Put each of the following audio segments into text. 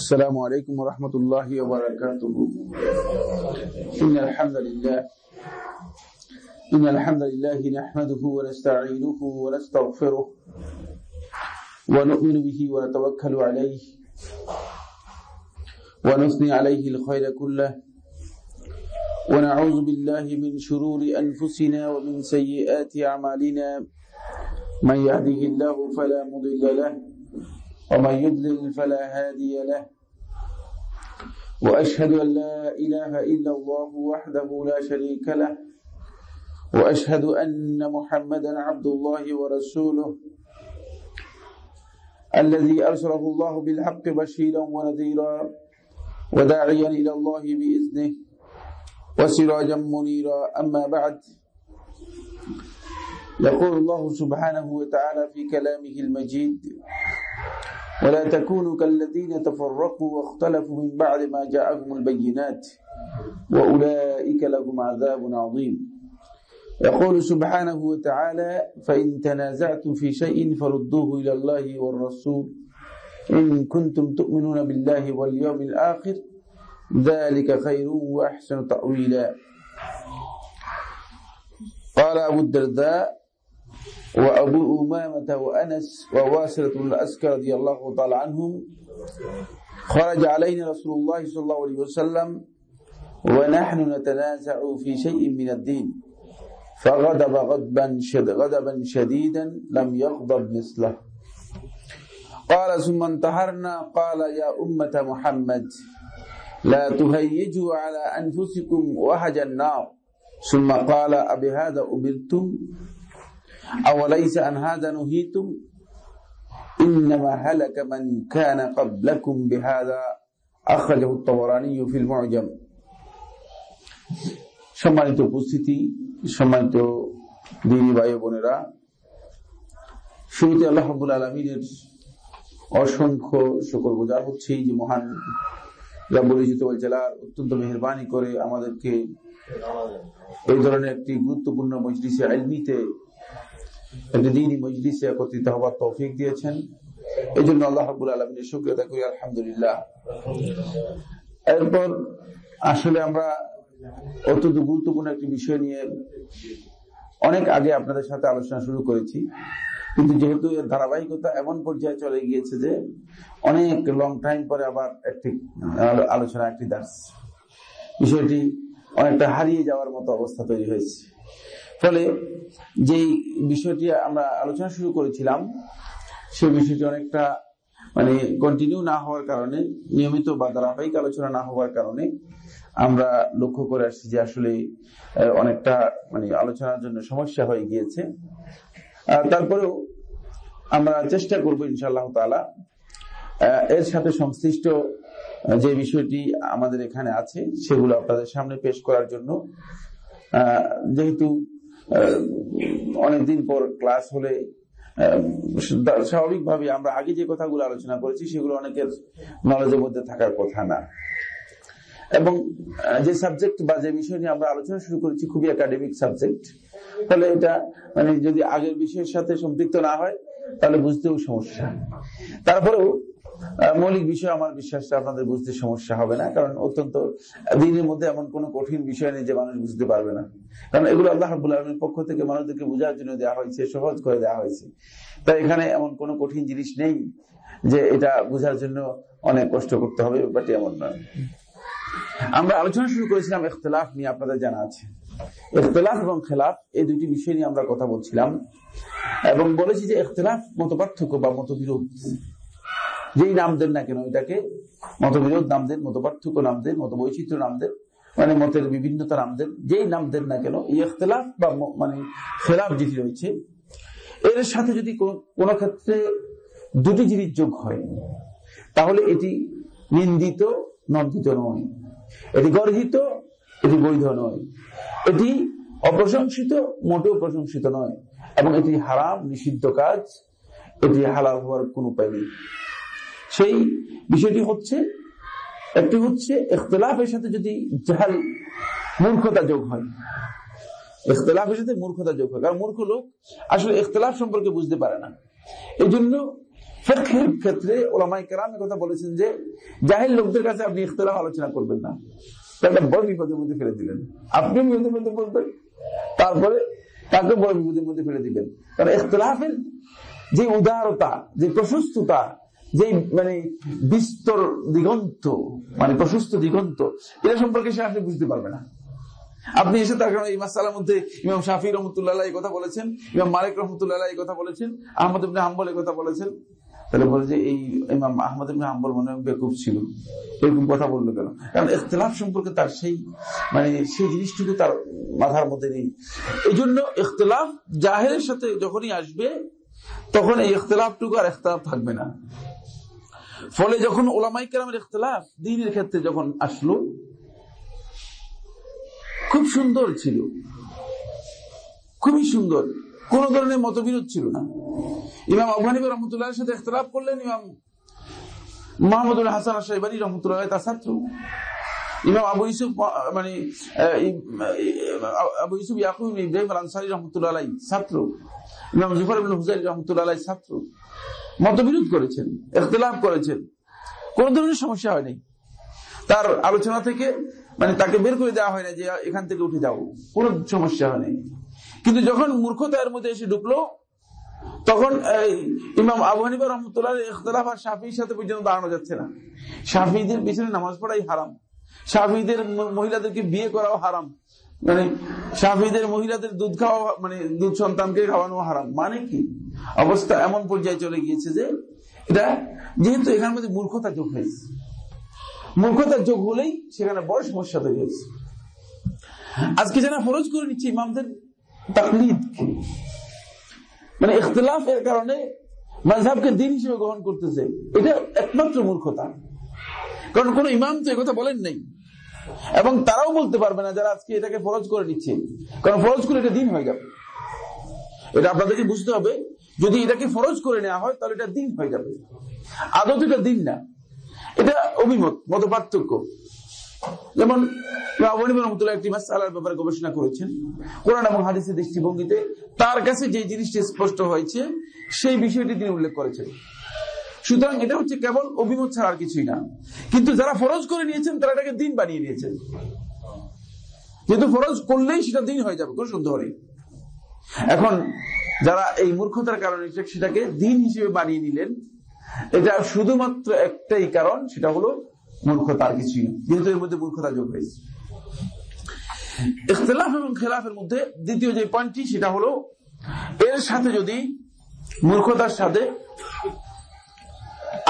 السلام عليكم ورحمة الله وبركاته إن الحمد لله إن الحمد لله نحمده ونستعينه ونستغفره ونؤمن به ونتوكل عليه ونثني عليه الخير كله ونعوذ بالله من شرور أنفسنا ومن سيئات أعمالنا من يهده الله فلا مضل له ومن يضلل فلا هادي له وأشهد أن لا إله إلا الله وحده لا شريك له وأشهد أن محمدا عبد الله ورسوله الذي أرسله الله بالحق بشيرا ونذيرا وداعيا إلى الله بإذنه وسراجا منيرا أما بعد يقول الله سبحانه وتعالى في كلامه المجيد ولا تكونوا كالذين تفرقوا واختلفوا من بعد ما جاءهم البينات وأولئك لهم عذاب عظيم يقول سبحانه وتعالى فإن تنازعتم في شيء فردوه إلى الله والرسول إن كنتم تؤمنون بالله واليوم الآخر ذلك خير وأحسن تأويلا قال أبو الدرداء وأبو أمامة وأنس وواصلة بن رضي الله تعالى عنهم خرج علينا رسول الله صلى الله عليه وسلم ونحن نتنازع في شيء من الدين فغضب غضبا شد غضبا شديدا لم يغضب مثله قال ثم انتحرنا قال يا أمة محمد لا تهيجوا على أنفسكم وهج النار ثم قال أبهذا أمرتم أوليس أن هذا نهيتم সম্মানিত উপস্থিতি সম্মানিত দিদি ভাই বোনেরা শুরুতে আল্লাহাবুল আলমিনের অসংখ্য শকর বোঝা হচ্ছে যে মহান রাবুল জেলার অত্যন্ত মেহরবানি করে আমাদেরকে এই ধরনের একটি গুরুত্বপূর্ণ মজলিসে আইলমিতে দিনই মজলিসে একত্রিত তৌফিক দিয়েছেন এই জন্য আল্লাহ আলমিনের করি আলহামদুলিল্লাহ এরপর আসলে আমরা অত্যন্ত গুরুত্বপূর্ণ একটি বিষয় নিয়ে অনেক আগে আপনাদের সাথে আলোচনা শুরু করেছি কিন্তু যেহেতু এর ধারাবাহিকতা এমন পর্যায়ে চলে গিয়েছে যে অনেক লং টাইম পরে আবার একটি আলোচনা একটি দাস বিষয়টি অনেকটা হারিয়ে যাওয়ার মতো অবস্থা তৈরি হয়েছে ফলে যেই বিষয়টি আমরা আলোচনা শুরু করেছিলাম সে বিষয়টি অনেকটা মানে কন্টিনিউ না হওয়ার কারণে নিয়মিত বা ধারাবাহিক আলোচনা না হওয়ার কারণে আমরা লক্ষ্য করে আসছি যে আসলে অনেকটা মানে আলোচনার জন্য সমস্যা হয়ে গিয়েছে তারপরেও আমরা চেষ্টা করব ইনশাল্লাহ তালা এর সাথে সংশ্লিষ্ট যে বিষয়টি আমাদের এখানে আছে সেগুলো আপনাদের সামনে পেশ করার জন্য যেহেতু অনেকদিন পর ক্লাস হলে স্বাভাবিকভাবে আমরা আগে যে কথাগুলো আলোচনা করেছি সেগুলো অনেকের নলেজের মধ্যে থাকার কথা না এবং যে সাবজেক্ট বা যে বিষয় নিয়ে আমরা আলোচনা শুরু করেছি খুবই একাডেমিক সাবজেক্ট তাহলে এটা মানে যদি আগের বিষয়ের সাথে সম্পৃক্ত না হয় তাহলে বুঝতেও সমস্যা তারপরেও মৌলিক বিষয় আমার বিশ্বাসটা আপনাদের বুঝতে সমস্যা হবে না কারণ অত্যন্ত দিনের মধ্যে এমন কোন কঠিন বিষয় নেই যে মানুষ বুঝতে পারবে না কারণ এগুলো আল্লাহ হাবুল আলমের পক্ষ থেকে মানুষদেরকে বোঝার জন্য দেওয়া হয়েছে সহজ করে দেওয়া হয়েছে তাই এখানে এমন কোন কঠিন জিনিস নেই যে এটা বোঝার জন্য অনেক কষ্ট করতে হবে ব্যাপারটি এমন নয় আমরা আলোচনা শুরু করেছিলাম এখতলাফ নিয়ে আপনাদের জানা আছে এখতলাফ এবং খেলাফ এই দুটি বিষয় নিয়ে আমরা কথা বলছিলাম এবং বলেছি যে এখতলাফ মত পার্থক্য বা মত বিরোধ যেই নাম দেন না কেন এটাকে মতবিরোধ নাম দেন মত পার্থক্য নাম দেন মত বৈচিত্র্য নাম দেন মানে মতের বিভিন্নতা নাম দেন যেই নাম দেন না কেন এই বা মানে খেলাফ যেটি রয়েছে এর সাথে যদি কোনো ক্ষেত্রে দুটি জিনিস যোগ হয় তাহলে এটি নিন্দিত নন্দিত নয় এটি গর্হিত এটি বৈধ নয় এটি অপ্রশংসিত মোটেও প্রশংসিত নয় এবং এটি হারাম নিষিদ্ধ কাজ এটি হালাল হওয়ার কোন উপায় নেই সেই বিষয়টি হচ্ছে একটি হচ্ছে ইখতলাফের সাথে যদি জাহাল মূর্খতা যোগ হয় ইখতলাফের সাথে মূর্খতা যোগ হয় কারণ মূর্খ লোক আসলে ইখতলাফ সম্পর্কে বুঝতে পারে না এই জন্য ক্ষেত্রে ওলামাই কালাম কথা বলেছেন যে জাহিল লোকদের কাছে আপনি ইখতলাফ আলোচনা করবেন না তাকে বড় বিপদের মধ্যে ফেলে দিলেন আপনি বিপদের মধ্যে বলবেন তারপরে তাকে বড় বিপদের মধ্যে ফেলে দিবেন কারণ ইখতলাফের যে উদারতা যে প্রশস্ততা যে মানে বিস্তর দিগন্ত মানে প্রশস্ত দিগন্ত এটা সম্পর্কে সে আপনি বুঝতে পারবে না আপনি এসে তার কারণে ইমাম সালার মধ্যে ইমাম শাফি রহমতুল্লাহ এই কথা বলেছেন ইমাম মালিক রহমতুল্লাহ এই কথা বলেছেন আহমদ ইবনে হাম্বল এই কথা বলেছেন তাহলে বলে যে এই ইমাম আহমদ ইবনে হাম্বল মনে হয় বেকুব ছিল এরকম কথা বললো কেন কারণ ইখতলাফ সম্পর্কে তার সেই মানে সেই জিনিসটুকু তার মাথার মধ্যে নেই এই জন্য ইখতলাফ জাহেরের সাথে যখনই আসবে তখন এই ইখতলাফটুকু আর ইখতলাফ থাকবে না ফলে যখন ওলামাই কেরামের ইখতলাফ দিনের ক্ষেত্রে যখন আসলো খুব সুন্দর ছিল খুবই সুন্দর কোন ধরনের মতবিরোধ ছিল না ইমাম আবহানিব রহমতুল্লাহ সাথে ইখতলাফ করলেন ইমাম মাহমুদুল হাসান সাহেবানি রহমতুল্লাহ তা ছাত্র ইমাম আবু ইসুফ মানে আবু ইসুফ ইয়াকুব ইব্রাহিম আনসারী রহমতুল্লাহ ছাত্র ইমাম জুফার ইবুল হুজারি রহমতুল্লাহ ছাত্র মতবিরোধ করেছেন এখতলাফ করেছেন কোন ধরনের সমস্যা হয়নি তার আলোচনা থেকে মানে তাকে বের করে দেওয়া হয়নি যে এখান থেকে উঠে যাও কোন সমস্যা হয়নি কিন্তু যখন মূর্খতা এর মধ্যে এসে ঢুকলো তখন ইমাম আবু হানিবা রহমতুল্লাহ এখতলাফ আর সাফির সাথে পর্যন্ত দাঁড়ানো যাচ্ছে না সাফিদের পিছনে নামাজ পড়াই হারাম সাফিদের মহিলাদেরকে বিয়ে করাও হারাম মানে সাফিদের মহিলাদের দুধ খাওয়া মানে দুধ সন্তানকে খাওয়ানো হারাম মানে কি অবস্থা এমন পর্যায়ে চলে গিয়েছে যে এটা যেহেতু এখানে মধ্যে মূর্খতা যোগ হয়েছে মূর্খতার যোগ হলেই সেখানে বড় সমস্যা তৈরি হয়েছে আজকে যারা ফরজ করে নিচ্ছে ইমামদের তাকলিদ মানে ইখতলাফ এর কারণে মাঝহাবকে দিন হিসেবে গ্রহণ করতেছে এটা একমাত্র মূর্খতা কারণ কোন ইমাম তো কথা বলেন নাই এবং তারাও বলতে পারবে না যারা আজকে এটাকে ফরজ করে নিচ্ছে কারণ ফরজ করে এটা দিন হয়ে যাবে এটা আপনাদেরকে বুঝতে হবে যদি এটাকে ফরজ করে নেওয়া হয় তাহলে এটা দিন হয়ে যাবে আদত এটা দিন না এটা অভিমত মত পার্থক্য যেমন একটি মাসালার ব্যাপারে গবেষণা করেছেন কোরআন এবং হাদিসের দৃষ্টিভঙ্গিতে তার কাছে যে জিনিসটি স্পষ্ট হয়েছে সেই বিষয়টি তিনি উল্লেখ করেছেন সুতরাং এটা হচ্ছে কেবল অভিমত ছাড়া আর কিছুই না কিন্তু যারা ফরজ করে নিয়েছেন তারা এটাকে দিন বানিয়ে নিয়েছেন যেহেতু ফরজ করলেই সেটা দিন হয়ে যাবে কোনো সন্দেহ নেই এখন যারা এই মূর্খতার কারণে সেটাকে দিন হিসেবে বানিয়ে নিলেন এটা শুধুমাত্র একটাই কারণ সেটা হলো মূর্খতা আর কিছুই না যেহেতু এর মধ্যে মূর্খতা যোগ হয়েছে ইখতলাফ এবং খেলাফের মধ্যে দ্বিতীয় যে পয়েন্টটি সেটা হলো এর সাথে যদি মূর্খতার সাথে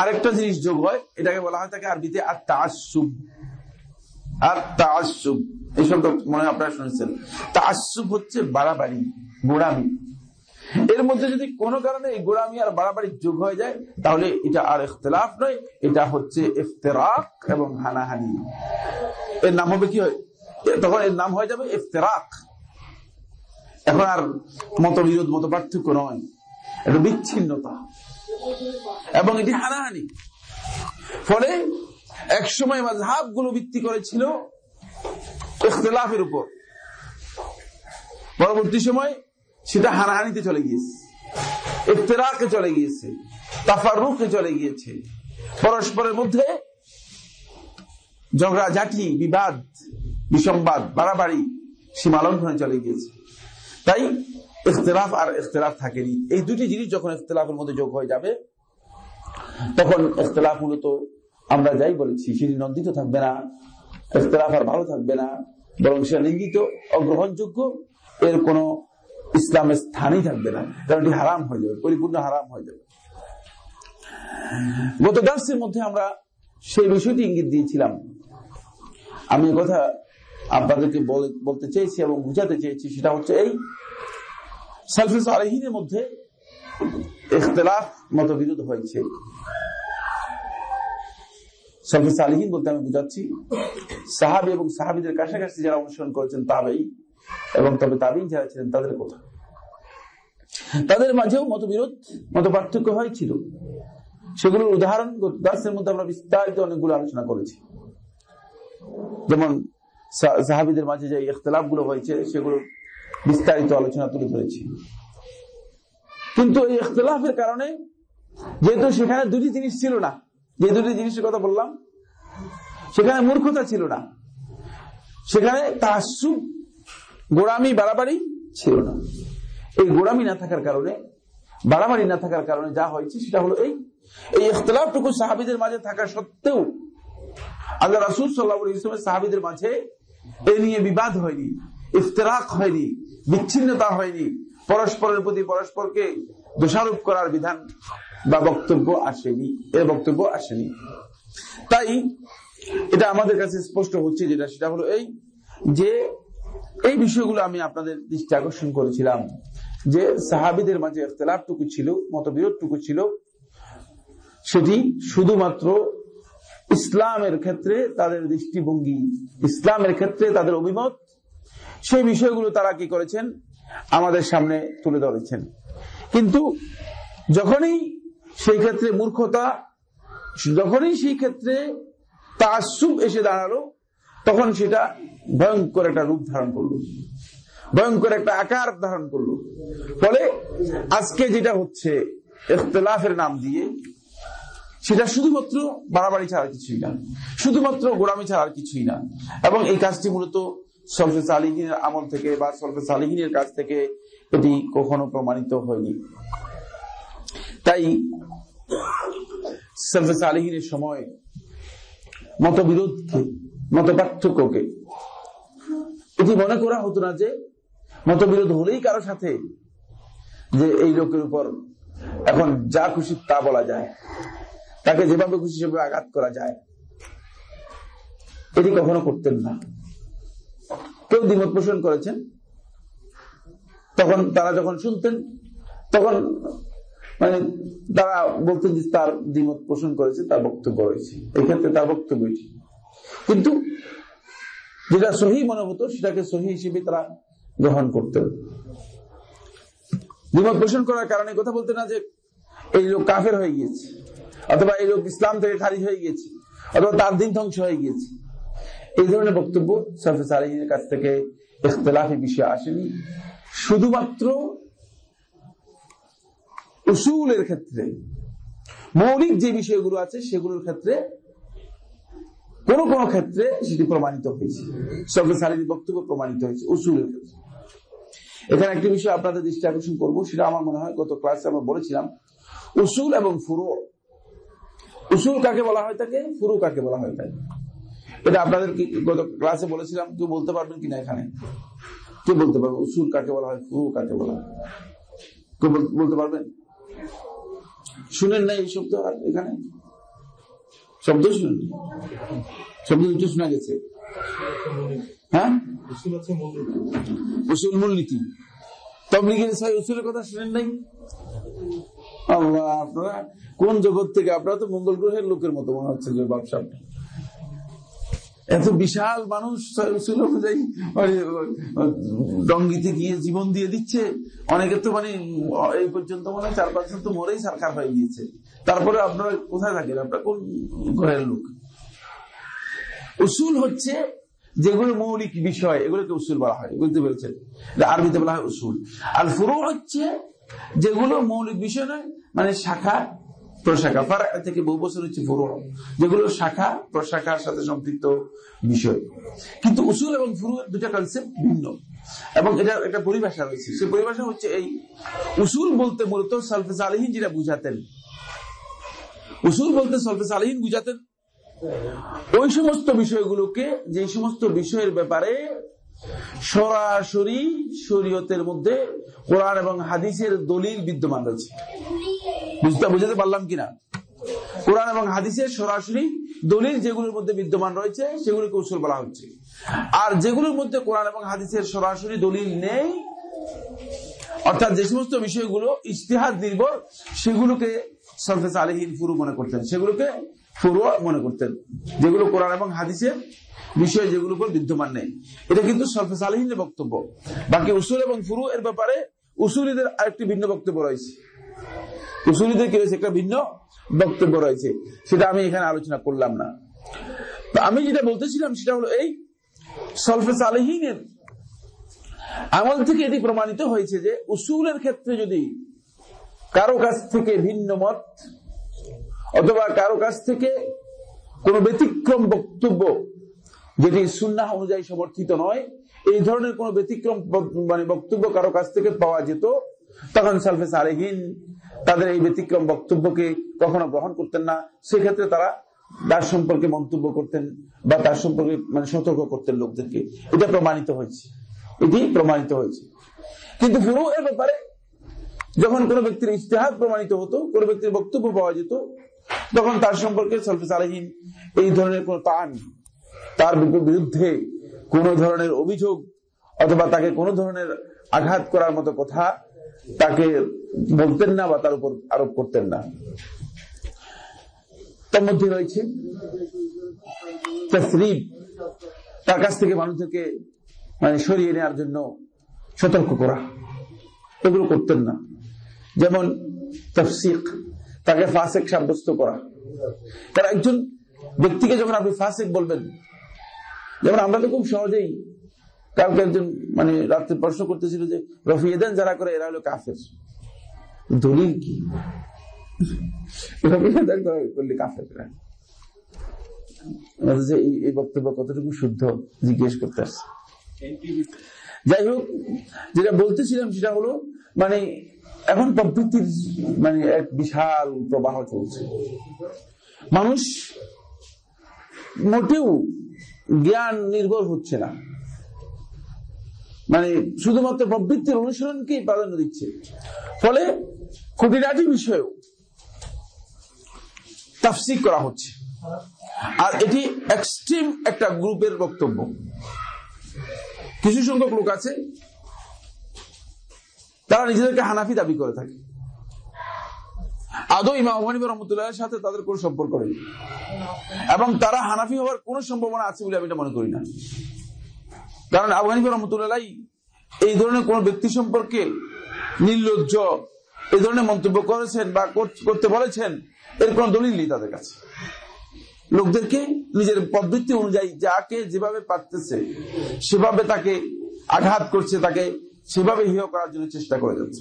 আরেকটা জিনিস যোগ হয় এটাকে বলা হয় তাকে আরবিতে আর তাসুব আর তাসুব এই শব্দ মনে আপনারা শুনেছেন তাসুব হচ্ছে বাড়াবাড়ি গোড়ামি এর মধ্যে যদি কোনো কারণে এই গোড়ামি আর বাড়াবাড়ি যোগ হয়ে যায় তাহলে এটা আর ইখতলাফ নয় এটা হচ্ছে ইফতেরাক এবং হানাহানি এর নাম হবে কি হয় তখন এর নাম হয়ে যাবে ইফতেরাক এখন আর মতবিরোধ মত পার্থক্য নয় এটা বিচ্ছিন্নতা এবং এটি হানাহানি ফলে একসময় মাঝহাব গুলো ভিত্তি করেছিল ইখতলাফের উপর পরবর্তী সময় সেটা হানাহানিতে চলে গিয়েছে ইফতলাকে চলে গিয়েছে তাফার রুখে চলে গিয়েছে পরস্পরের মধ্যে ঝগড়া ঝাঁটি বিবাদ বিসংবাদ বাড়াবাড়ি সীমালঙ্ঘনে চলে গিয়েছে তাই ইতলাফ আর ইতলাফ থাকেনি এই দুটি জিনিস যখন ইতলাফের মধ্যে যোগ হয়ে যাবে তখন ইখতলাফ মূলত আমরা যাই বলেছি সেটি নন্দিত থাকবে না ইতলাফ আর ভালো থাকবে না বরং সেটা লিঙ্গিত অগ্রহণযোগ্য এর কোনো ইসলামের স্থানই থাকবে না কারণ এটি হারাম হয়ে যাবে পরিপূর্ণ হারাম হয়ে যাবে গত দাসের মধ্যে আমরা সেই বিষয়টি ইঙ্গিত দিয়েছিলাম আমি কথা আপনাদেরকে বলতে চেয়েছি এবং বুঝাতে চেয়েছি সেটা হচ্ছে এই সালফিস মধ্যে ইখতলাফ মতবিরোধ হয়েছে বলতে আমি বুঝাচ্ছি এবং কাছাকাছি যারা করেছেন তাবেই এবং তবে যারা ছিলেন তাদের কথা তাদের মাঝেও মতবিরোধ মত পার্থক্য হয়েছিল সেগুলোর উদাহরণ দাসের মধ্যে আমরা বিস্তারিত অনেকগুলো আলোচনা করেছি যেমন সাহাবিদের মাঝে যে ইখতলাফ গুলো হয়েছে সেগুলোর বিস্তারিত আলোচনা তুলে ধরেছি কিন্তু এই ইখতলাফের কারণে যেহেতু সেখানে দুটি জিনিস ছিল না যে দুটি জিনিসের কথা বললাম সেখানে মূর্খতা ছিল না সেখানে তাসুব গোড়ামি বাড়াবাড়ি ছিল না এই গোড়ামি না থাকার কারণে বাড়াবাড়ি না থাকার কারণে যা হয়েছে সেটা হলো এই এই ইখতলাফটুকু সাহাবিদের মাঝে থাকা সত্ত্বেও আল্লাহ রাসুল সাল্লাহ ইসলামের সাহাবিদের মাঝে এ নিয়ে বিবাদ হয়নি ইফতরাক হয়নি বিচ্ছিন্নতা হয়নি পরস্পরের প্রতি পরস্পরকে দোষারোপ করার বিধান বা বক্তব্য আসেনি এর বক্তব্য আসেনি তাই এটা আমাদের কাছে স্পষ্ট হচ্ছে যেটা সেটা হলো এই যে এই বিষয়গুলো আমি আপনাদের দৃষ্টি আকর্ষণ করেছিলাম যে সাহাবিদের মাঝে টুকু ছিল মতবিরোধটুকু ছিল সেটি শুধুমাত্র ইসলামের ক্ষেত্রে তাদের দৃষ্টিভঙ্গি ইসলামের ক্ষেত্রে তাদের অভিমত সেই বিষয়গুলো তারা কি করেছেন আমাদের সামনে তুলে ধরেছেন কিন্তু যখনই সেই ক্ষেত্রে মূর্খতা যখনই সেই ক্ষেত্রে তাসুব এসে দাঁড়ালো তখন সেটা ভয়ঙ্কর একটা রূপ ধারণ করলো ভয়ঙ্কর একটা আকার ধারণ করলো ফলে আজকে যেটা হচ্ছে ইখতলাফের নাম দিয়ে সেটা শুধুমাত্র বাড়াবাড়ি ছাড়া কিছুই না শুধুমাত্র গোড়ামি ছাড়া কিছুই না এবং এই কাজটি মূলত সলফে সালিহিনের আমল থেকে বা সলফে সালিহিনের কাছ থেকে এটি কখনো প্রমাণিত হয়নি তাই সলফে সালিহিনের সময় মতবিরোধকে মত পার্থক্যকে এটি মনে করা হতো না যে মতবিরোধ হলেই কারো সাথে যে এই লোকের উপর এখন যা খুশি তা বলা যায় তাকে যেভাবে খুশি সেভাবে আঘাত করা যায় এটি কখনো করতেন না কেউ দ্বিমত পোষণ করেছেন তখন তারা যখন শুনতেন তখন মানে তারা বলতেন যে তার দ্বিমত পোষণ করেছে তার বক্তব্য রয়েছে এক্ষেত্রে তার বক্তব্য কিন্তু যেটা সহি মনে হতো সেটাকে সহি হিসেবে তারা গ্রহণ করতেন দ্বিমত পোষণ করার কারণে কথা বলতে না যে এই লোক কাফের হয়ে গিয়েছে অথবা এই লোক ইসলাম থেকে খারিজ হয়ে গিয়েছে অথবা তার দিন ধ্বংস হয়ে গিয়েছে এই ধরনের বক্তব্য সালফেস আলহীর কাছ থেকে ইখতলাফি বিষয়ে আসেনি শুধুমাত্র উসুলের ক্ষেত্রে মৌলিক যে বিষয়গুলো আছে সেগুলোর ক্ষেত্রে কোন কোন ক্ষেত্রে সেটি প্রমাণিত হয়েছে সফেস আলীর বক্তব্য প্রমাণিত হয়েছে উসুলের ক্ষেত্রে এখানে একটি বিষয় আপনাদের দৃষ্টি আকর্ষণ করবো সেটা আমার মনে হয় গত ক্লাসে আমরা বলেছিলাম উসুল এবং ফুরু উসুল কাকে বলা হয় তাকে ফুরু কাকে বলা হয় তাকে এটা আপনাদের গত ক্লাসে বলেছিলাম কেউ বলতে পারবেন কিনা এখানে কেউ বলতে পারবেন উসুল কাকে বলা হয় ফুরু কাকে বলা হয় কেউ বলতে পারবেন শুনেন না এই শব্দ আর এখানে শব্দ শুনেন শব্দ দুটো শোনা গেছে হ্যাঁ উসুল মূলনীতি তবলিগের সবাই উসুলের কথা শুনেন নাই আপনারা কোন জগৎ থেকে আপনারা তো মঙ্গল গ্রহের লোকের মতো মনে হচ্ছে যে বাপসাপ এত বিশাল মানুষ ছিল অনুযায়ী মানে, ডঙ্গিতে গিয়ে জীবন দিয়ে দিচ্ছে অনেকে তো মানে এই পর্যন্ত মানে চার পাঁচজন তো মরেই সরকার হয়ে গিয়েছে তারপরে আপনারা কোথায় থাকেন আপনার কোন ঘরের লোক উসুল হচ্ছে যেগুলো মৌলিক বিষয় এগুলোকে উসুল বলা হয় বুঝতে পেরেছেন আরবিতে বলা হয় উসুল আর ফুরু হচ্ছে যেগুলো মৌলিক বিষয় নয় মানে শাখা প্রশাখা ফার থেকে বহু বছর হচ্ছে ফুরু যেগুলো শাখা প্রশাখার সাথে সম্পৃক্ত বিষয় কিন্তু উসুল এবং ফুরু দুটা কনসেপ্ট ভিন্ন এবং এটা একটা পরিভাষা রয়েছে সেই পরিভাষা হচ্ছে এই উসুল বলতে মূলত সালফেস আলহীন যেটা বুঝাতেন উসুল বলতে সালফেস আলহীন বুঝাতেন ওই সমস্ত বিষয়গুলোকে যে সমস্ত বিষয়ের ব্যাপারে সরাসরি শরীয়তের মধ্যে কোরআন এবং হাদিসের দলিল বিদ্যমান রয়েছে বুঝতে বুঝাতে পারলাম কিনা কোরআন এবং হাদিসের সরাসরি দলিল যেগুলোর মধ্যে বিদ্যমান রয়েছে সেগুলোকে উসুল বলা হচ্ছে আর যেগুলোর মধ্যে কোরআন এবং হাদিসের সরাসরি দলিল নেই অর্থাৎ যে সমস্ত বিষয়গুলো ইস্তিহাস নির্ভর সেগুলোকে সরফেস আলহীন ফুরু মনে করতেন সেগুলোকে ফুরু মনে করতেন যেগুলো কোরআন এবং হাদিসের বিষয় যেগুলো উপর বিদ্যমান নেই এটা কিন্তু সরফেস আলহীনের বক্তব্য বাকি উসুল এবং ফুরু এর ব্যাপারে উসুলিদের আরেকটি ভিন্ন বক্তব্য রয়েছে উসুলিদের কি রয়েছে একটা ভিন্ন বক্তব্য রয়েছে সেটা আমি এখানে আলোচনা করলাম না আমি যেটা বলতেছিলাম সেটা হলো এই সলফে সালেহীনের আমল থেকে এটি প্রমাণিত হয়েছে যে উসুলের ক্ষেত্রে যদি কারো কাছ থেকে ভিন্ন মত অথবা কারো কাছ থেকে কোনো ব্যতিক্রম বক্তব্য যেটি শূন্য অনুযায়ী সমর্থিত নয় এই ধরনের কোনো ব্যতিক্রম মানে বক্তব্য কারো কাছ থেকে পাওয়া যেত তখন সালফে সালেহীন তাদের এই ব্যতিক্রম বক্তব্যকে কখনো গ্রহণ করতেন না সেক্ষেত্রে তারা তার সম্পর্কে মন্তব্য করতেন বা তার সম্পর্কে মানে সতর্ক করতেন লোকদেরকে এটা প্রমাণিত হয়েছে এটি প্রমাণিত হয়েছে কিন্তু ফুরু এর ব্যাপারে যখন কোনো ব্যক্তির ইস্তেহাদ প্রমাণিত হতো কোনো ব্যক্তির বক্তব্য পাওয়া যেত তখন তার সম্পর্কে সলফিস এই ধরনের কোন তান তার বিরুদ্ধে কোনো ধরনের অভিযোগ অথবা তাকে কোনো ধরনের আঘাত করার মতো কথা তাকে বলতেন না বা তার উপর আরোপ করতেন না তার মধ্যে রয়েছে তার কাছ থেকে মানুষকে মানে সরিয়ে নেওয়ার জন্য সতর্ক করা এগুলো করতেন না যেমন তফসিক তাকে ফাসেক সাব্যস্ত করা কারণ একজন ব্যক্তিকে যখন আপনি ফাসেক বলবেন যেমন আমরা তো খুব সহজেই কালকে একজন মানে রাত্রে প্রশ্ন করতেছিল যে রফিয়েদান যারা করে এরা হলো কাফের দলিল কি যেটা বলতেছিলাম সেটা হলো মানে এখন মানে এক বিশাল প্রবাহ চলছে মানুষ মোটেও জ্ঞান নির্ভর হচ্ছে না মানে শুধুমাত্র প্রবৃত্তির অনুসরণকেই প্রাধান্য দিচ্ছে ফলে খুঁটিনাটি বিষয়েও তাফসিক করা হচ্ছে আর এটি এক্সট্রিম একটা গ্রুপের বক্তব্য কিছু সংখ্যক লোক আছে তারা নিজেদেরকে হানাফি দাবি করে থাকে আদৌ ইমাম হানিব রহমতুল্লাহের সাথে তাদের কোনো সম্পর্ক নেই এবং তারা হানাফি হওয়ার কোনো সম্ভাবনা আছে বলে আমি এটা মনে করি না কারণ আবু রহমতুল্লাহ এই ধরনের কোন ব্যক্তি সম্পর্কে নির্লজ্জ এই ধরনের মন্তব্য করেছেন বা করতে বলেছেন এর কোন দলিল নেই তাদের কাছে লোকদেরকে নিজের পদ্ধতি অনুযায়ী যাকে যেভাবে পারতেছে সেভাবে তাকে আঘাত করছে তাকে সেভাবে হেয় করার জন্য চেষ্টা করে যাচ্ছে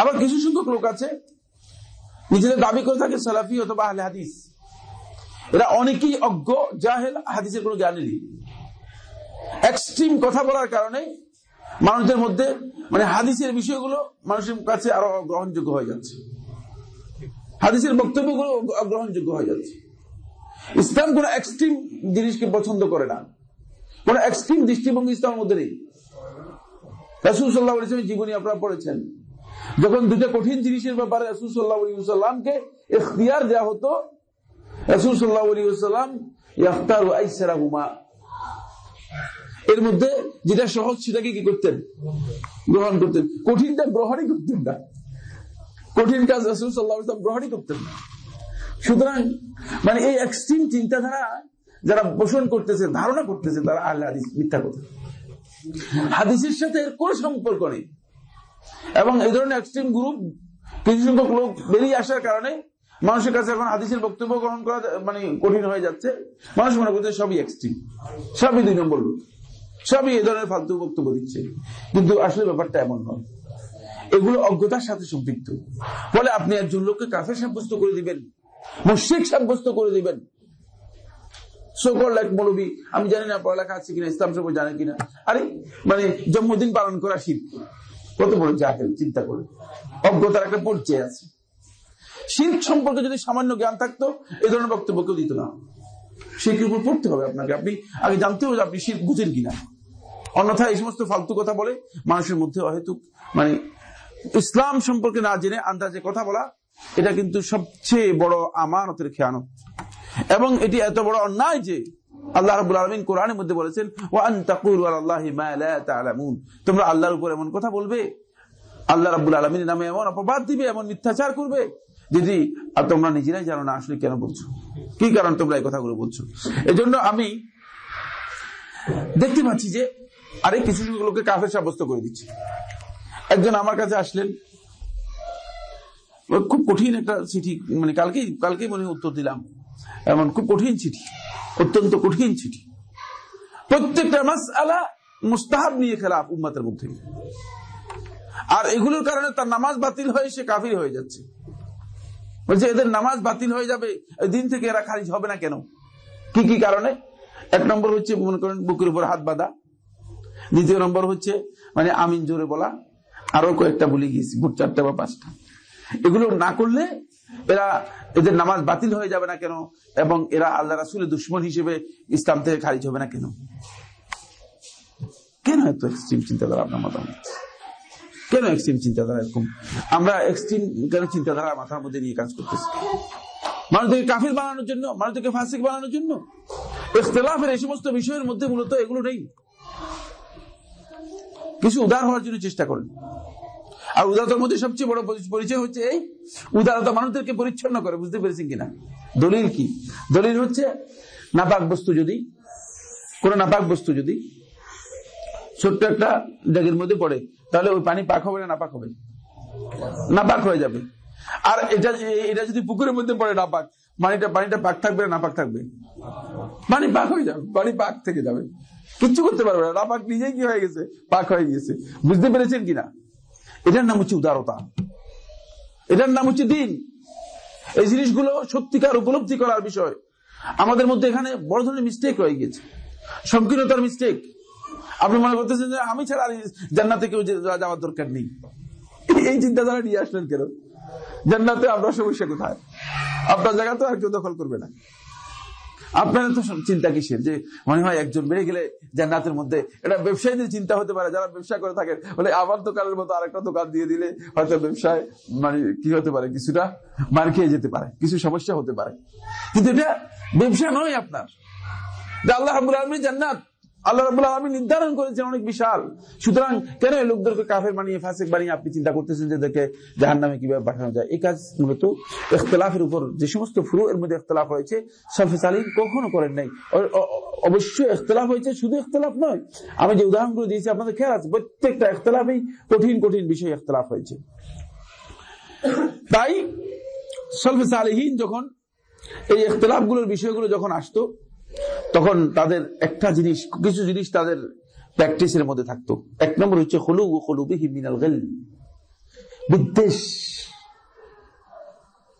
আবার কিছু সংখ্যক লোক আছে নিজেদের দাবি করে থাকে সালাফি অথবা আহলে হাদিস এরা অনেকেই অজ্ঞ জাহেল হাদিসের কোনো জ্ঞানেরই এক্সট্রিম কথা বলার কারণে মানুষদের মধ্যে মানে হাদিসের বিষয়গুলো মানুষের কাছে আরো গ্রহণযোগ্য হয়ে যাচ্ছে হাদিসের বক্তব্যগুলো গ্রহণযোগ্য হয়ে যাচ্ছে ইসলাম কোন এক্সট্রিম জিনিসকে পছন্দ করে না কোন এক্সট্রিম দৃষ্টিভঙ্গি ইসলামের মধ্যে নেই রাসুল জীবনী আপনারা পড়েছেন যখন দুটা কঠিন জিনিসের ব্যাপারে রাসুল এখতিয়ার দেওয়া হতো রাসুল সাল্লাহ সাল্লাম ইয়াখতার হুমা এর মধ্যে যেটা সহজ সেটাকে কি করতেন গ্রহণ করতেন কঠিনটা গ্রহণই করতেন না কঠিন কাজ রাসুল সাল্লাহ গ্রহণই করতেন না সুতরাং মানে এই এক্সট্রিম চিন্তাধারা যারা পোষণ করতেছে ধারণা করতেছে তারা আল্লাহ মিথ্যা কথা হাদিসের সাথে এর কোন সম্পর্ক নেই এবং এই ধরনের এক্সট্রিম গ্রুপ কিছু সংখ্যক লোক বেরিয়ে আসার কারণে মানুষের কাছে এখন হাদিসের বক্তব্য গ্রহণ করা মানে কঠিন হয়ে যাচ্ছে মানুষ মনে করছে সবই এক্সট্রিম সবই দুই নম্বর লোক সবই এ ধরনের ফালতু বক্তব্য দিচ্ছে কিন্তু আসলে ব্যাপারটা এমন নয় এগুলো অজ্ঞতার সাথে সম্পৃক্ত ফলে আপনি একজন লোককে কাফের সাব্যস্ত করে দিবেন মুশ্রিক সাব্যস্ত করে দিবেন আমি জানি না পড়ালেখা আছে কিনা ইসলাম সব জানে কিনা আরে মানে জন্মদিন পালন করা শীত কত বড় জাহেল চিন্তা করে অজ্ঞতার একটা পরিচয় আছে শীত সম্পর্কে যদি সামান্য জ্ঞান থাকতো এ ধরনের বক্তব্য কেউ দিত না শিল্পের উপর পড়তে হবে আপনাকে আপনি আগে জানতে হবে আপনি শীত বুঝেন কিনা অন্যথায় এই সমস্ত ফালতু কথা বলে মানুষের মধ্যে অহেতুক মানে ইসলাম সম্পর্কে না জেনে আন্দাজে কথা বলা এটা কিন্তু সবচেয়ে বড় আমানতের খেয়ানত এবং এটি এত বড় অন্যায় যে আল্লাহ রাব্বুল আলামিন কোরআনের মধ্যে বলেছেন ওয়ান তাকুর তাকুলু আলাল্লাহি মা লা তোমরা আল্লাহর উপর এমন কথা বলবে আল্লাহ রাব্বুল আলামিনের নামে এমন অপবাদ দিবে এমন মিথ্যাচার করবে দিদি আর তোমরা নিজেরাই জানো না আসলে কেন বলছো কি কারণ তোমরা এই কথাগুলো বলছো এজন্য আমি দেখতে পাচ্ছি যে আর এই কিছু সংখ্যক কাফের সাব্যস্ত করে দিচ্ছে একজন আমার কাছে আসলেন খুব কঠিন একটা চিঠি মানে কালকেই কালকেই মনে উত্তর দিলাম এমন খুব কঠিন চিঠি অত্যন্ত কঠিন চিঠি প্রত্যেকটা মাস আলা মুস্তাহাব নিয়ে খেলা উম্মাতের মধ্যে আর এগুলোর কারণে তার নামাজ বাতিল হয়ে সে কাফির হয়ে যাচ্ছে বলছে এদের নামাজ বাতিল হয়ে যাবে দিন থেকে এরা খারিজ হবে না কেন কি কি কারণে এক নম্বর হচ্ছে মনে করেন বুকের উপর হাত বাঁধা দ্বিতীয় নম্বর হচ্ছে মানে আমিন জোরে বলা আরো কয়েকটা ভুলে গিয়েছি ভোট চারটা বা পাঁচটা এগুলো না করলে এরা এদের নামাজ বাতিল হয়ে যাবে না কেন এবং এরা আল্লাহ রাসুল দুশ্মন হিসেবে ইসলাম থেকে খারিজ হবে না কেন কেন এত এক্সট্রিম চিন্তাধারা আপনার মতামত কেন এক্সট্রিম চিন্তাধারা এরকম আমরা এক্সট্রিম কেন চিন্তাধারা মাথার মধ্যে নিয়ে কাজ করতেছি মানুষকে কাফির বানানোর জন্য মানুষকে ফাঁসিক বানানোর জন্য এই সমস্ত বিষয়ের মধ্যে মূলত এগুলো নেই কিছু উদার হওয়ার জন্য চেষ্টা করেন আর উদারতার মধ্যে সবচেয়ে বড় পরিচয় হচ্ছে এই উদারতা মানুষদেরকে পরিচ্ছন্ন করে বুঝতে পেরেছেন কিনা দলিল কি দলিল হচ্ছে নাপাক বস্তু যদি কোন নাপাক বস্তু যদি ছোট্ট একটা জাগের মধ্যে পড়ে তাহলে ওই পানি পাক হবে না নাপাক হবে নাপাক হয়ে যাবে আর এটা এটা যদি পুকুরের মধ্যে পড়ে নাপাক পানিটা পানিটা পাক থাকবে না নাপাক থাকবে পানি পাক হয়ে যাবে পানি পাক থেকে যাবে কিচ্ছু করতে পারবে না পাক নিজেই কি হয়ে গেছে পাক হয়ে গেছে বুঝতে পেরেছেন কিনা এটার নাম হচ্ছে উদারতা এটার নাম হচ্ছে দিন এই জিনিসগুলো সত্যিকার উপলব্ধি করার বিষয় আমাদের মধ্যে এখানে বড় ধরনের মিস্টেক হয়ে গেছে সংকীর্ণতার মিস্টেক আপনি মনে করতেছেন যে আমি ছাড়া জান্নাতে কেউ যাওয়ার দরকার নেই এই চিন্তাধারা নিয়ে আসলেন কেন জান্নাতে আপনার সমস্যা কোথায় আপনার জায়গা তো আর কেউ দখল করবে না আপনারা তো চিন্তা কিসের যে মনে হয় একজন বেড়ে গেলে জান্নাতের মধ্যে এটা ব্যবসায়ীদের চিন্তা হতে পারে যারা ব্যবসা করে থাকেন বলে আবার দোকানের মতো আরেকটা দোকান দিয়ে দিলে হয়তো ব্যবসায় মানে কি হতে পারে কিছুটা মার খেয়ে যেতে পারে কিছু সমস্যা হতে পারে কিন্তু এটা ব্যবসা নয় আপনার আল্লাহ আলমী জান্নাত আল্লাহ আমি নির্ধারণ করেছেন অনেক বিশাল সুতরাং কেন এই লোকদেরকে কাফের বানিয়ে ফাঁসেক বানিয়ে আপনি চিন্তা করতেছেন জাহার নামে কিভাবে পাঠানো যায় এই কাজ মূলত ইখতলাফের উপর যে সমস্ত ফুরু এর মধ্যে ইখতলাফ হয়েছে সরফেস আলী কখনো করেন নাই অবশ্যই ইখতলাফ হয়েছে শুধু ইখতলাফ নয় আমি যে উদাহরণগুলো দিয়েছি আপনাদের খেয়াল আছে প্রত্যেকটা ইখতলাফেই কঠিন কঠিন বিষয়ে ইখতলাফ হয়েছে তাই সলফেস আলহীন যখন এই গুলোর বিষয়গুলো যখন আসতো তখন তাদের একটা জিনিস কিছু জিনিস তাদের প্র্যাকটিস এর মধ্যে থাকতো এক নম্বর হচ্ছে হলু ও হলুবি হিমিনাল গেল বিদ্বেষ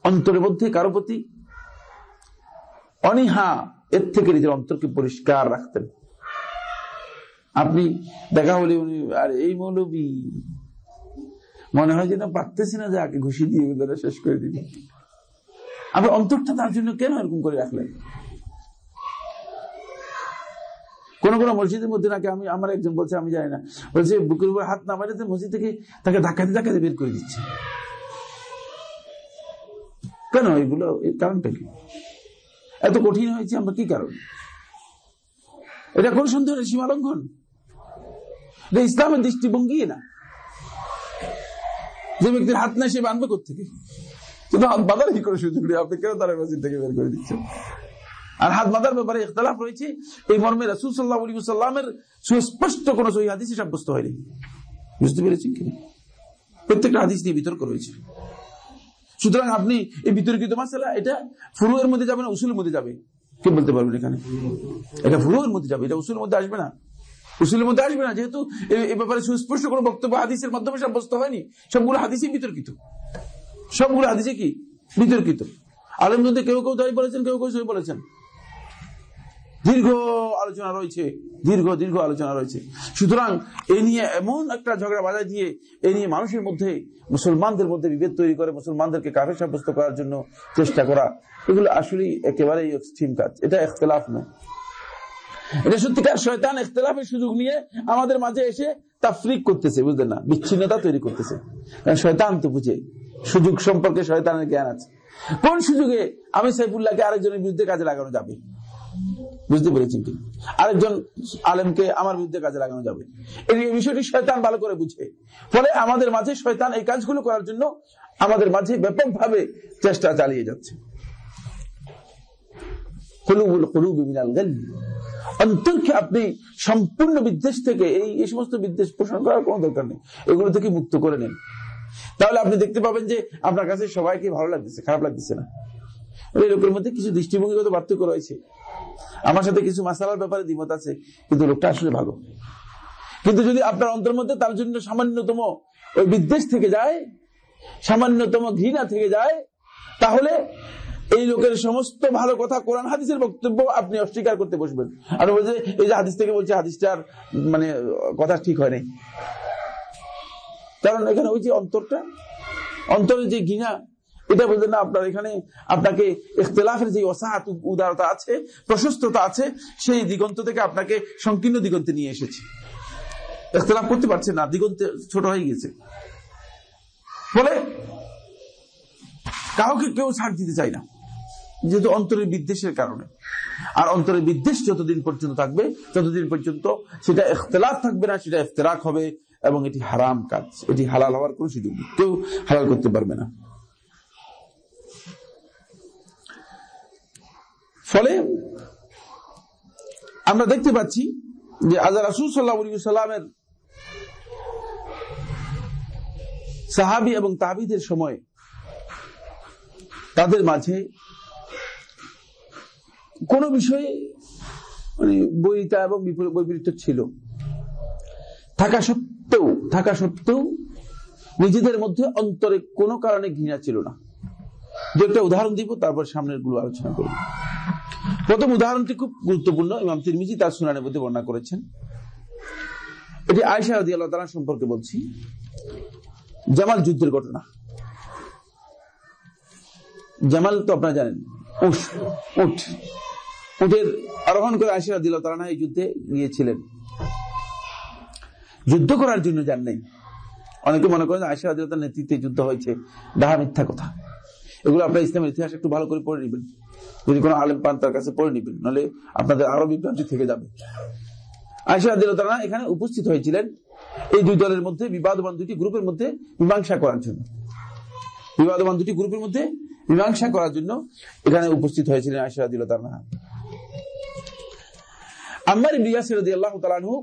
অন্তরের মধ্যে কারো প্রতি অনিহা এর থেকে নিজের অন্তরকে পরিষ্কার রাখতেন আপনি দেখা হলে উনি আর এই মৌলবি মনে হয় যেন পারতেছি না যে আগে ঘুষি দিয়ে শেষ করে দিবি আপনি অন্তরটা তার জন্য কেন এরকম করে রাখলেন কোন কোন মসজিদের মধ্যে নাকি আমি আমার একজন বলছে আমি জানি না বলছে বুকের উপর হাত না মারিতে মসজিদ থেকে তাকে ধাক্কাতে ধাক্কাতে বের করে দিচ্ছে কেন এগুলো কারণটা কি এত কঠিন হয়েছে আমরা কি কারণ এটা কোন সন্দেহের সীমালঙ্ঘন এটা ইসলামের দৃষ্টিভঙ্গি না যে ব্যক্তির হাত না সে বানবে কোথেকে বাধা কি করে সুযোগ আপনি কেন তারা মসজিদ থেকে বের করে দিচ্ছেন আর হাত বাঁধার ব্যাপারে ইতালাফ রয়েছে এই মর্মে রাসুল সাল্লাহ আলী সাল্লামের সুস্পষ্ট কোন সহি হাদিস সাব্যস্ত হয়নি বুঝতে পেরেছেন কি প্রত্যেকটা হাদিস নিয়ে বিতর্ক রয়েছে সুতরাং আপনি এই বিতর্কিত মাসালা এটা ফুরুয়ের মধ্যে যাবে না উসুলের মধ্যে যাবে কে বলতে পারবেন এখানে এটা ফুরুয়ের মধ্যে যাবে এটা উসুলের মধ্যে আসবে না উসুলের মধ্যে আসবে না যেহেতু এ ব্যাপারে সুস্পষ্ট কোনো বক্তব্য হাদিসের মাধ্যমে সাব্যস্ত হয়নি সবগুলো হাদিসই বিতর্কিত সবগুলো হাদিসে কি বিতর্কিত আলমদের কেউ কেউ দায়ী বলেছেন কেউ কেউ সই বলেছেন দীর্ঘ আলোচনা রয়েছে দীর্ঘ দীর্ঘ আলোচনা রয়েছে সুতরাং এ নিয়ে এমন একটা ঝগড়া বাজায় দিয়ে এ নিয়ে মানুষের মধ্যে মুসলমানদের মধ্যে বিভেদ তৈরি করে মুসলমানদেরকে কাফের সাব্যস্ত করার জন্য চেষ্টা করা এগুলো আসলেই একেবারেই এক্সট্রিম কাজ এটা এখতলাফ নয় এটা সত্যিকার শয়তান এখতলাফের সুযোগ নিয়ে আমাদের মাঝে এসে তা ফ্রিক করতেছে বুঝলেন না বিচ্ছিন্নতা তৈরি করতেছে শয়তান তো বুঝে সুযোগ সম্পর্কে শয়তানের জ্ঞান আছে কোন সুযোগে আমি সাইফুল্লাহকে আরেকজনের বিরুদ্ধে কাজে লাগানো যাবে বুঝতে পেরেছেন কি আরেকজন আলেমকে আমার বিরুদ্ধে কাজে লাগানো যাবে এই বিষয়টি শয়তান ভালো করে বুঝে ফলে আমাদের মাঝে শয়তান এই কাজগুলো করার জন্য আমাদের মাঝে ব্যাপকভাবে চেষ্টা চালিয়ে যাচ্ছে আপনি সম্পূর্ণ বিদ্বেষ থেকে এই সমস্ত বিদ্বেষ পোষণ করার কোন দরকার নেই এগুলো থেকে মুক্ত করে নেন তাহলে আপনি দেখতে পাবেন যে আপনার কাছে সবাইকে ভালো লাগতেছে খারাপ লাগতেছে না লোকের মধ্যে কিছু দৃষ্টিভঙ্গিগত পার্থক্য রয়েছে আমার সাথে কিছু মাসালার ব্যাপারে দ্বিমত আছে কিন্তু লোকটা আসলে ভালো কিন্তু যদি আপনার অন্তর মধ্যে তার জন্য সামান্যতম ওই বিদ্বেষ থেকে যায় সামান্যতম ঘৃণা থেকে যায় তাহলে এই লোকের সমস্ত ভালো কথা কোরআন হাদিসের বক্তব্য আপনি অস্বীকার করতে বসবেন আর বলছে এই যে হাদিস থেকে বলছে হাদিসটার মানে কথা ঠিক হয়নি কারণ এখানে ওই যে অন্তরটা অন্তরের যে ঘৃণা এটা বলছেন না আপনার এখানে আপনাকে ইতলাফের যে অসাহাত উদারতা আছে প্রশস্ততা আছে সেই দিগন্ত থেকে আপনাকে সংকীর্ণ দিগন্তে নিয়ে এসেছে ইতলাফ করতে পারছে না দিগন্তে ছোট হয়ে গেছে ফলে কাউকে কেউ ছাড় দিতে চায় না যেহেতু অন্তরের বিদ্বেষের কারণে আর অন্তরের বিদ্বেষ যতদিন পর্যন্ত থাকবে ততদিন পর্যন্ত সেটা ইতলাফ থাকবে না সেটা ইফতলাক হবে এবং এটি হারাম কাজ এটি হালাল হওয়ার কোন সুযোগ কেউ হালাল করতে পারবে না ফলে আমরা দেখতে পাচ্ছি যে আজার রাসুল সাল্লাহামের সাহাবি এবং তাবিদের সময় তাদের মাঝে কোন বিষয়ে মানে বৈরিতা এবং বৈপরীত ছিল থাকা সত্ত্বেও থাকা সত্ত্বেও নিজেদের মধ্যে অন্তরে কোনো কারণে ঘৃণা ছিল না যে একটা উদাহরণ দিব তারপর সামনের গুলো আলোচনা করব প্রথম উদাহরণটি খুব গুরুত্বপূর্ণ ইমাম তিরমিজি তার সুনানের মধ্যে বর্ণনা করেছেন এটি আয়সা আদি আল্লাহ তালা সম্পর্কে বলছি জামাল যুদ্ধের ঘটনা জামাল তো আপনারা জানেন উঠ উঠ উঠের আরোহণ করে আয়সা আদি আল্লাহ এই যুদ্ধে গিয়েছিলেন যুদ্ধ করার জন্য যান নাই অনেকে মনে করেন আয়সা আদি আল্লাহ নেতৃত্বে যুদ্ধ হয়েছে ডাহা মিথ্যা কথা এগুলো আপনার ইসলামের ইতিহাস একটু ভালো করে পড়ে নেবেন যদি কোনো আলেম পান তার কাছে পড়ে নিবেন নাহলে আপনাদের আরো বিভ্রান্তি থেকে যাবে আয়সা দিল তারা এখানে উপস্থিত হয়েছিলেন এই দুই দলের মধ্যে বিবাদমান দুটি গ্রুপের মধ্যে মীমাংসা করার জন্য বিবাদমান দুটি গ্রুপের মধ্যে মীমাংসা করার জন্য এখানে উপস্থিত হয়েছিলেন আয়সা দিল তার আম্মার ইয়াসির আল্লাহ তালানহু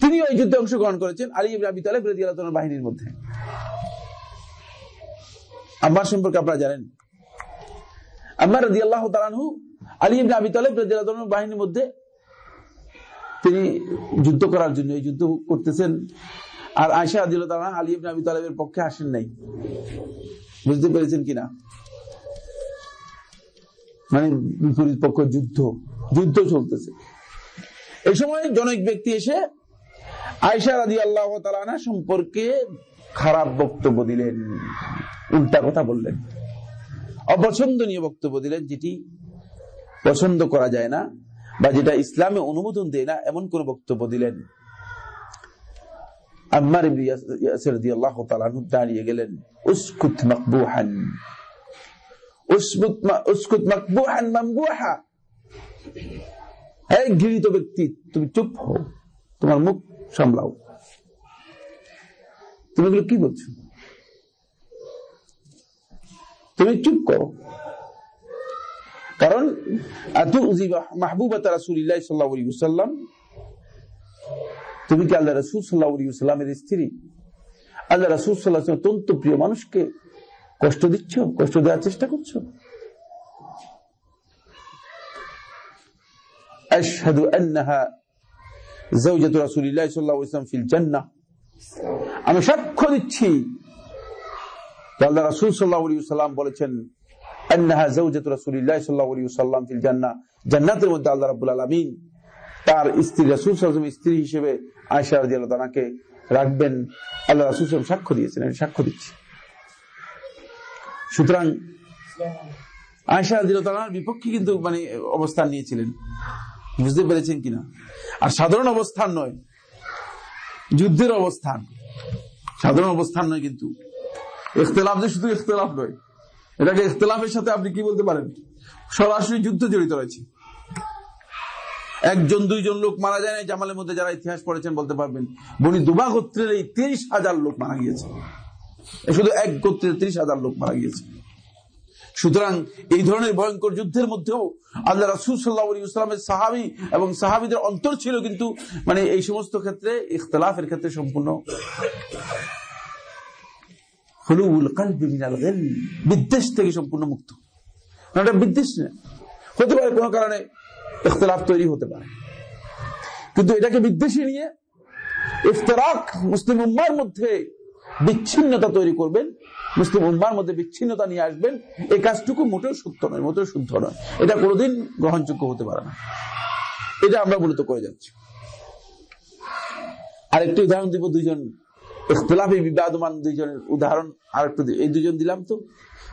তিনি ওই যুদ্ধে অংশগ্রহণ করেছেন আলী ইবনে তালেব রাজি আল্লাহ বাহিনীর মধ্যে আম্মার সম্পর্কে আপনারা জানেন রাজি আল্লাহ আবি তালেব বাহিনীর মধ্যে তিনি যুদ্ধ করার জন্য এই যুদ্ধ করতেছেন আর আয়সা আদিল ইবনে আবি তালেবের পক্ষে আসেন নাই বুঝতে পেরেছেন কিনা মানে বিপরীত পক্ষ যুদ্ধ যুদ্ধ চলতেছে এই সময় জনক ব্যক্তি এসে আয়সা রাজি আল্লাহ সম্পর্কে খারাপ বক্তব্য দিলেন উল্টা কথা বললেন অপছন্দনীয় বক্তব্য দিলেন যেটি পছন্দ করা যায় না বা যেটা ইসলামে অনুমোদন দেয় না এমন কোন বক্তব্য দিলেন দাঁড়িয়ে গেলেন উসকুত মাকবুহান ব্যক্তি তুমি চুপ হও তোমার মুখ সামলাও তুমি কি বলছো তুমি চুপ করো কারণ মাহবুবাত রাসুলিল্লাহ তুমি কি আল্লাহ রসুল সাল্লাহামের স্ত্রী আল্লাহ রসুল সাল্লাহ অত্যন্ত প্রিয় মানুষকে কষ্ট দিচ্ছ কষ্ট দেওয়ার চেষ্টা করছো أشهد أنها আমি সাক্ষ্য দিচ্ছি আল্লাহ রাসুল বলেছেন রাখবেন আল্লাহ রাসুল সাক্ষ্য দিয়েছেন আমি সাক্ষ্য দিচ্ছি সুতরাং আয়সা রাজি বিপক্ষে কিন্তু মানে অবস্থান নিয়েছিলেন বুঝতে পেরেছেন কিনা আর সাধারণ অবস্থান নয় যুদ্ধের অবস্থান সাধারণ অবস্থান নয় কিন্তু ইখতলাফ যে শুধু ইখতলাফ নয় এটাকে ইখতলাফের সাথে আপনি কি বলতে পারেন সরাসরি যুদ্ধ জড়িত রয়েছে একজন দুইজন লোক মারা যায় না জামালের মধ্যে যারা ইতিহাস পড়েছেন বলতে পারবেন বনি দুবা গোত্রের এই তিরিশ হাজার লোক মারা গিয়েছে শুধু এক গোত্রের তিরিশ হাজার লোক মারা গিয়েছে সুতরাং এই ধরনের ভয়ঙ্কর যুদ্ধের মধ্যেও আল্লাহ রাসুল সাল্লাহ ইসলামের সাহাবি এবং সাহাবিদের অন্তর ছিল কিন্তু মানে এই সমস্ত ক্ষেত্রে ইখতলাফের ক্ষেত্রে সম্পূর্ণ হলুল কালবি মিনাল বিদ্বেষ থেকে সম্পূর্ণ মুক্ত ওটা বিদ্বেষ না হতে পারে কোনো কারণে ইখতলাফ তৈরি হতে পারে কিন্তু এটাকে বিদ্বেষী নিয়ে ইফতরাক মুসলিম উম্মার মধ্যে বিচ্ছিন্নতা তৈরি করবেন মুসলিম উম্মার মধ্যে বিচ্ছিন্নতা নিয়ে আসবেন এই কাজটুকু মোটেও সত্য নয় মোটেও শুদ্ধ নয় এটা কোনোদিন গ্রহণযোগ্য হতে পারে না এটা আমরা মূলত করে যাচ্ছি আরেকটি উদাহরণ দিব দুইজন ইখতলাফে বিবাদমান দুইজন উদাহরণ আর একটু এই দুজন দিলাম তো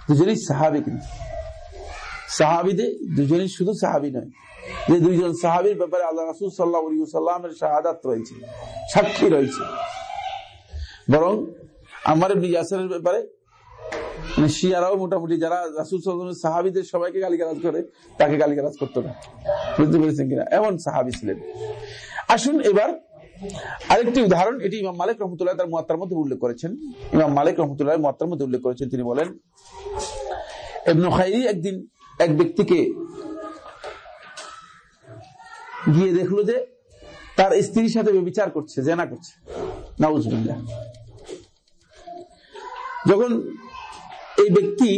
দুজনই সাহাবি কিন্তু সাহাবিদের দুজনই শুধু সাহাবি নয় যে দুইজন সাহাবির ব্যাপারে আল্লাহ রাসুল সাল্লাহ সাল্লামের শাহাদাত রয়েছে সাক্ষী রয়েছে বরং আমার ইয়াসের ব্যাপারে মানে শিয়ারাও মোটামুটি যারা রাসুল সাল্লামের সাহাবিদের সবাইকে গালিগালাজ করে তাকে গালিগালাজ করতো না বুঝতে পেরেছেন কিনা এমন সাহাবি ছিলেন আসুন এবার আরেকটি উদাহরণ এটি ইমাম মালিক রহমতুল্লাহ তার মাত্রার মধ্যে উল্লেখ করেছেন ইমাম মালিক রহমতুল্লাহ মাত্রার মধ্যে উল্লেখ করেছেন তিনি বলেন এবনু একদিন এক ব্যক্তিকে গিয়ে দেখলো যে তার স্ত্রীর সাথে বিচার করছে জেনা করছে নাউজবিল্লা যখন এই ব্যক্তি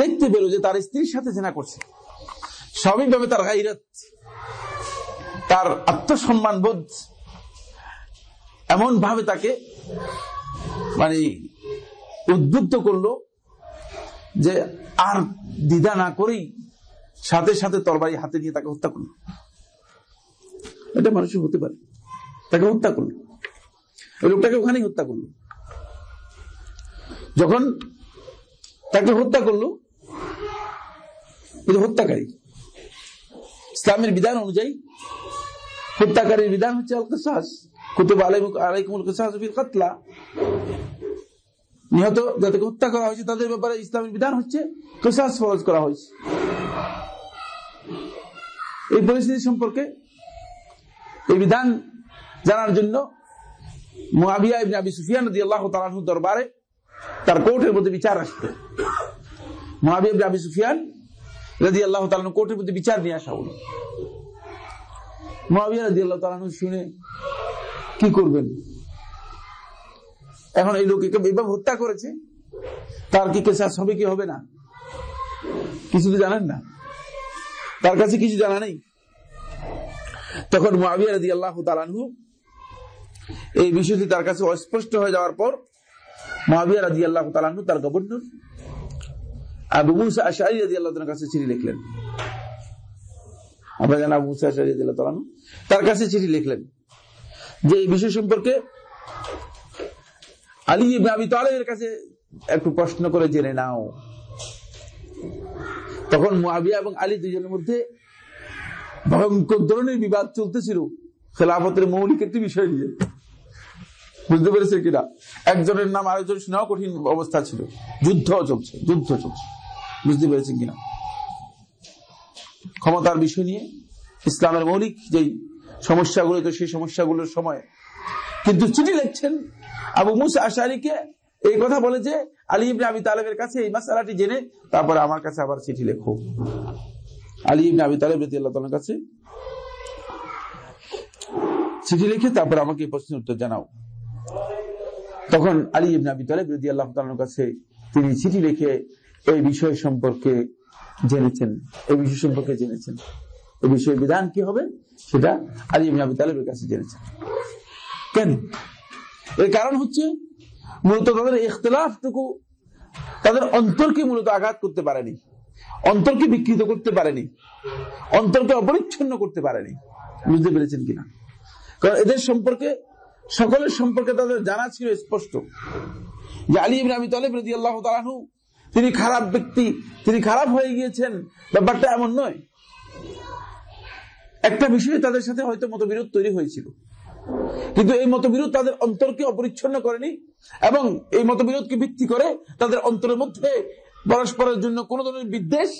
দেখতে পেল যে তার স্ত্রীর সাথে জেনা করছে স্বাভাবিকভাবে তার গাইরত তার আত্মসম্মান বোধ এমন ভাবে তাকে মানে উদ্বুদ্ধ করলো যে আর দ্বিধা না করেই সাথে সাথে তরবারি হাতে নিয়ে তাকে হত্যা করলো এটা মানুষের হতে পারে তাকে হত্যা করলো ওই লোকটাকে ওখানেই হত্যা করলো যখন তাকে হত্যা করলো হত্যাকারী ইসলামের বিধান অনুযায়ী হত্যাকারীর বিধান হচ্ছে অল্প শ্বাস কুতুব নিহত যাদেরকে হত্যা করা হয়েছে তাদের ব্যাপারে বিধান হচ্ছে ফরজ করা হয়েছে এই পরিস্থিতি সম্পর্কে এই বিধান জানার জন্য সুফিয়ান দরবারে তার কোর্টের প্রতি বিচার আসত মুআবিয়া সুফিয়ান কোর্টের প্রতি বিচার নিয়ে আসা হলো মুআবিয়া রাদিয়াল্লাহু তাআলা শুনে কি করবেন এখন এই লোককে এভাবে হত্যা করেছে তার কি কেসাস হবে কি হবে না কিছু তো জানেন না তার কাছে কিছু জানা নেই তখন আল্লাহ এই বিষয়টি তার কাছে অস্পষ্ট হয়ে যাওয়ার পর মহাবিয়া রাজি আল্লাহ তালানহু তার গভর্নর আবু মুসা আশারি আল্লাহ কাছে চিঠি লিখলেন আমরা জানা আবু মুসা আশারি তার কাছে চিঠি লিখলেন যে এই বিষয় সম্পর্কে আলী আবি তালেবের কাছে একটু প্রশ্ন করে জেনে নাও তখন মুয়াবিয়া এবং আলী দুজনের মধ্যে ভয়ঙ্কর ধরনের বিবাদ চলতেছিল খেলাফতের মৌলিক একটি বিষয় নিয়ে বুঝতে পেরেছে কিনা একজনের নাম আরেকজন শোনাও কঠিন অবস্থা ছিল যুদ্ধ চলছে যুদ্ধ চলছে বুঝতে পেরেছেন কিনা ক্ষমতার বিষয় নিয়ে ইসলামের মৌলিক যেই সমস্যাগুলো তো সেই সমস্যাগুলোর সময় কিন্তু চিঠি লিখছেন আবু মুসা আশারিকে এই কথা বলে যে আলী ইবনে আবি তালেবের কাছে এই মাসালাটি জেনে তারপরে আমার কাছে আবার চিঠি লেখো আলী ইবনে আবি তালেব রতি কাছে চিঠি লিখে তারপর আমাকে এই প্রশ্নের উত্তর জানাও তখন আলী ইবনে আবি তালেব রতি আল্লাহ কাছে তিনি চিঠি লিখে এই বিষয় সম্পর্কে জেনেছেন এই বিষয় সম্পর্কে জেনেছেন এই বিষয়ে বিধান কি হবে সেটা আলী ইবনে আবি তালেবের কাছে জেনেছেন কেন এর কারণ হচ্ছে মূলত তাদের ইখতলাফটুকু তাদের অন্তরকে মূলত আঘাত করতে পারেনি অন্তরকে বিকৃত করতে পারেনি অন্তরকে অপরিচ্ছন্ন করতে পারেনি বুঝতে পেরেছেন কিনা কারণ এদের সম্পর্কে সকলের সম্পর্কে তাদের জানা ছিল স্পষ্ট যে আলী ইবনে আবি তালেব রাদিয়াল্লাহু তাআলা তিনি খারাপ ব্যক্তি তিনি খারাপ হয়ে গিয়েছেন ব্যাপারটা এমন নয় একটা বিষয়ে তাদের সাথে হয়তো মতবিরোধ তৈরি হয়েছিল কিন্তু এই মতবিরোধ তাদের অন্তরকে অপরিচ্ছন্ন করেনি এবং এই মতবিরোধকে ভিত্তি করে তাদের অন্তরের মধ্যে পরস্পরের জন্য কোন ধরনের বিদ্বেষ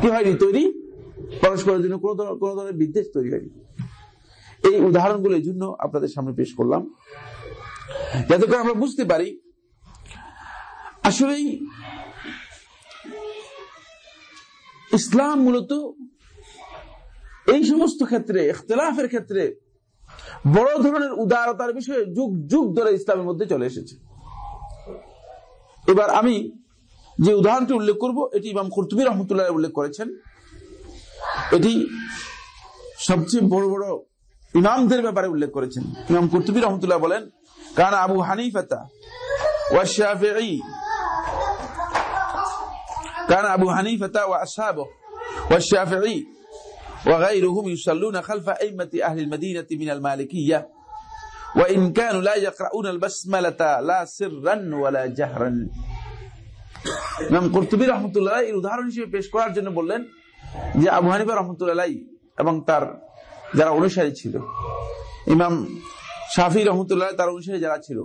কি হয়নি তৈরি পরস্পরের জন্য কোন কোন ধরনের বিদ্বেষ তৈরি হয়নি এই উদাহরণগুলো এই জন্য আপনাদের সামনে পেশ করলাম যাতে করে আমরা বুঝতে পারি আসলেই ইসলাম মূলত এই সমস্ত ক্ষেত্রে ইখতলাফের ক্ষেত্রে বড় ধরনের উদারতার বিষয়ে যুগ যুগ ধরে ইসলামের মধ্যে চলে এসেছে এবার আমি যে উদাহরণটি উল্লেখ করব এটি ইমাম কুরতুবি রহমতুল্লাহ উল্লেখ করেছেন এটি সবচেয়ে বড় বড় ইমামদের ব্যাপারে উল্লেখ করেছেন ইমাম কুরতুবি রহমতুল্লাহ বলেন কারণ আবু হানিফাতা ওয়াশাফি কারণ আবু হানিফাতা ওয়া আসাব ওয়াশাফি وغيرهم يصلون خلف أئمة أهل المدينة من المالكية وإن كانوا لا يقرؤون البسملة لا سرا ولا جهرا ইমাম কর্তুবী রহমতুল্লাহ এর উদাহরণ হিসেবে পেশ করার জন্য বললেন যে আবু হানিফা রহমতুল্লাহ এবং তার যারা অনুসারী ছিল ইমাম শাফি রহমতুল্লাহ তার অনুসারী যারা ছিল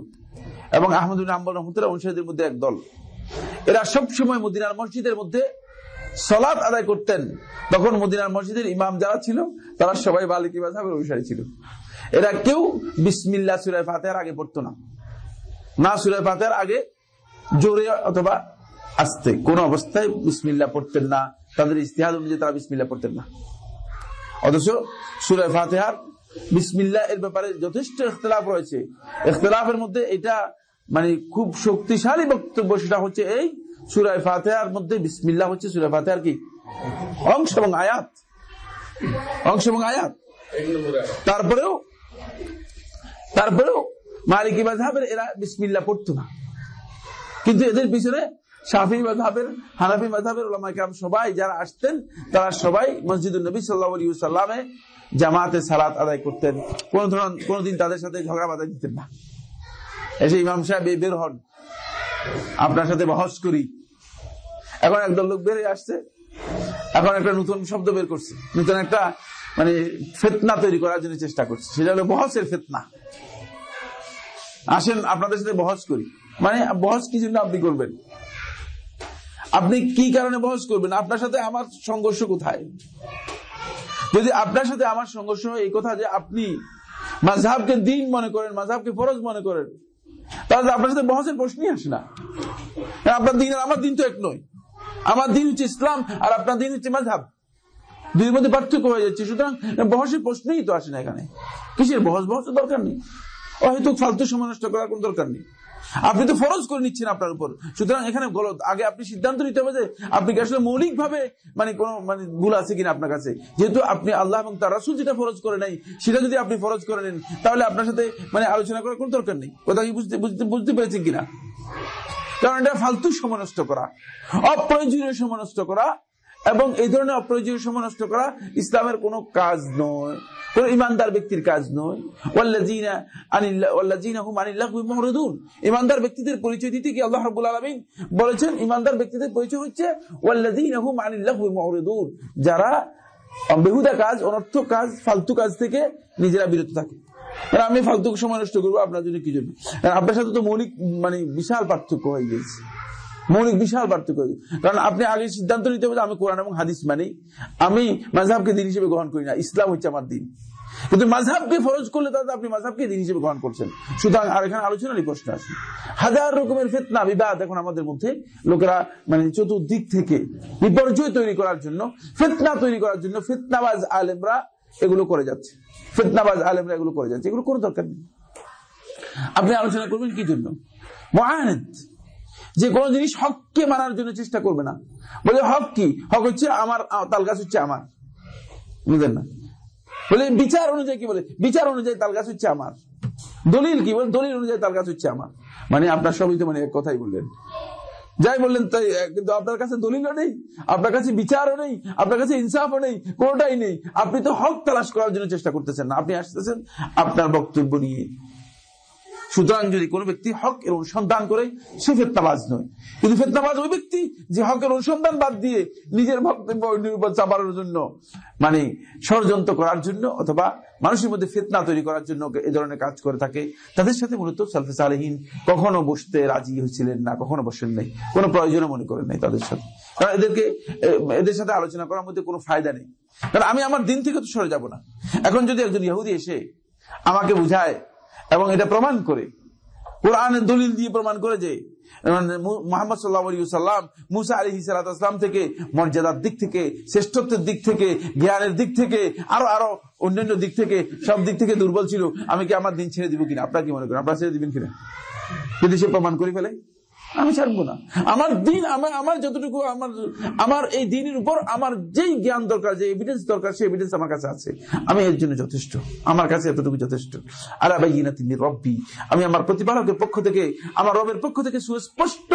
এবং আহমদুল আম্বল রহমতুল্লাহ অনুসারীদের মধ্যে এক দল এরা সব সময় মদিনার মসজিদের মধ্যে সলাৎ আদায় করতেন তখন মদিনার মসজিদের ইমাম যারা ছিল তারা সবাই বালিকি মাঝাবের অনুসারী ছিল এরা কেউ বিসমিল্লা সুরায় ফাতেহার আগে পড়তো না না সুরায় ফাতেহার আগে জোরে অথবা আসতে কোন অবস্থায় বিসমিল্লা পড়তেন না তাদের ইস্তেহাদ অনুযায়ী তারা বিসমিল্লা পড়তেন না অথচ সুরায় ফাতেহার বিসমিল্লা এর ব্যাপারে যথেষ্ট ইখতলাফ রয়েছে ইখতলাফের মধ্যে এটা মানে খুব শক্তিশালী বক্তব্য সেটা হচ্ছে এই সুরায় ফাতেহার মধ্যে বিসমিল্লা হচ্ছে সুরায় ফাতেহার কি অংশ এবং আয়াত অংশ এবং আয়াত তারপরেও তারপরেও মালিকী মাঝহাবের এরা বিসমিল্লা পড়ত না কিন্তু এদের পিছনে শাহি মাধাবের হানাফি মাধাবের ওলামাইকাম সবাই যারা আসতেন তারা সবাই মসজিদ নবী সাল্লাহামে জামাতে সালাত আদায় করতেন কোন ধরন কোনদিন তাদের সাথে ঝগড়া বাধা দিতেন না এসে ইমাম সাহেব বের হন আপনার সাথে বহস করি এখন একদল লোক বেড়ে আসছে এখন একটা নতুন শব্দ বের করছে নতুন একটা মানে ফেতনা তৈরি করার জন্য চেষ্টা করছে সেটা হলো বহসের ফেতনা আসেন আপনাদের সাথে বহস করি মানে বহস কি জন্য আপনি করবেন আপনি কি কারণে বহস করবেন আপনার সাথে আমার সংঘর্ষ কোথায় যদি আপনার সাথে আমার সংঘর্ষ এই কথা যে আপনি মাঝহাবকে দিন মনে করেন মাঝহাবকে ফরজ মনে করেন তাহলে আপনার সাথে বহসের প্রশ্নই আসে না আপনার দিন আমার দিন তো এক নয় আমার দিন হচ্ছে ইসলাম আর আপনার দিন হচ্ছে মাঝাব দুই মধ্যে পার্থক্য হয়ে যাচ্ছে সুতরাং বহসের প্রশ্নই তো আসে না এখানে কিসের বহস বহসের দরকার নেই অহেতুক ফালতু সময় নষ্ট করার কোন দরকার নেই আপনি তো ফরজ করে নিচ্ছেন আপনার উপর সুতরাং এখানে গলত আগে আপনি সিদ্ধান্ত নিতে হবে যে আপনি আসলে মৌলিক ভাবে মানে কোন মানে ভুল আছে কিনা আপনার কাছে যেহেতু আপনি আল্লাহ এবং তার রাসুল যেটা ফরজ করে নাই সেটা যদি আপনি ফরজ করে নেন তাহলে আপনার সাথে মানে আলোচনা করার কোন দরকার নেই কোথাও কি বুঝতে বুঝতে বুঝতে পেরেছেন কিনা কারণ এটা ফালতু সমানষ্ট করা অপ্রয়োজনীয় সমানষ্ট করা এবং এই ধরনের অপ্রয়োজনীয় সময় নষ্ট করা ইসলামের কোনো কাজ নয় কোন ইমানদার ব্যক্তির কাজ নয়ার ব্যক্তিদের পরিচয় দিতে কি আল্লাহ রবুল আলমিন বলেছেন ইমানদার ব্যক্তিদের পরিচয় হচ্ছে যারা বেহুদা কাজ অনর্থ কাজ ফালতু কাজ থেকে নিজেরা বিরত থাকে মানে আমি ফালতু সময় নষ্ট করবো আপনার জন্য কি জন্য আপনার সাথে তো মৌলিক মানে বিশাল পার্থক্য হয়ে গেছে মৌলিক বিশাল পার্থক্য কারণ আপনি আগে সিদ্ধান্ত নিতে হবে আমি কোরআন এবং হাদিস মানি আমি মাঝহাবকে দিন হিসেবে গ্রহণ করি না ইসলাম হচ্ছে আমার দিন কিন্তু মাঝহাবকে ফরজ করলে তাহলে আপনি মাঝহাবকে দিন হিসেবে গ্রহণ করছেন সুতরাং আর এখানে আলোচনারই প্রশ্ন আছে হাজার রকমের ফেতনা বিবাদ এখন আমাদের মধ্যে লোকেরা মানে চতুর্দিক থেকে বিপর্যয় তৈরি করার জন্য ফেতনা তৈরি করার জন্য ফেতনাবাজ আলেমরা এগুলো করে যাচ্ছে ফেতনাবাজ আলেমরা এগুলো করে যাচ্ছে এগুলো কোনো দরকার নেই আপনি আলোচনা করবেন কি জন্য মহানন্দ যে কোনো জিনিস হককে মানার জন্য চেষ্টা করবে না বলে হক কি হক হচ্ছে আমার তাল গাছ হচ্ছে আমার বুঝলেন না বলে বিচার অনুযায়ী কি বলে বিচার অনুযায়ী তাল গাছ হচ্ছে আমার দলিল কি বলেন দলিল অনুযায়ী তাল গাছ হচ্ছে আমার মানে আপনার সবই তো মানে এক কথাই বললেন যাই বললেন তাই কিন্তু আপনার কাছে দলিলও নেই আপনার কাছে বিচারও নেই আপনার কাছে ইনসাফও নেই কোনোটাই নেই আপনি তো হক তালাশ করার জন্য চেষ্টা করতেছেন না আপনি আসতেছেন আপনার বক্তব্য নিয়ে সুতরাং যদি কোনো ব্যক্তি হক এর অনুসন্ধান করে সে ফেতনাবাজ নয় কিন্তু ফেতনাবাজ ওই ব্যক্তি যে হকের অনুসন্ধান বাদ দিয়ে নিজের বক্তব্য চাপানোর জন্য মানে ষড়যন্ত্র করার জন্য অথবা মানুষের মধ্যে ফেতনা তৈরি করার জন্য এ ধরনের কাজ করে থাকে তাদের সাথে মূলত সালফে সালেহীন কখনো বসতে রাজি হয়েছিলেন না কখনো বসেন নাই কোনো প্রয়োজনও মনে করেন নাই তাদের সাথে কারণ এদেরকে এদের সাথে আলোচনা করার মধ্যে কোনো ফায়দা নেই কারণ আমি আমার দিন থেকে তো সরে যাব না এখন যদি একজন ইহুদি এসে আমাকে বুঝায় এবং এটা প্রমাণ করে কোরআন দলিল দিয়ে প্রমাণ করে যে মোহাম্মদ সাল্লাহ আলী সাল্লাম মুসা আলী হিসালাম থেকে মর্যাদার দিক থেকে শ্রেষ্ঠত্বের দিক থেকে জ্ঞানের দিক থেকে আরো আরো অন্যান্য দিক থেকে সব দিক থেকে দুর্বল ছিল আমি কি আমার দিন ছেড়ে দিব কিনা আপনার কি মনে করেন আপনার ছেড়ে দিবেন কিনা যদি সে প্রমাণ করে ফেলে আমি ছাড়বো না আমার দিন আমার আমার যতটুকু আমার আমার এই দিনের উপর আমার যেই জ্ঞান দরকার যে এভিডেন্স দরকার সেই এভিডেন্স আমার কাছে আছে আমি এর জন্য যথেষ্ট আমার কাছে এতটুকু যথেষ্ট আর ভাই ইনা তিনি রব্বি আমি আমার প্রতিপালকের পক্ষ থেকে আমার রবের পক্ষ থেকে সুস্পষ্ট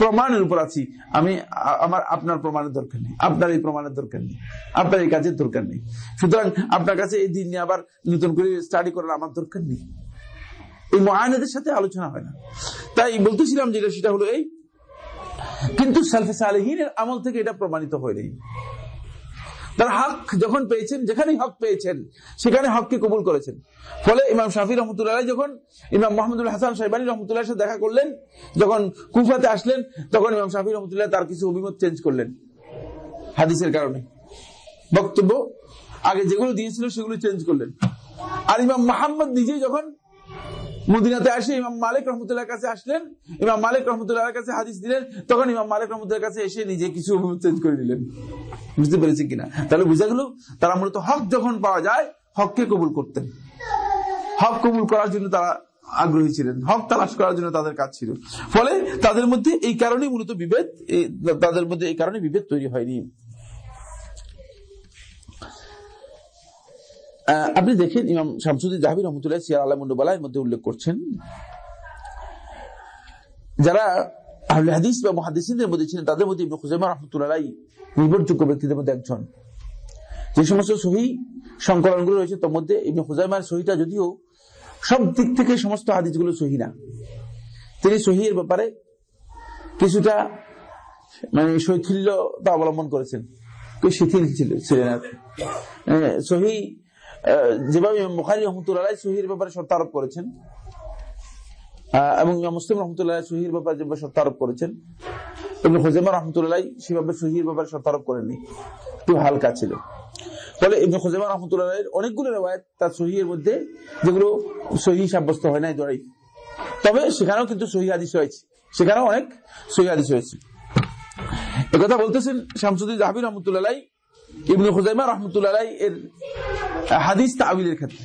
প্রমাণের উপর আছি আমি আমার আপনার প্রমাণের দরকার নেই আপনার এই প্রমাণের দরকার নেই আপনার এই কাজের দরকার নেই সুতরাং আপনার কাছে এই দিন নিয়ে আবার নতুন করে স্টাডি করার আমার দরকার নেই এই মহানদের সাথে আলোচনা হয় না তাই বলতেছিলাম যেটা সেটা হলো এই কিন্তু সালফে সালেহীনের আমল থেকে এটা প্রমাণিত হয়নি তার হক যখন পেয়েছেন যেখানেই হক পেয়েছেন সেখানে হককে কবুল করেছেন ফলে ইমাম শাফি রহমতুল্লাহ যখন ইমাম মোহাম্মদুল হাসান সাহেবানী রহমতুল্লাহ সাথে দেখা করলেন যখন কুফাতে আসলেন তখন ইমাম শাফি রহমতুল্লাহ তার কিছু অভিমত চেঞ্জ করলেন হাদিসের কারণে বক্তব্য আগে যেগুলো দিয়েছিল সেগুলো চেঞ্জ করলেন আর ইমাম মাহমদ নিজেই যখন মদিনাতে আসে ইমাম মালিক রহমতুল্লাহ কাছে আসলেন ইমাম মালিক রহমতুল্লাহ কাছে হাদিস দিলেন তখন ইমাম মালিক রহমতুল্লাহ কাছে এসে নিজে কিছু চেঞ্জ করে দিলেন বুঝতে পেরেছি কিনা তাহলে বুঝা গেল তারা মূলত হক যখন পাওয়া যায় হককে কবুল করতেন হক কবুল করার জন্য তারা আগ্রহী ছিলেন হক তালাশ করার জন্য তাদের কাজ ছিল ফলে তাদের মধ্যে এই কারণে মূলত বিভেদ তাদের মধ্যে এই কারণে বিভেদ তৈরি হয়নি আপনি দেখেন ইমাম শামসুদ্দিন জাহাবি রহমতুল্লাহ সিয়ার আল্লাহ এর মধ্যে উল্লেখ করছেন যারা হাদিস বা মহাদিসিনদের মধ্যে ছিলেন তাদের মধ্যে ইবনে খুজাইমা রহমতুল্লাহ নির্ভরযোগ্য ব্যক্তিদের মধ্যে একজন যে সমস্ত সহি সংকলনগুলো রয়েছে তার মধ্যে ইবনে খুজাইমার সহিটা যদিও সব দিক থেকে সমস্ত হাদিসগুলো সহি না তিনি সহির ব্যাপারে কিছুটা মানে শৈথিল্যতা অবলম্বন করেছেন শিথিল ছিলেন মানে সহি যেভাবে ব্যাপারে শর্ত আরোপ করেছেন এবং মুসলিম রহমতুল্লাহ সহির ব্যাপারে যেভাবে শর্ত আরোপ করেছেন এবং হোজেমা রহমতুল্লাহ সেভাবে সহির ব্যাপারে শর্ত আরোপ করেননি হালকা ছিল অনেকগুলো রেওয়ায়ত তার মধ্যে যেগুলো সহি সাব্যস্ত হয় নাই জড়াই তবে সেখানেও কিন্তু সহি হাদিস হয়েছে সেখানেও অনেক সহি হাদিস হয়েছে একথা বলতেছেন শামসুদ্দিন জাহাবির রহমতুল্লাহ ইবনু খুজাইমা রহমতুল্লাহ এর হাদিস তাবিলের ক্ষেত্রে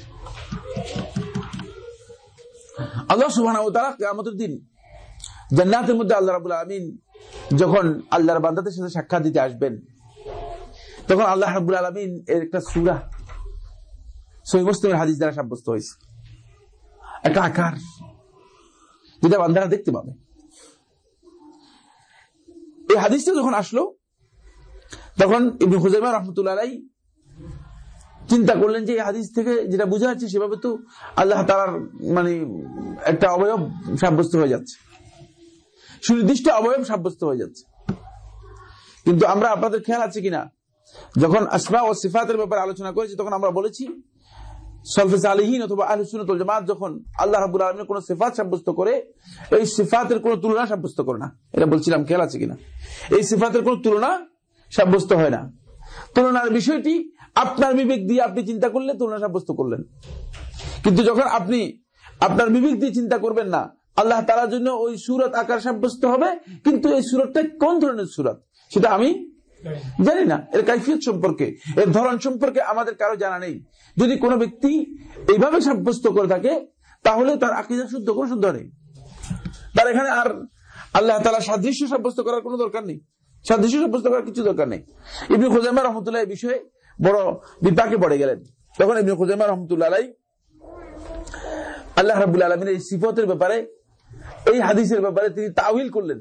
আল্লাহ সুবাহ কেমতের দিন জান্নাতের মধ্যে আল্লাহ রাবুল আমিন যখন আল্লাহর বান্দাদের সাথে সাক্ষাৎ দিতে আসবেন তখন আল্লাহ রাবুল আলমিন এর একটা সুরা সৈমস্তমের হাদিস দ্বারা সাব্যস্ত হয়েছে একটা আকার যেটা বান্দারা দেখতে পাবে এই হাদিসটা যখন আসলো তখন ইবনু হুজাইমা রহমতুল্লাহ চিন্তা করলেন যে এই হাদিস থেকে যেটা বুঝা যাচ্ছে সেভাবে তো আল্লাহ তালার মানে একটা অবয়ব সাব্যস্ত হয়ে যাচ্ছে সুনির্দিষ্ট অবয়ব সাব্যস্ত হয়ে যাচ্ছে কিন্তু আমরা আপনাদের খেয়াল আছে কিনা যখন আসমা ও সিফাতের ব্যাপারে আলোচনা করেছি তখন আমরা বলেছি সলফেস আলহীন অথবা সুন জামাত যখন আল্লাহ রাবুল আলমের কোন সিফাত সাব্যস্ত করে এই সিফাতের কোন তুলনা সাব্যস্ত করে না এটা বলছিলাম খেয়াল আছে কিনা এই সিফাতের কোন তুলনা সাব্যস্ত হয় না তুলনার বিষয়টি আপনার বিবেক দিয়ে আপনি চিন্তা করলে তুলনা সাব্যস্ত করলেন কিন্তু যখন আপনি আপনার বিবেক দিয়ে চিন্তা করবেন না আল্লাহ তালার জন্য ওই সুরত আকার সাব্যস্ত হবে কিন্তু এই সুরতটা কোন ধরনের সুরত সেটা আমি জানি না এর কাইফিয়ত সম্পর্কে এর ধরন সম্পর্কে আমাদের কারো জানা নেই যদি কোনো ব্যক্তি এইভাবে সাব্যস্ত করে থাকে তাহলে তার আকিদা শুদ্ধ কোনো শুদ্ধ নেই তার এখানে আর আল্লাহ তালা সাদৃশ্য সাব্যস্ত করার কোনো দরকার নেই সাদৃশ্য সাব্যস্ত করার কিছু দরকার নেই ইবনু খোজাইমা রহমতুল্লাহ এই বিষয়ে বড় বিপাকে পড়ে গেলেন তখন ইবনু খোজাইমা রহমতুল্লাহ আল্লাহ রাবুল আলমীর এই সিফতের ব্যাপারে এই হাদিসের ব্যাপারে তিনি তাউিল করলেন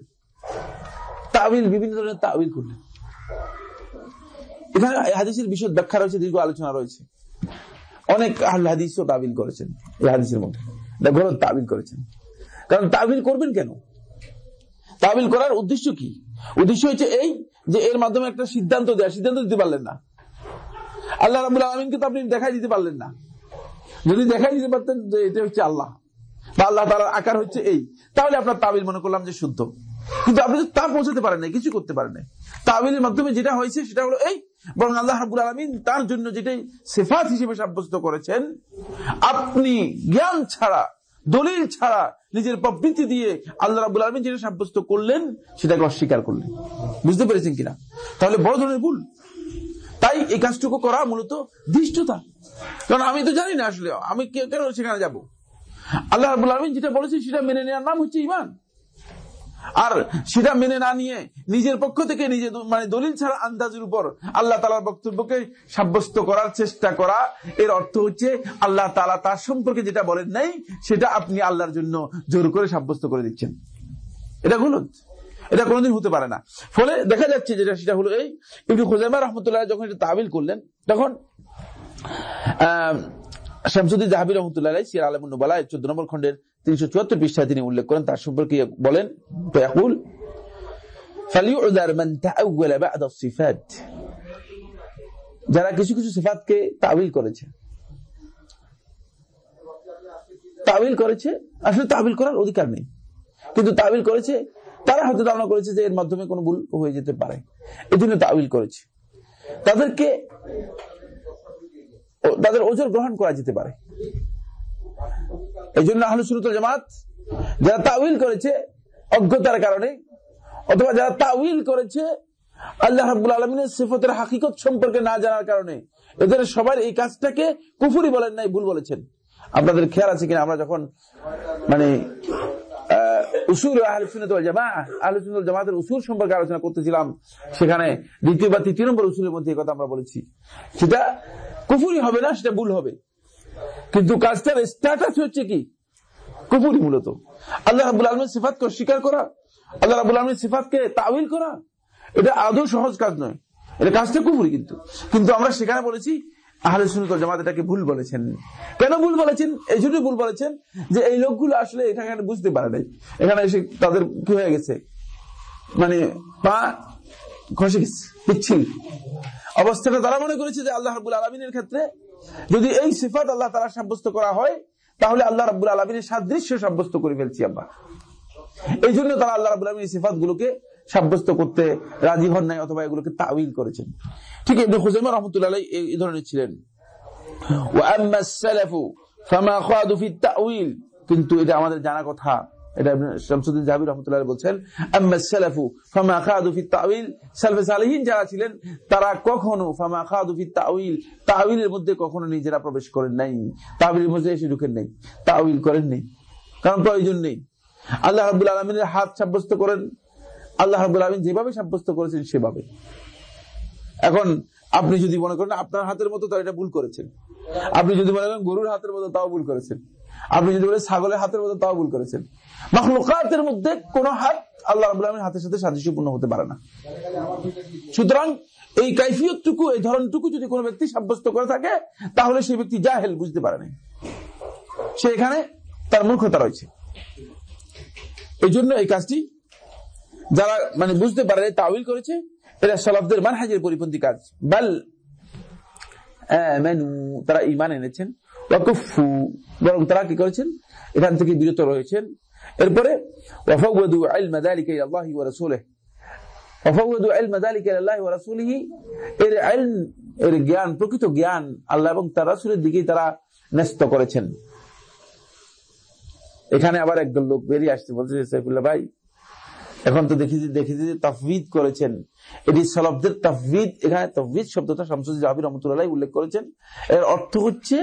তাউিল বিভিন্ন ধরনের তাউিল করলেন এখানে হাদিসের বিষয় ব্যাখ্যা রয়েছে দীর্ঘ আলোচনা রয়েছে অনেক আহল হাদিসও তাবিল করেছেন এই হাদিসের মধ্যে গলত তাবিল করেছেন কারণ তাবিল করবেন কেন তাবিল করার উদ্দেশ্য কি উদ্দেশ্য হচ্ছে এই যে এর মাধ্যমে একটা সিদ্ধান্ত দেয়া সিদ্ধান্ত দিতে পারলেন না আল্লাহ রাবুল আলমিনকে তো আপনি দেখাই দিতে পারলেন না যদি দেখাই দিতে পারতেন যে এটা হচ্ছে আল্লাহ বা আল্লাহ তালার আকার হচ্ছে এই তাহলে আপনার তাবিল মনে করলাম যে শুদ্ধ কিন্তু আপনি তো তা পৌঁছাতে পারেন না কিছু করতে পারেন তাবিলের মাধ্যমে যেটা হয়েছে সেটা হলো এই বরং আল্লাহ হাবুল আলমিন তার জন্য যেটাই সেফাত হিসেবে সাব্যস্ত করেছেন আপনি জ্ঞান ছাড়া দলিল ছাড়া নিজের প্রবৃত্তি দিয়ে আল্লাহ রাবুল আলমী যেটা সাব্যস্ত করলেন সেটাকে অস্বীকার করলেন বুঝতে পেরেছেন কিনা তাহলে বড় ধরনের ভুল তাই এই কাজটুকু করা মূলত দৃষ্টতা কারণ আমি তো জানি না আসলে আমি কেন সেখানে যাব আল্লাহ রাবুল আলমিন যেটা বলেছি সেটা মেনে নেওয়ার নাম হচ্ছে ইমান আর সেটা মেনে না নিয়ে নিজের পক্ষ থেকে নিজে মানে দলিল ছাড়া আন্দাজের উপর আল্লাহ তালার বক্তব্যকে সাব্যস্ত করার চেষ্টা করা এর অর্থ হচ্ছে আল্লাহ তালা তার সম্পর্কে যেটা বলেন নাই সেটা আপনি আল্লাহর জন্য জোর করে সাব্যস্ত করে দিচ্ছেন এটা হল এটা কোনোদিন হতে পারে না ফলে দেখা যাচ্ছে যেটা সেটা হলো এই ইবনু খোজাইমা রহমতুল্লাহ যখন এটা তাবিল করলেন তখন আহ শামসুদ্দিন জাহাবির রহমতুল্লাহ সিয়ার আলমুল্লাহ চোদ্দ নম্বর খন্ডের তিনশো চুয়াত্তর পৃষ্ঠায় তিনি উল্লেখ করেন তার সম্পর্কে বলেন যারা কিছু কিছু সিফাতকে তাবিল করেছে তাবিল করেছে আসলে তাবিল করার অধিকার নেই কিন্তু তাবিল করেছে তারা হয়তো ধারণা করেছে যে এর মাধ্যমে কোনো ভুল হয়ে যেতে পারে এজন্য তাবিল করেছে তাদেরকে তাদের ওজন গ্রহণ করা যেতে পারে এই জন্য আহলুসুরুত জামাত যারা তাউল করেছে অজ্ঞতার কারণে অথবা যারা তাউল করেছে আল্লাহ রাবুল আলমিনের সিফতের হাকিকত সম্পর্কে না জানার কারণে এদের সবার এই কাজটাকে কুফুরি বলেন নাই ভুল বলেছেন আপনাদের খেয়াল আছে কিনা আমরা যখন মানে জামাতের সম্পর্কে আলোচনা করতেছিলাম সেখানে দ্বিতীয় বা তৃতীয় নম্বর মধ্যে কথা আমরা বলেছি সেটা কুফুরি হবে না সেটা ভুল হবে কিন্তু কাজটার স্ট্যাটাস হচ্ছে কি কুপুরি মূলত আল্লাহ রাবুল আলমের সিফাতকে স্বীকার করা আল্লাহ রাবুল আলমের সিফাতকে তাবিল করা এটা আদৌ সহজ কাজ নয় এটা কাজটা কুপুরি কিন্তু কিন্তু আমরা সেখানে বলেছি আহলে সুন্দর জামাত এটাকে ভুল বলেছেন কেন ভুল বলেছেন এই জন্য ভুল বলেছেন যে এই লোকগুলো আসলে এখানে বুঝতে পারে নাই এখানে এসে তাদের কি হয়ে গেছে মানে পা খসে গেছে পিচ্ছিল অবস্থাটা তারা মনে করেছে যে আল্লাহ রাবুল আলমিনের ক্ষেত্রে যদি এই সিফাত আল্লাহ তারা সাব্যস্ত করা হয় তাহলে আল্লাহ রাবুল আলমিনের সাদৃশ্য সাব্যস্ত করে ফেলছি আমরা এই জন্য তারা আল্লাহ রাবুল আলমিনের সিফাত গুলোকে সাব্যস্ত করতে রাজি হন নাই অথবা এগুলোকে তাউিল করেছেন ঠিক ইবনে হুজাইমা রহমতুল্লাহ এই ধরনের ছিলেন ওয়া আম্মা সালাফু ফামা খাদু ফি তাউইল কিন্তু এটা আমাদের জানা কথা নিজেরা প্রবেশ করেন নাই মধ্যে এসে ঢুকেন নাই কারণ প্রয়োজন নেই আল্লাহ আলমিনের হাত সাব্যস্ত করেন আল্লাহ আলমিন যেভাবে সাব্যস্ত করেছেন সেভাবে এখন আপনি যদি মনে করেন আপনার হাতের মতো তার এটা ভুল করেছেন আপনি যদি মনে করেন গরুর হাতের মতো তাও ভুল করেছেন আপনি যদি বলেন ছাগলের হাতের মধ্যে তাও ভুল করেছেন মাখলুকাতের মধ্যে কোন হাত আল্লাহ আবুল্লাহ হাতের সাথে সাদৃশ্যপূর্ণ হতে পারে না সুতরাং এই কাইফিয়তটুকু এই ধরনটুকু যদি কোনো ব্যক্তি সাব্যস্ত করে থাকে তাহলে সেই ব্যক্তি যা হেল বুঝতে পারে না সে এখানে তার মূর্খতা রয়েছে এই জন্য এই কাজটি যারা মানে বুঝতে পারে তাউল করেছে এরা সলাফদের মানহাজের পরিপন্থী কাজ বাল তারা ইমান এনেছেন বরং তারা কি করেছেন এখান থেকে বিরত রয়েছেন এরপরে এর এর জ্ঞান প্রকৃত জ্ঞান আল্লাহ এবং তার রাসূলের দিকে তারা ন্যস্ত করেছেন এখানে আবার একদম লোক বেরিয়ে আসছে বলছে সাইফুল্লাহ ভাই এখন তো দেখি দেখি যে তাফবিদ করেছেন এটি সলফদের তাফিদ এখানে তাফবিদ শব্দটা শামসুজ জাহাবি রহমতুল্লাহ উল্লেখ করেছেন এর অর্থ হচ্ছে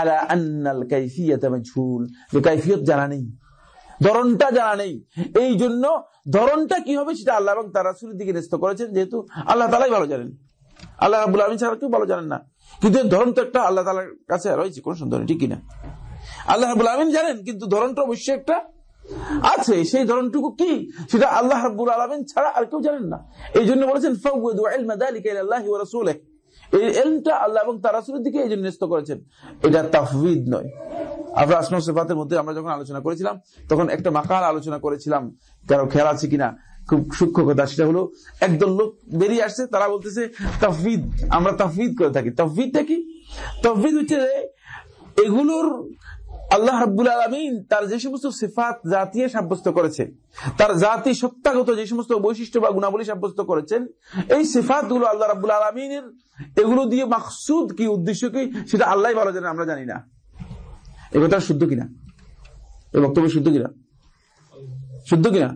আলা আন্নাল আমি ঝুল যে কাইফিয়ত জানা নেই ধরনটা জানা নেই এই জন্য ধরনটা কি হবে সেটা আল্লাহ এবং তারা সুরের দিকে ন্যস্ত করেছেন যেহেতু আল্লাহ তালাই ভালো জানেন আল্লাহ আবুল আলমী ছাড়া কেউ ভালো জানেন না কিন্তু ধরন তো একটা আল্লাহ তালার কাছে রয়েছে কোন সন্দেহ ঠিক কিনা আল্লাহ আবুল আলমিন জানেন কিন্তু ধরনটা অবশ্যই একটা আছে সেই ধরনটুকু কি সেটা আল্লাহ রাব্বুল আলমিন ছাড়া আর কেউ জানেন না এই জন্য বলেছেন একটা আলোচনা করেছিলাম কারো খেয়াল আছে কিনা খুব সেটা হলো লোক বেরিয়ে আসছে তারা বলতেছে তাফবিদ আমরা তাফবিদ করে থাকি তফিদ দেখি তাফবিদ হচ্ছে এগুলোর আল্লাহ রাবুল আলমিন তার যে সমস্ত সিফাত জাতীয় সাব্যস্ত করেছেন তার জাতি সত্যাগত যে সমস্ত বৈশিষ্ট্য বা গুণাবলী সাব্যস্ত করেছেন এই সিফাত গুলো আল্লাহ রাবুল আলমিনের এগুলো দিয়ে মাকসুদ কি উদ্দেশ্য কি সেটা আল্লাহ ভালো জানেন আমরা জানি না এ কথা শুদ্ধ কিনা এ বক্তব্য শুদ্ধ কিনা শুদ্ধ কিনা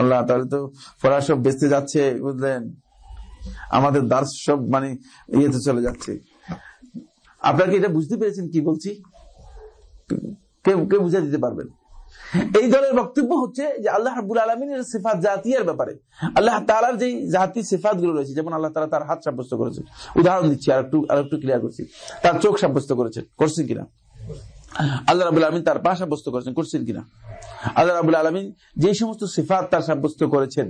আল্লাহ তাহলে তো পড়া সব বেঁচতে যাচ্ছে বুঝলেন আমাদের দার্স সব মানে ইয়েতে চলে যাচ্ছে আপনারা কি এটা বুঝতে পেরেছেন কি বলছি কে বুঝে দিতে পারবেন এই ধরনের বক্তব্য হচ্ছে যে আল্লাহ রাবুল আলমিনের সেফাত জাতিয়ার ব্যাপারে আল্লাহ তালার যে জাতি সেফাত গুলো রয়েছে যেমন আল্লাহ তালা তার হাত সাব্যস্ত করেছে উদাহরণ দিচ্ছি আর একটু আর একটু ক্লিয়ার করছি তার চোখ সাব্যস্ত করেছেন করছেন কিনা আল্লাহ রাবুল আলমিন তার পা সাব্যস্ত করেছেন করছেন কিনা আল্লাহ রাবুল আলমিন যে সমস্ত সেফাত তার সাব্যস্ত করেছেন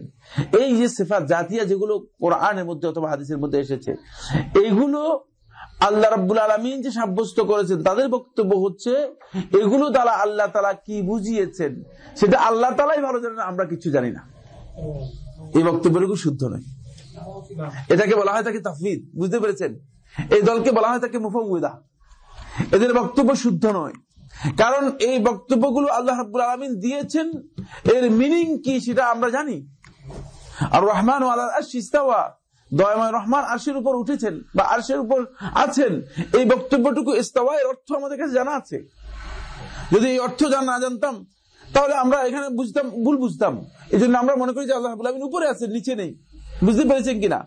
এই যে সেফাত জাতিয়া যেগুলো কোরআনের মধ্যে অথবা হাদিসের মধ্যে এসেছে এইগুলো আল্লাহ রব্বুল আলমিন যে সাব্যস্ত করেছেন তাদের বক্তব্য হচ্ছে এগুলো তারা আল্লাহ তালা কি বুঝিয়েছেন সেটা আল্লাহ তালাই ভালো জানেন আমরা কিছু জানি না এই বক্তব্য শুদ্ধ নয় এটাকে বলা হয় তাকে তাফিদ বুঝতে পেরেছেন এই দলকে বলা হয় তাকে মুফাউদা এদের বক্তব্য শুদ্ধ নয় কারণ এই বক্তব্যগুলো আল্লাহ রব্বুল আলমিন দিয়েছেন এর মিনিং কি সেটা আমরা জানি আর রহমান আল্লাহ দয়াময় রহমান আরশের উপর উঠেছেন বা আরশের উপর আছেন এই বক্তব্যটুকু ইস্তফা এর অর্থ আমাদের কাছে জানা আছে যদি এই অর্থ না জানতাম তাহলে আমরা এখানে বুঝতাম ভুল বুঝতাম এই জন্য আমরা মনে করি যে আল্লাহ রাবুল আহমিন উপরে আছেন নিচে নেই বুঝতে পেরেছেন কিনা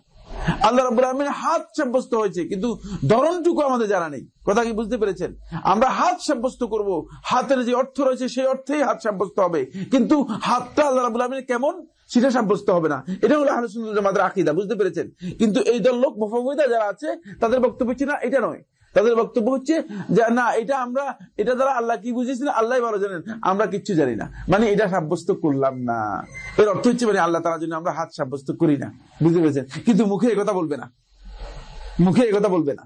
আল্লাহ রাবুল আহমিন হাত সাব্যস্ত হয়েছে কিন্তু ধরনটুকু আমাদের জানা নেই কথা কি বুঝতে পেরেছেন আমরা হাত সাব্যস্ত করব হাতের যে অর্থ রয়েছে সেই অর্থেই হাত সাব্যস্ত হবে কিন্তু হাতটা আল্লাহ রাবুল আহমিন কেমন সেটা সাব্যস্ত হবে না এটা হলো আহলে সুন্দর জামাতের আকিদা বুঝতে পেরেছেন কিন্তু এই দল লোক মফাবুদা যারা আছে তাদের বক্তব্য হচ্ছে না এটা নয় তাদের বক্তব্য হচ্ছে যে না এটা আমরা এটা দ্বারা আল্লাহ কি বুঝেছি না আল্লাহ ভালো জানেন আমরা কিচ্ছু জানি না মানে এটা সাব্যস্ত করলাম না এর অর্থ হচ্ছে মানে আল্লাহ তারা জন্য আমরা হাত সাব্যস্ত করি না বুঝতে পেরেছেন কিন্তু মুখে একথা বলবে না মুখে একথা বলবে না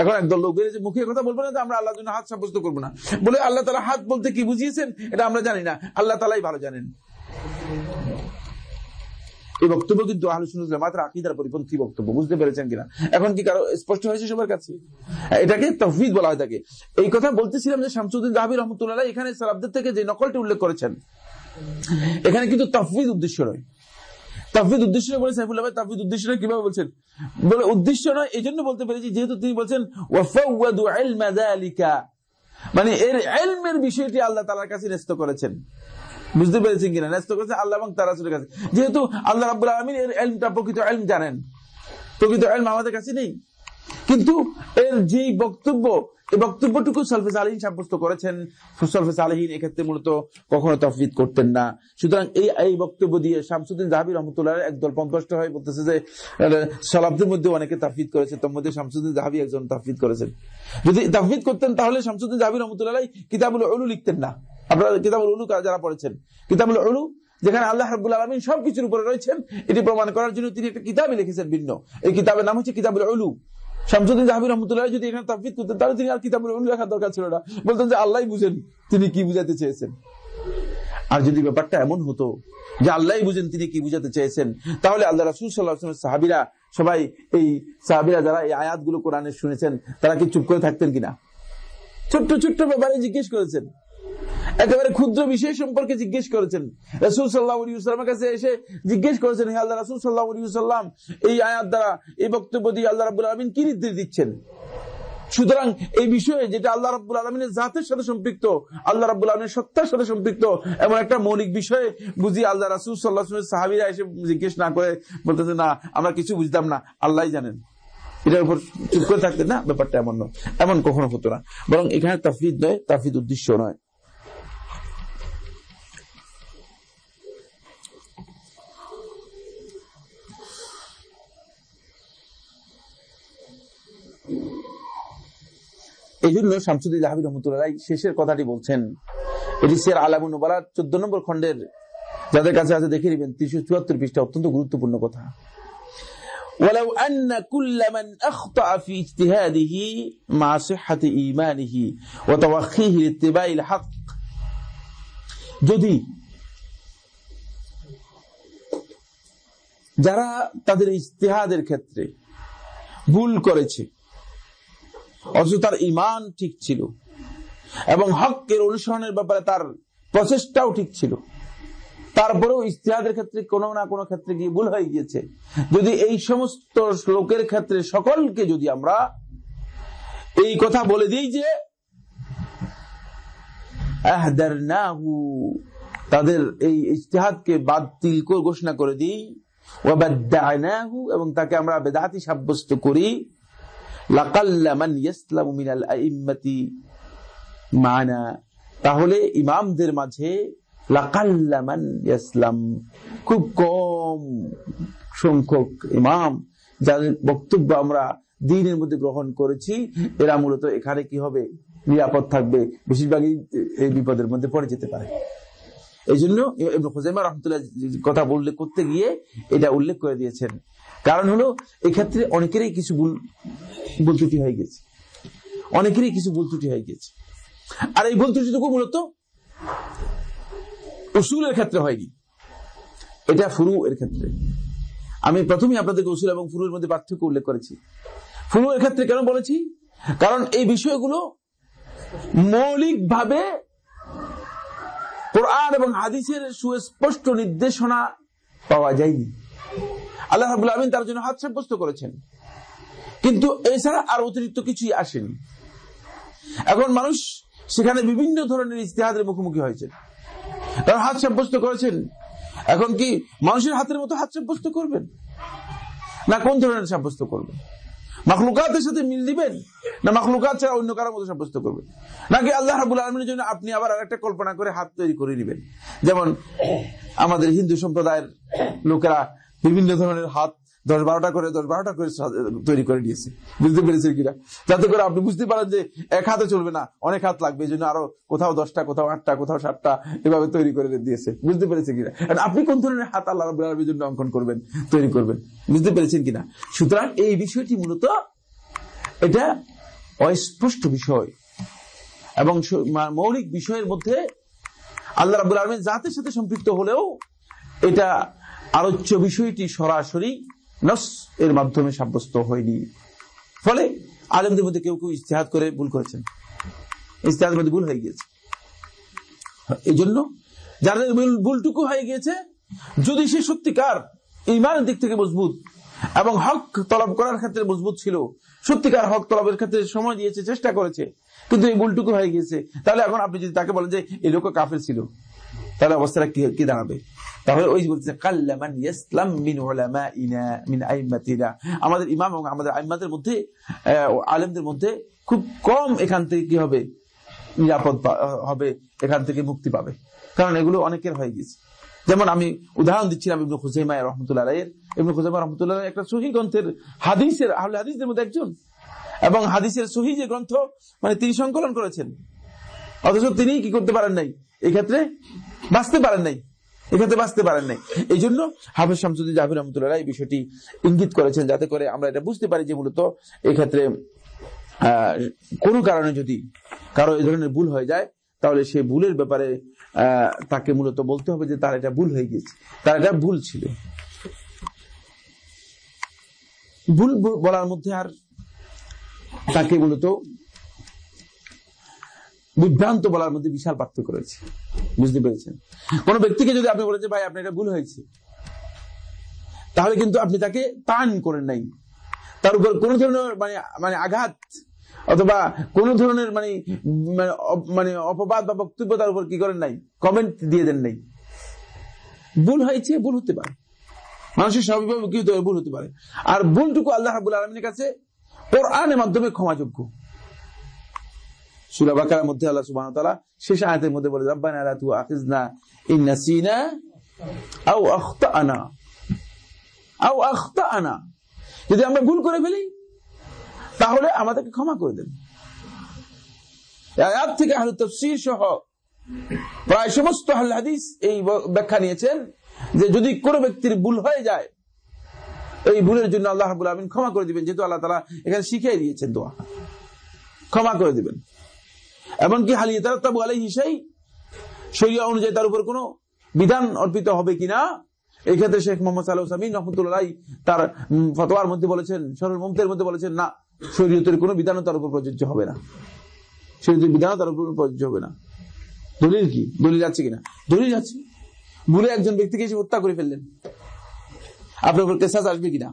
এখন একদল লোক বেরিয়েছে মুখে কথা বলবো না যে আমরা আল্লাহ জন্য হাত সাব্যস্ত করবো না বলে আল্লাহ তালা হাত বলতে কি বুঝিয়েছেন এটা আমরা জানি না আল্লাহ তালাই ভালো জানেন এই বক্তব্য কিন্তু আলোচনা মাত্র আকিদার পরিপন্থী বক্তব্য বুঝতে পেরেছেন কিনা এখন কি কারো স্পষ্ট হয়েছে সবার কাছে এটাকে তফিদ বলা হয় তাকে এই কথা বলতেছিলাম যে শামসুদ্দিন দাবি রহমতুল্লাহ এখানে সালাবদের থেকে যে নকলটি উল্লেখ করেছেন এখানে কিন্তু তফিদ উদ্দেশ্য নয় তাফিদ উদ্দেশ্য বলে সাইফুল্লাহ ভাই তাফিদ উদ্দেশ্য নয় কিভাবে বলছেন বলে উদ্দেশ্য নয় এই জন্য বলতে পেরেছি যেহেতু তিনি বলছেন ওয়াফাউয়াদু ইলমা যালিকা মানে এর এলমের বিষয়টি আল্লাহ তালার কাছে ন্যস্ত করেছেন বুঝতে পেরেছেন কিনা ন্যস্ত করেছে আল্লাহ এবং তার রাসুলের কাছে যেহেতু আল্লাহ রাবুল আলমিন এর এলমটা প্রকৃত এলম জানেন প্রকৃত এলম আমাদের কাছে নেই কিন্তু এর যে বক্তব্য এই বক্তব্যটুকু সালফেস আলহীন সাব্যস্ত করেছেন সালফেস আলহীন এক্ষেত্রে মূলত কখনো তফরিদ করতেন না সুতরাং এই এই বক্তব্য দিয়ে শামসুদ্দিন জাহাবি রহমতুল্লাহ একদল পঞ্চষ্ট হয় বলতেছে যে সলাব্দের মধ্যে অনেকে তাফিদ করেছে তোর মধ্যে শামসুদ্দিন জাহাবি একজন তাফিদ করেছেন যদি তাফিদ করতেন তাহলে শামসুদ্দিন জাহাবি রহমতুল্লাহ কিতাবুল অলু লিখতেন না আপনার কিতাবুল অলু যারা পড়েছেন কিতাবুল অলু যেখানে আল্লাহ হাবুল আলমিন সবকিছুর উপরে রয়েছেন এটি প্রমাণ করার জন্য তিনি একটা কিতাবই লিখেছেন ভিন্ন এই কিতাবের নাম হচ্ছে কিতাবুল অলু শামসুদ্দিন জাহাবির রহমতুল্লাহ যদি এখানে তাফিদ করতেন তাহলে তিনি আর কিতাব লেখার দরকার ছিল না বলতেন যে আল্লাহ বুঝেন তিনি কি বুঝাতে চেয়েছেন আর যদি ব্যাপারটা এমন হতো যে আল্লাহ বুঝেন তিনি কি বুঝাতে চেয়েছেন তাহলে আল্লাহ রাসুল সাল্লাহ সাহাবিরা সবাই এই সাহাবিরা যারা এই আয়াতগুলো কোরআনে শুনেছেন তারা কি চুপ করে থাকতেন কিনা ছোট্ট ছোট্ট ব্যাপারে জিজ্ঞেস করেছেন একেবারে ক্ষুদ্র বিষয় সম্পর্কে জিজ্ঞেস করেছেন রসুল সাল্লাহামের কাছে এসে জিজ্ঞেস করেছেন হে আল্লাহ রসুল সাল্লাহাম এই আয়াত দ্বারা এই বক্তব্য দিয়ে আল্লাহ রাবুল আলমিন কি নির্দেশ দিচ্ছেন সুতরাং এই বিষয়ে যেটা আল্লাহ রাবুল আলমিনের জাতের সাথে সম্পৃক্ত আল্লাহ রাবুল আলমিনের সত্তার সাথে সম্পৃক্ত এমন একটা মৌলিক বিষয়ে বুঝি আল্লাহ রাসুল সাল্লাহ সাহাবিরা এসে জিজ্ঞেস না করে বলতেছে না আমরা কিছু বুঝতাম না আল্লাহ জানেন এটার উপর চুপ করে থাকতেন না ব্যাপারটা এমন নয় এমন কখনো হতো না বরং এখানে তাফিদ নয় তাফিদ উদ্দেশ্য নয় এই জন্য শামসুদ্দিন জাহাবি রহমতুল্লাহ শেষের কথাটি বলছেন এটি সের আলামুন চোদ্দ নম্বর খণ্ডের যাদের কাছে আছে দেখে নেবেন তিনশো চুয়াত্তর পৃষ্ঠা অত্যন্ত গুরুত্বপূর্ণ কথা ولو أن كل من أخطأ في اجتهاده مع صحة إيمانه وتوخيه لاتباع الحق যদি যারা তাদের ইস্তেহাদের ক্ষেত্রে ভুল করেছে অথচ তার ইমান ঠিক ছিল এবং হকের অনুসরণের ব্যাপারে তার প্রচেষ্টাও ঠিক ছিল তারপরেও ইস্তেহাদের ক্ষেত্রে কোনো না কোনো ক্ষেত্রে গিয়ে ভুল হয়ে গিয়েছে যদি এই সমস্ত লোকের ক্ষেত্রে সকলকে যদি আমরা এই কথা বলে দিই যে তাদের এই ইস্তেহাদকে বাতিল ঘোষণা করে দিই এবং তাকে আমরা বেদাহাতি সাব্যস্ত করি তাহলে ইমামদের মাঝে লাকাল্লামান ইসলাম খুব কম সংখ্যক ইমাম যাদের বক্তব্য আমরা দিনের মধ্যে গ্রহণ করেছি এরা মূলত এখানে কি হবে নিরাপদ থাকবে বেশিরভাগই এই বিপদের মধ্যে পড়ে যেতে পারে এই জন্য কথা বললে করতে গিয়ে এটা উল্লেখ করে দিয়েছেন কারণ হলো এক্ষেত্রে অনেকেরই কিছু ভুল ভুল ত্রুটি হয়ে গেছে অনেকেরই কিছু ভুল ত্রুটি হয়ে গেছে আর এই ভুল ত্রুটিটুকু মূলত উসুলের ক্ষেত্রে হয়নি এটা ফুরু এর ক্ষেত্রে আমি প্রথমে আপনাদেরকে উসুল এবং ফুরুর মধ্যে পার্থক্য উল্লেখ করেছি ফুরু এর ক্ষেত্রে কেন বলেছি কারণ এই বিষয়গুলো মৌলিকভাবে কোরআন এবং হাদিসের সুস্পষ্ট নির্দেশনা পাওয়া যায়নি আল্লাহ রাবুল আমিন তার জন্য হাত সাব্যস্ত করেছেন কিন্তু এছাড়া আর অতিরিক্ত কিছুই আসেনি এখন মানুষ সেখানে বিভিন্ন ধরনের ইস্তেহাদের মুখোমুখি হয়েছে তারা হাত সাব্যস্ত করেছেন এখন কি মানুষের হাতের মতো হাত সাব্যস্ত করবেন না কোন ধরনের সাব্যস্ত করবেন মাখলুকাতের সাথে মিল দিবেন না মাখলুকাত ছাড়া অন্য কারোর মতো সাব্যস্ত করবেন নাকি আল্লাহ রাবুল আলমীর জন্য আপনি আবার একটা কল্পনা করে হাত তৈরি করে নেবেন যেমন আমাদের হিন্দু সম্প্রদায়ের লোকেরা বিভিন্ন ধরনের হাত দশ বারোটা করে দশ বারোটা করে তৈরি করে দিয়েছে বুঝতে পেরেছেন কিনা যাতে করে আপনি বুঝতে পারেন যে এক হাতে চলবে না অনেক হাত লাগবে এই জন্য আরো কোথাও দশটা কোথাও আটটা কোথাও সাতটা এভাবে তৈরি করে দিয়েছে বুঝতে পেরেছেন কিনা আপনি কোন ধরনের হাত আল্লাহ জন্য অঙ্কন করবেন তৈরি করবেন বুঝতে পেরেছেন কিনা সুতরাং এই বিষয়টি মূলত এটা অস্পষ্ট বিষয় এবং মৌলিক বিষয়ের মধ্যে আল্লাহ রাবুল আলমীর জাতের সাথে সম্পৃক্ত হলেও এটা আলোচ্য বিষয়টি সরাসরি নস এর মাধ্যমে সাব্যস্ত হয়নি ফলে আলমদের মধ্যে কেউ কেউ ইস্তেহাত করে ভুল করেছেন ইস্তেহাত মধ্যে ভুল হয়ে গিয়েছে এই জন্য যাদের ভুলটুকু হয়ে গিয়েছে যদি সে সত্যিকার ইমানের দিক থেকে মজবুত এবং হক তলব করার ক্ষেত্রে মজবুত ছিল সত্যিকার হক তলবের ক্ষেত্রে সময় দিয়েছে চেষ্টা করেছে কিন্তু এই ভুলটুকু হয়ে গিয়েছে তাহলে এখন আপনি যদি তাকে বলেন যে এই লোক কাফের ছিল তাহলে অবস্থাটা কি দাঁড়াবে তাহলে ওই বলছে কাল্লামান ইয়াসলাম মিন ওলামা ইনা মিন আইমাতিরা আমাদের ইমাম এবং আমাদের আইমাদের মধ্যে আলেমদের মধ্যে খুব কম এখান থেকে কি হবে নিরাপদ হবে এখান থেকে মুক্তি পাবে কারণ এগুলো অনেকের হয়ে গেছে যেমন আমি উদাহরণ দিচ্ছিলাম ইবনু খুজাইমা রহমতুল্লাহ রায়ের ইবনু খুজাইমা রহমতুল্লাহ রায় একটা সহি গ্রন্থের হাদিসের আহলে হাদিসদের মধ্যে একজন এবং হাদিসের সহি যে গ্রন্থ মানে তিনি সংকলন করেছেন অথচ তিনি কি করতে পারেন নাই এক্ষেত্রে বাঁচতে পারেন নাই এখানে বাঁচতে পারেন নাই এই জন্য হাফেজ শামসুদ্দিন জাহির রহমতুল্লাহ এই বিষয়টি ইঙ্গিত করেছেন যাতে করে আমরা এটা বুঝতে পারি যে মূলত এক্ষেত্রে কোন কারণে যদি কারো এই ধরনের ভুল হয়ে যায় তাহলে সেই ভুলের ব্যাপারে তাকে মূলত বলতে হবে যে তার এটা ভুল হয়ে গেছে তার এটা ভুল ছিল ভুল বলার মধ্যে আর তাকে মূলত বিভ্রান্ত বলার মধ্যে বিশাল পার্থক্য রয়েছে বুঝতে পেরেছেন কোন ব্যক্তিকে যদি আপনি বলেছেন ভাই আপনার এটা ভুল হয়েছে তাহলে কিন্তু আপনি তাকে টান করেন নাই তার উপর কোন ধরনের মানে মানে আঘাত অথবা কোন ধরনের মানে মানে, মানে অপবাদ বা বক্তব্য তার উপর কি করেন নাই কমেন্ট দিয়ে দেন নাই ভুল হয়েছে ভুল হতে পারে মানুষের স্বাভাবিকভাবে কি ভুল হতে পারে আর ভুলটুকু আল্লাহ রাবুল আলমীর কাছে কোরআনের মাধ্যমে ক্ষমাযোগ্য সুরাবাকার মধ্যে আল্লাহ সুবাহ তালা শেষ আয়তের মধ্যে বলে রব্বানা যদি আমরা ভুল করে ফেলি তাহলে আমাদেরকে ক্ষমা করে দেন থেকে আহলু তফসির সহ প্রায় সমস্ত হাদিস এই ব্যাখ্যা নিয়েছেন যে যদি কোনো ব্যক্তির ভুল হয়ে যায় এই ভুলের জন্য আল্লাহ রাবুল আলমিন ক্ষমা করে দিবেন যেহেতু আল্লাহ তালা এখানে শিখিয়ে দিয়েছেন দোয়া ক্ষমা করে দিবেন এমনকি হালিয়ে তার তাবু আলাই হিসেই শরীয় অনুযায়ী তার উপর কোনো বিধান অর্পিত হবে কিনা এক্ষেত্রে শেখ মোহাম্মদ সাল্লাহসামিন রহমতুল্লাহ তার ফতোয়ার মধ্যে বলেছেন সরুল মমতের মধ্যে বলেছেন না শরীয়তের কোন বিধান তার উপর প্রযোজ্য হবে না শরীয়তের বিধান তার উপর প্রযোজ্য হবে না দলিল কি দলিল যাচ্ছে কিনা দলিল যাচ্ছে বলে একজন ব্যক্তিকে এসে হত্যা করে ফেললেন আপনার উপর কেসাজ আসবে কিনা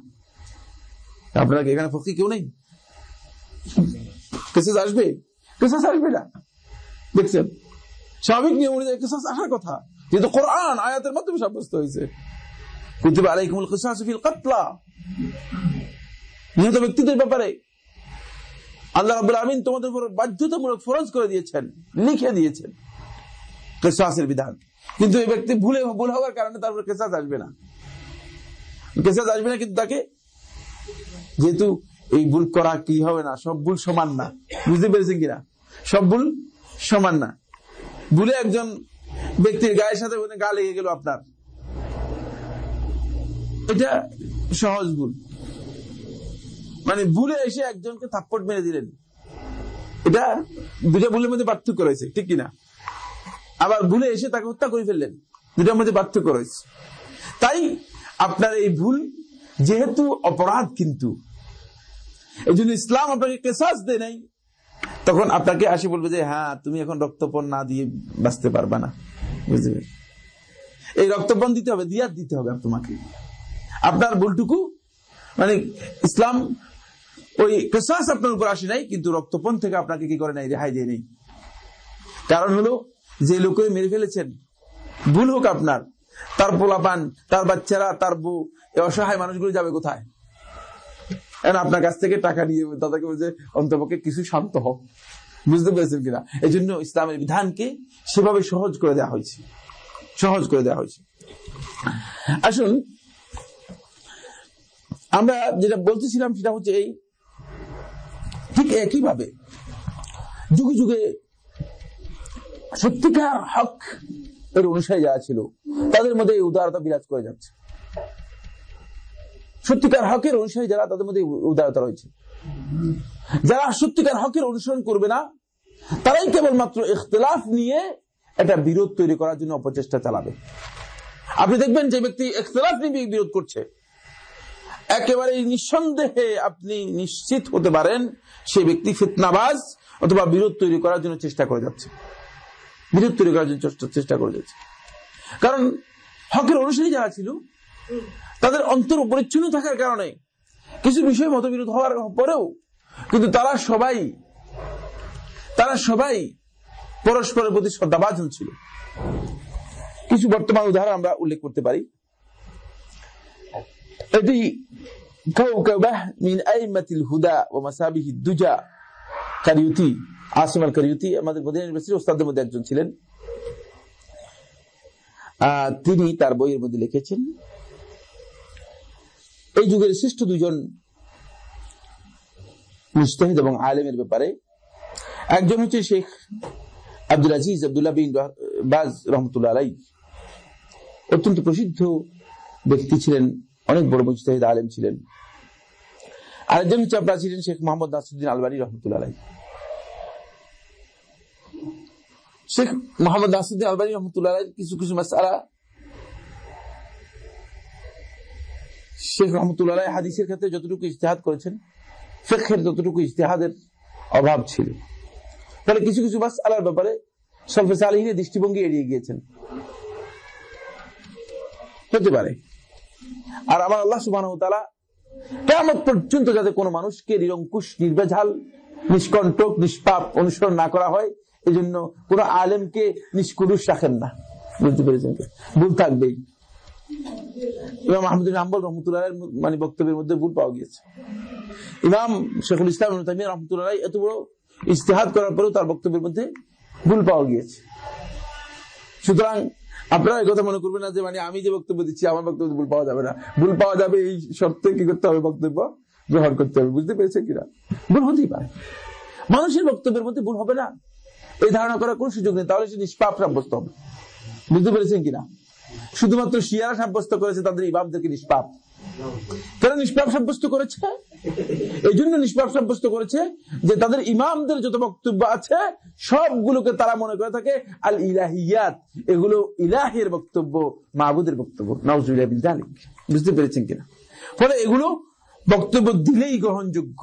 আপনার এখানে ফকি কেউ নেই কেসাজ আসবে কেসাজ আসবে না দেখছেন স্বাভাবিক নিয়ম অনুযায়ী আসার কথা যেহেতু কোরআন আয়াতের মাধ্যমে সাব্যস্ত হয়েছে নিহত ব্যক্তিদের ব্যাপারে আল্লাহ রাবুল আমিন তোমাদের উপর বাধ্যতামূলক ফরজ করে দিয়েছেন লিখে দিয়েছেন কেসাসের বিধান কিন্তু এই ব্যক্তি ভুলে ভুল হওয়ার কারণে তার উপর কেসাস আসবে না কেসাস আসবে না কিন্তু তাকে যেহেতু এই ভুল করা কি হবে না সব ভুল সমান না বুঝতে পেরেছেন কিনা সব ভুল সমান না ভুলে একজন ব্যক্তির গায়ের সাথে গা লেগে গেল আপনার এটা সহজ ভুল মানে ভুলে এসে একজনকে থাপ্পট মেরে দিলেন এটা দুটা ভুলের মধ্যে পার্থক্য রয়েছে ঠিক কিনা আবার ভুলে এসে তাকে হত্যা করে ফেললেন দুটার মধ্যে পার্থক্য রয়েছে তাই আপনার এই ভুল যেহেতু অপরাধ কিন্তু এই জন্য ইসলাম আপনাকে কেসাস দেয় নাই তখন আপনাকে আসি বলবে যে হ্যাঁ তুমি এখন রক্তপণ না দিয়ে বাঁচতে পারবা না বুঝতে এই রক্তপণ দিতে হবে দিয়াত দিতে হবে তোমাকে আপনার ভুলটুকু মানে ইসলাম ওই ক্রিসমাস আপনার উপর আসে নাই কিন্তু রক্তপণ থেকে আপনাকে কি করে নাই রেহাই দিয়ে নেই কারণ হলো যে লোক মেরে ফেলেছেন ভুল হোক আপনার তার পোলাপান তার বাচ্চারা তার বউ অসহায় মানুষগুলো যাবে কোথায় আপনার কাছ থেকে টাকা নিয়ে দাদাকে বলছে অন্তপক্ষে কিছু শান্ত হোক বুঝতে পেরেছেন কিনা এই জন্য ইসলামের বিধানকে সেভাবে সহজ করে দেওয়া হয়েছে সহজ করে দেওয়া হয়েছে আসুন আমরা যেটা বলতেছিলাম সেটা হচ্ছে এই ঠিক একইভাবে যুগে যুগে সত্যিকার হক এর অনুসারী যারা ছিল তাদের মধ্যে এই উদারতা বিরাজ করে যাচ্ছে সত্যিকার হকের অনুসারী যারা তাদের মধ্যে উদারতা রয়েছে যারা সত্যিকার হকের অনুসরণ করবে না তারাই কেবলমাত্র ইখতলাফ নিয়ে এটা বিরোধ তৈরি করার জন্য অপচেষ্টা চালাবে আপনি দেখবেন যে ব্যক্তি ইখতলাফ নিয়ে বিরোধ করছে একেবারে নিঃসন্দেহে আপনি নিশ্চিত হতে পারেন সে ব্যক্তি ফিতনাবাজ অথবা বিরোধ তৈরি করার জন্য চেষ্টা করে যাচ্ছে বিরোধ তৈরি করার জন্য চেষ্টা করে যাচ্ছে কারণ হকের অনুসারী যারা ছিল তাদের অন্তর পরিচ্ছন্ন থাকার কারণে কিছু বিষয়ে মতবিরোধ হওয়ার পরেও কিন্তু তারা সবাই তারা সবাই পরস্পরের প্রতি শ্রদ্ধাভাজন ছিল কিছু বর্তমান উদাহরণ আমরা উল্লেখ করতে পারি এটি তিনি তার বইয়ের মধ্যে লিখেছেন এই যুগের শ্রেষ্ঠ দুজন মুস্তাহিদ এবং আলেমের ব্যাপারে একজন হচ্ছে শেখ আব্দুল আজিজ আবদুল্লাহ বিন বাজ রহমতুল্লাহ আলাই অত্যন্ত প্রসিদ্ধ ব্যক্তি ছিলেন অনেক বড় মুস্তাহিদ আলেম ছিলেন আরেকজন হচ্ছে আপনারা ছিলেন শেখ মোহাম্মদ নাসুদ্দিন আলবানী রহমতুল্লাহ আলাই শেখ মোহাম্মদ নাসুদ্দিন আলবানী রহমতুল্লাহ কিছু কিছু মাসালা শেখ রহমতুল্লাহ হাদিসের ক্ষেত্রে যতটুকু ইস্তেহাদ করেছেন ফেখের যতটুকু ইস্তেহাদের অভাব ছিল তাহলে কিছু কিছু বাস আলার ব্যাপারে সলফেস আলহিনের দৃষ্টিভঙ্গি এড়িয়ে গিয়েছেন হতে পারে আর আমার আল্লাহ সুবাহ কেমন পর্যন্ত যাতে কোনো মানুষকে নিরঙ্কুশ নির্বেঝাল নিষ্কণ্টক নিষ্পাপ অনুসরণ না করা হয় এই জন্য কোনো আলেমকে নিষ্কুরুষ রাখেন না বুঝতে পেরেছেন ভুল থাকবেই ইমাম আহমদ হাম্বল রহমতুল্লাহ মানে বক্তব্যের মধ্যে ভুল পাওয়া গিয়েছে ইমাম শেখুল ইসলাম রহমতুল্লাহ এত বড় ইস্তেহাদ করার পরেও তার বক্তব্যের মধ্যে ভুল পাওয়া গিয়েছে সুতরাং আপনারা কথা মনে করবেন না যে মানে আমি যে বক্তব্য দিচ্ছি আমার বক্তব্য ভুল পাওয়া যাবে না ভুল পাওয়া যাবে এই শর্তে কি করতে হবে বক্তব্য গ্রহণ করতে হবে বুঝতে পেরেছে কিনা ভুল হতেই পারে মানুষের বক্তব্যের মধ্যে ভুল হবে না এই ধারণা করার কোন সুযোগ নেই তাহলে সে নিষ্পাপ সাব্যস্ত হবে বুঝতে পেরেছেন কিনা শুধুমাত্র শিয়ারা সাব্যস্ত করেছে তাদের ইমামদেরকে নিষ্পাপ তারা নিষ্পাপ সাব্যস্ত করেছে এই জন্য নিষ্পাপ সাব্যস্ত করেছে যে তাদের ইমামদের যত বক্তব্য আছে সবগুলোকে তারা মনে করে থাকে আল ইলাহিয়াত এগুলো ইলাহের বক্তব্য মাহবুদের বক্তব্য নজরুল্লাহ বুঝতে পেরেছেন কিনা ফলে এগুলো বক্তব্য দিলেই গ্রহণযোগ্য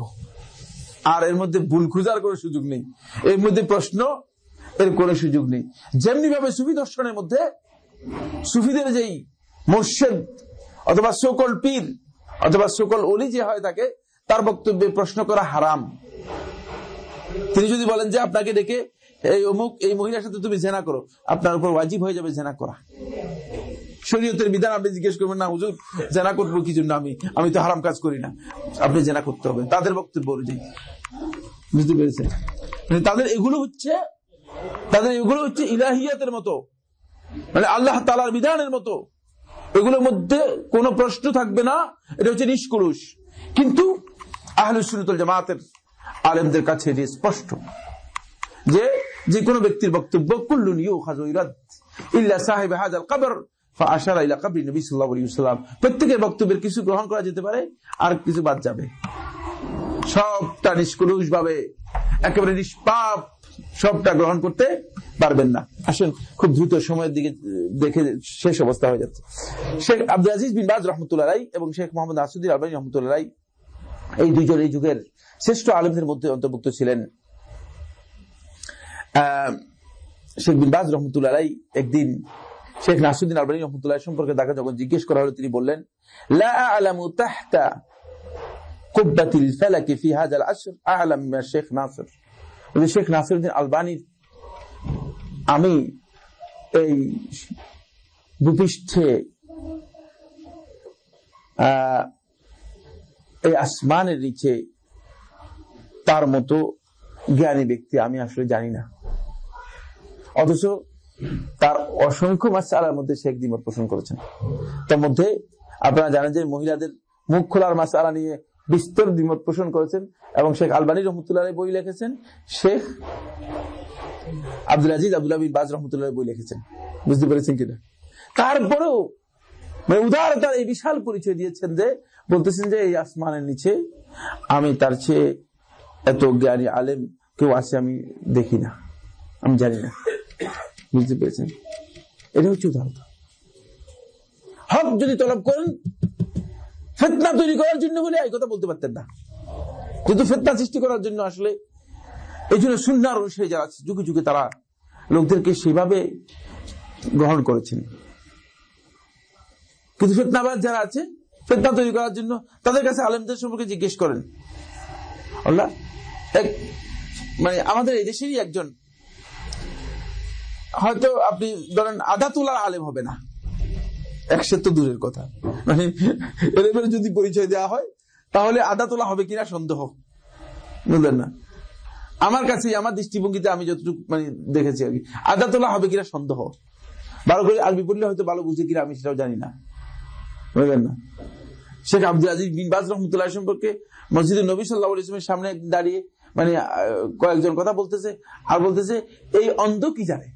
আর এর মধ্যে ভুল খুঁজার কোনো সুযোগ নেই এর মধ্যে প্রশ্ন এর কোনো সুযোগ নেই যেমনি ভাবে সুবি মধ্যে সুফিদের যেই মোর্শেদ অথবা সকল পীর অথবা সকল অলি যে হয় তাকে তার বক্তব্যে প্রশ্ন করা হারাম তিনি যদি বলেন যে আপনাকে ডেকে এই অমুক এই মহিলার সাথে তুমি জেনা করো আপনার উপর ওয়াজিব হয়ে যাবে জেনা করা শরীয়তের বিধান আপনি জিজ্ঞেস করবেন না হুজুর জেনা করবো কি জন্য আমি আমি তো হারাম কাজ করি না আপনি জেনা করতে হবে তাদের বক্তব্য অনুযায়ী বুঝতে পেরেছেন তাদের এগুলো হচ্ছে তাদের এগুলো হচ্ছে ইলাহিয়াতের মতো মানে আল্লাহ তালার বিধানের মতো এগুলোর মধ্যে কোনো প্রশ্ন থাকবে না এটা হচ্ছে নিষ্কুরুষ কিন্তু আহলুসুল জামাতের আলেমদের কাছে এটি স্পষ্ট যে যে কোনো ব্যক্তির বক্তব্য প্রত্যেকের বক্তব্যের কিছু গ্রহণ করা যেতে পারে আর কিছু বাদ যাবে সবটা নিষ্কুরুষ ভাবে একেবারে নিষ্পাপ সবটা গ্রহণ করতে পারবেন না আসেন খুব দ্রুত সময়ের দিকে দেখে শেষ অবস্থা হয়ে যাচ্ছে শেখ আব্দুল আজিজ বিন বাজ রহমতুল্লাহ রাই এবং শেখ মোহাম্মদ আসুদ্দিন আলবানী রহমতুল্লাহ রাই এই দুইজন এই যুগের শ্রেষ্ঠ আলমদের মধ্যে অন্তর্ভুক্ত ছিলেন শেখ বিন বাজ রহমতুল্লাহ রাই একদিন শেখ নাসুদ্দিন আলবানী রহমতুল্লাহ সম্পর্কে তাকে যখন জিজ্ঞেস করা হলো তিনি বললেন লা আলামু তাহতা কুব্বাতিল ফালাকি ফি হাজাল আশর আলাম শেখ নাসর শেখ নাসিরুদ্দিন আলবানির আমি এই ভূপৃষ্ঠে এই আসমানের নিচে তার মতো জ্ঞানী ব্যক্তি আমি আসলে জানি না অথচ তার অসংখ্য মাসালার মধ্যে সে একদিন পোষণ করেছেন তার মধ্যে আপনারা জানেন যে মহিলাদের মুখ খোলার মাসালা নিয়ে বিস্তর দ্বিমত পোষণ করেছেন এবং শেখ আলবানী রহমতুল্লাহ বই লিখেছেন শেখ আব্দুল আজিজ আব্দুল বিন বাজ রহমতুল্লাহ বই লিখেছেন বুঝতে পেরেছেন কিনা তারপরেও মানে উদার তার এই বিশাল পরিচয় দিয়েছেন যে বলতেছেন যে এই আসমানের নিচে আমি তার চেয়ে এত জ্ঞানী আলেম কেউ আছে আমি দেখি না আমি জানি না বুঝতে পেরেছেন এটা হচ্ছে উদাহরণ হক যদি তলব করেন ফেতনা তৈরি করার জন্য বলে এই কথা বলতে পারতেন না কিন্তু ফেতনা সৃষ্টি করার জন্য আসলে এই জন্য সুন্নার অনুসারে যারা যুগে যুগে তারা লোকদেরকে সেভাবে গ্রহণ করেছেন কিন্তু ফেতনাবাদ যারা আছে ফেতনা তৈরি করার জন্য তাদের কাছে আলেমদের সম্পর্কে জিজ্ঞেস করেন এক মানে আমাদের এই দেশেরই একজন হয়তো আপনি ধরেন আধা তোলার আলেম হবে না একশো তো দূরের কথা মানে এলেমের যদি পরিচয় দেওয়া হয় তাহলে আদা তোলা হবে কিনা সন্দেহ বুঝলেন না আমার কাছে আমার দৃষ্টিভঙ্গিতে আমি যতটুকু মানে দেখেছি আর কি আদা তোলা হবে কিনা সন্দেহ ভালো করে আরবি পড়লে হয়তো ভালো বুঝে কিনা আমি সেটাও জানি না বুঝলেন না শেখ আব্দুল আজিজ বিন বাজ রহমতুল্লাহ সম্পর্কে মসজিদের নবী সাল্লাহ ইসলামের সামনে দাঁড়িয়ে মানে কয়েকজন কথা বলতেছে আর বলতেছে এই অন্ধ কি জানে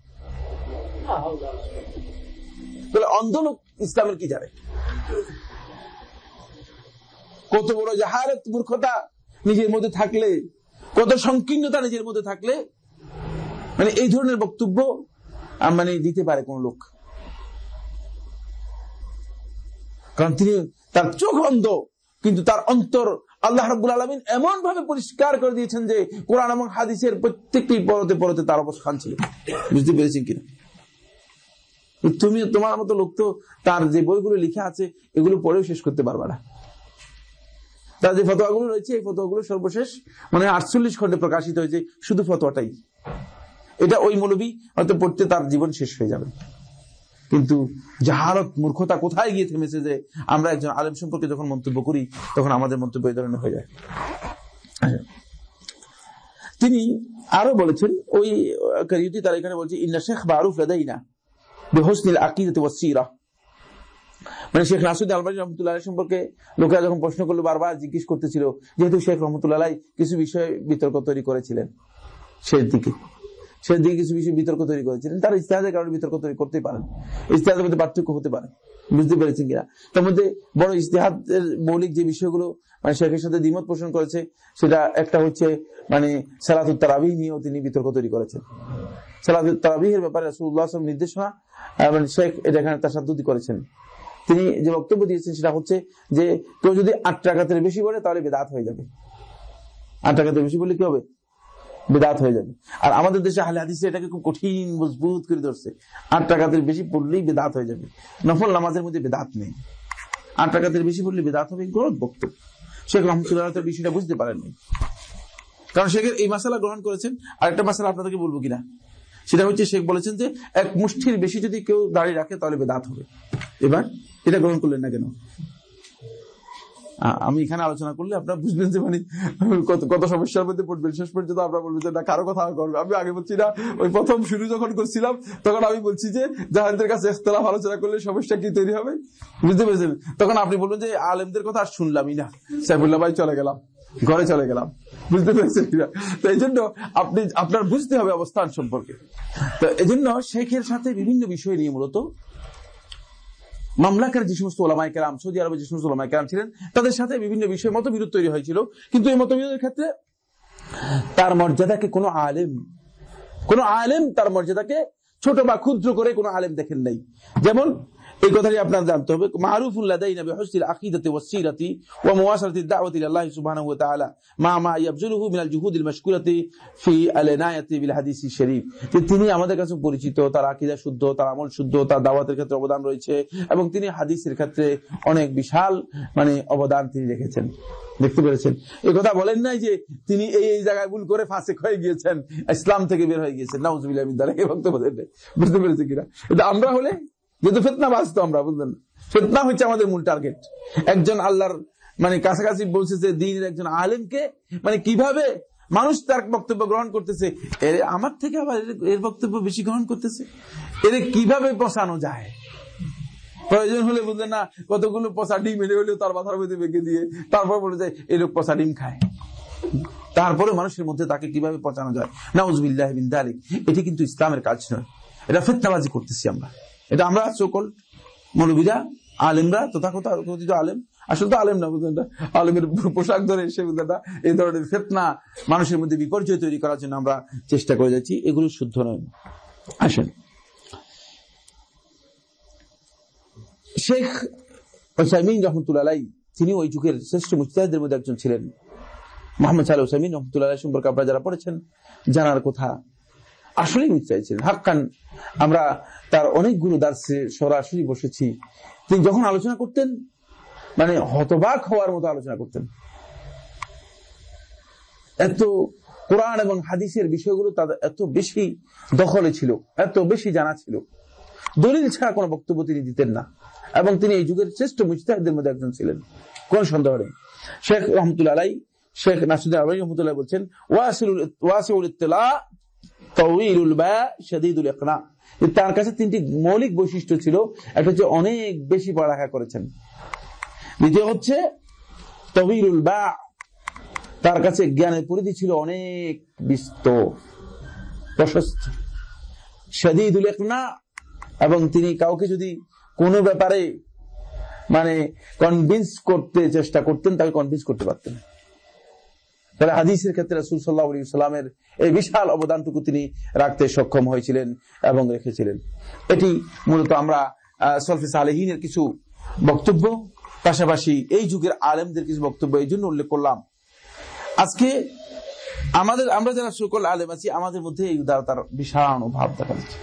তাহলে অন্ধ লোক ইসলামের কি জানে কত বড় জাহারত মূর্খতা নিজের মধ্যে থাকলে কত সংকীর্ণতা নিজের মধ্যে থাকলে মানে এই ধরনের বক্তব্য মানে দিতে পারে কোন লোক কারণ তিনি তার চোখ অন্ধ কিন্তু তার অন্তর আল্লাহ রবুল আলমিন এমন ভাবে পরিষ্কার করে দিয়েছেন যে কোরআন এবং হাদিসের প্রত্যেকটি পরতে পরতে তার অবস্থান ছিল বুঝতে পেরেছেন কিনা তুমি তোমার মতো লোক তো তার যে বইগুলো লিখে আছে এগুলো পরেও শেষ করতে পারবে না তার যে ফতোয়াগুলো রয়েছে এই ফতোয়াগুলো সর্বশেষ মানে আটচল্লিশ খন্ডে প্রকাশিত হয়েছে শুধু ফতোয়াটাই এটা ওই মৌলবী হয়তো পড়তে তার জীবন শেষ হয়ে যাবে কিন্তু যাহার মূর্খতা কোথায় গিয়ে থেমেছে যে আমরা একজন আলেম সম্পর্কে যখন মন্তব্য করি তখন আমাদের মন্তব্য এই ধরনের হয়ে যায় আচ্ছা। তিনি আরো বলেছেন ওই তার এখানে বলছে ইন্না শেখ বারুফ রেদাই না মানে শেখ নাসুদ্দিন আলবানী রহমতুল্লাহ সম্পর্কে লোকেরা যখন প্রশ্ন করলো বারবার জিজ্ঞেস করতেছিল যেহেতু শেখ রহমতুল্লাহ কিছু বিষয়ে বিতর্ক তৈরি করেছিলেন শেষ দিকে শেষ দিকে কিছু বিষয়ে বিতর্ক তৈরি করেছিলেন তার কারণে বিতর্ক তৈরি করতেই পারেন মধ্যে পার্থক্য হতে পারে বুঝতে পেরেছেন কিনা তার মধ্যে বড় ইস্তেহাদের মৌলিক যে বিষয়গুলো মানে শেখের সাথে দ্বিমত পোষণ করেছে সেটা একটা হচ্ছে মানে তারাবি নিয়েও তিনি বিতর্ক তৈরি করেছেন সালাতুত্তারাবিহের ব্যাপারে রাসুল্লাহ আসলাম নির্দেশনা শেখ এটা এখানে করেছেন তিনি যে বক্তব্য দিয়েছেন সেটা হচ্ছে যে কেউ যদি আট টাকাতের বেশি তাহলে বেদাত হয়ে যাবে আট বেশি কি হবে বেদাত হয়ে যাবে আর আমাদের দেশে হালে হাদিসে এটাকে খুব কঠিন মজবুত করে ধরছে আট টাকাতের বেশি পড়লেই বেদাত হয়ে যাবে নফল নামাজের মধ্যে বেদাত নেই আট টাকাতের বেশি পড়লে বেদাত হবে গলত বক্তব্য শেখ রহমতুল্লাহ তার বিষয়টা বুঝতে পারেননি কারণ শেখের এই মাসালা গ্রহণ করেছেন আর একটা মাসালা আপনাদেরকে বলবো কিনা সেটা হচ্ছে শেখ বলেছেন যে এক মুষ্ঠির বেশি যদি কেউ দাঁড়িয়ে রাখে তাহলে বেদাত হবে এবার এটা গ্রহণ করলেন না কেন আমি এখানে আলোচনা করলে আপনার বুঝবেন যে মানে কত সমস্যার মধ্যে পড়বেন শেষ পর্যন্ত আমরা বলবেন যে না কারো কথা করবে আমি আগে বলছি না ওই প্রথম শুরু যখন করছিলাম তখন আমি বলছি যে জাহানদের কাছে ইস্তলাফ আলোচনা করলে সমস্যা কি তৈরি হবে বুঝতে পেরেছেন তখন আপনি বলুন যে আলেমদের কথা আর শুনলামই না সাইফুল্লাহ ভাই চলে গেলাম ঘরে চলে গেলাম বুঝতে পেরেছেন তো এই জন্য আপনি আপনার বুঝতে হবে অবস্থান সম্পর্কে তো এই জন্য শেখের সাথে বিভিন্ন বিষয় নিয়ে মূলত মামলাকার যে সমস্ত ওলামাই কেরাম সৌদি আরবের যে সমস্ত ওলামাই কেরাম ছিলেন তাদের সাথে বিভিন্ন বিষয়ে মতবিরোধ তৈরি হয়েছিল কিন্তু এই মতবিরোধের ক্ষেত্রে তার মর্যাদাকে কোনো আলেম কোন আলেম তার মর্যাদাকে ছোট বা ক্ষুদ্র করে কোনো আলেম দেখেন নাই যেমন এই কথাটি আপনার জানতে হবে তিনি আমাদের কাছে পরিচিত তার আকিদা শুদ্ধ তার আমল শুদ্ধ তার দাওয়াতের ক্ষেত্রে অবদান রয়েছে এবং তিনি হাদিসের ক্ষেত্রে অনেক বিশাল মানে অবদান তিনি রেখেছেন দেখতে পেরেছেন এই কথা বলেন নাই যে তিনি এই এই জায়গায় ভুল করে হয়ে গিয়েছেন ইসলাম থেকে বের হয়ে গিয়েছেন নাউজবিল্লাহ বুঝতে পেরেছেন কিনা আমরা হলে যেহেতু ফেতনা বাঁচতো আমরা বুঝলেন ফেতনা হচ্ছে আমাদের মূল টার্গেট একজন আল্লাহর মানে কাছাকাছি বলছে যে দিনের একজন আলেমকে মানে কিভাবে মানুষ তার বক্তব্য গ্রহণ করতেছে এর আমার থেকে আবার এর বক্তব্য বেশি গ্রহণ করতেছে এর কিভাবে পচানো যায় প্রয়োজন হলে বুঝলেন না কতগুলো পচা ডিম এনে হলেও তার মাথার মধ্যে বেঁকে দিয়ে তারপর বলে যায় এই লোক পচা ডিম খায় তারপরে মানুষের মধ্যে তাকে কিভাবে পচানো যায় নাউজবিল্লাহ বিন দালিক এটি কিন্তু ইসলামের কাজ নয় এটা ফেতনাবাজি করতেছি আমরা এটা আমরা সকল মৌলবিদা আলেমরা তথাকথা কথিত আলেম আসলে তো আলেম না বুঝলেন আলেমের পোশাক ধরে সে এই ধরনের ফেতনা মানুষের মধ্যে বিপর্যয় তৈরি করার জন্য আমরা চেষ্টা করে যাচ্ছি এগুলো শুদ্ধ নয় আসেন শেখ ওসাইমিন রহমতুল্লাহ তিনি ওই যুগের শ্রেষ্ঠ মুস্তাহিদের মধ্যে একজন ছিলেন মোহাম্মদ সাল ওসাইমিন রহমতুল্লাহ সম্পর্কে আপনারা যারা পড়েছেন জানার কথা আসলে উনি ছিলেন হাক্কান আমরা তার অনেকগুলো দার্সে সরাসরি বসেছি তিনি যখন আলোচনা করতেন মানে হতবাক হওয়ার মতো আলোচনা করতেন এত কোরআন এবং হাদিসের বিষয়গুলো তাদের এত বেশি দখলে ছিল এত বেশি জানা ছিল দলিল ছাড়া কোনো বক্তব্য তিনি দিতেন না এবং তিনি এই যুগের শ্রেষ্ঠ মুজতাহিদের মধ্যে একজন ছিলেন কোন সন্দেহ নেই শেখ রহমতুল্লাহ শেখ নাসুদ্দিন আলম রহমতুল্লাহ বলছেন ওয়াসিউল ইতলা তার কাছে তিনটি মৌলিক বৈশিষ্ট্য ছিল একটা হচ্ছে অনেক বেশি পড়ালেখা করেছেন দ্বিতীয় হচ্ছে তবিরুল বা তার কাছে জ্ঞানের পরিধি ছিল অনেক বিস্তর প্রশস্ত শাদিদুল এবং তিনি কাউকে যদি কোনো ব্যাপারে মানে কনভিন্স করতে চেষ্টা করতেন তাকে কনভিন্স করতে পারতেন তাহলে হাদিসের ক্ষেত্রে রাসুল সাল্লাহ আলী সাল্লামের এই বিশাল অবদানটুকু তিনি রাখতে সক্ষম হয়েছিলেন এবং রেখেছিলেন এটি মূলত আমরা সলফিস আলহিনের কিছু বক্তব্য পাশাপাশি এই যুগের আলেমদের কিছু বক্তব্য এই জন্য উল্লেখ করলাম আজকে আমাদের আমরা যারা সকল আলেম আছি আমাদের মধ্যে এই উদারতার বিশাল অভাব দেখা যাচ্ছে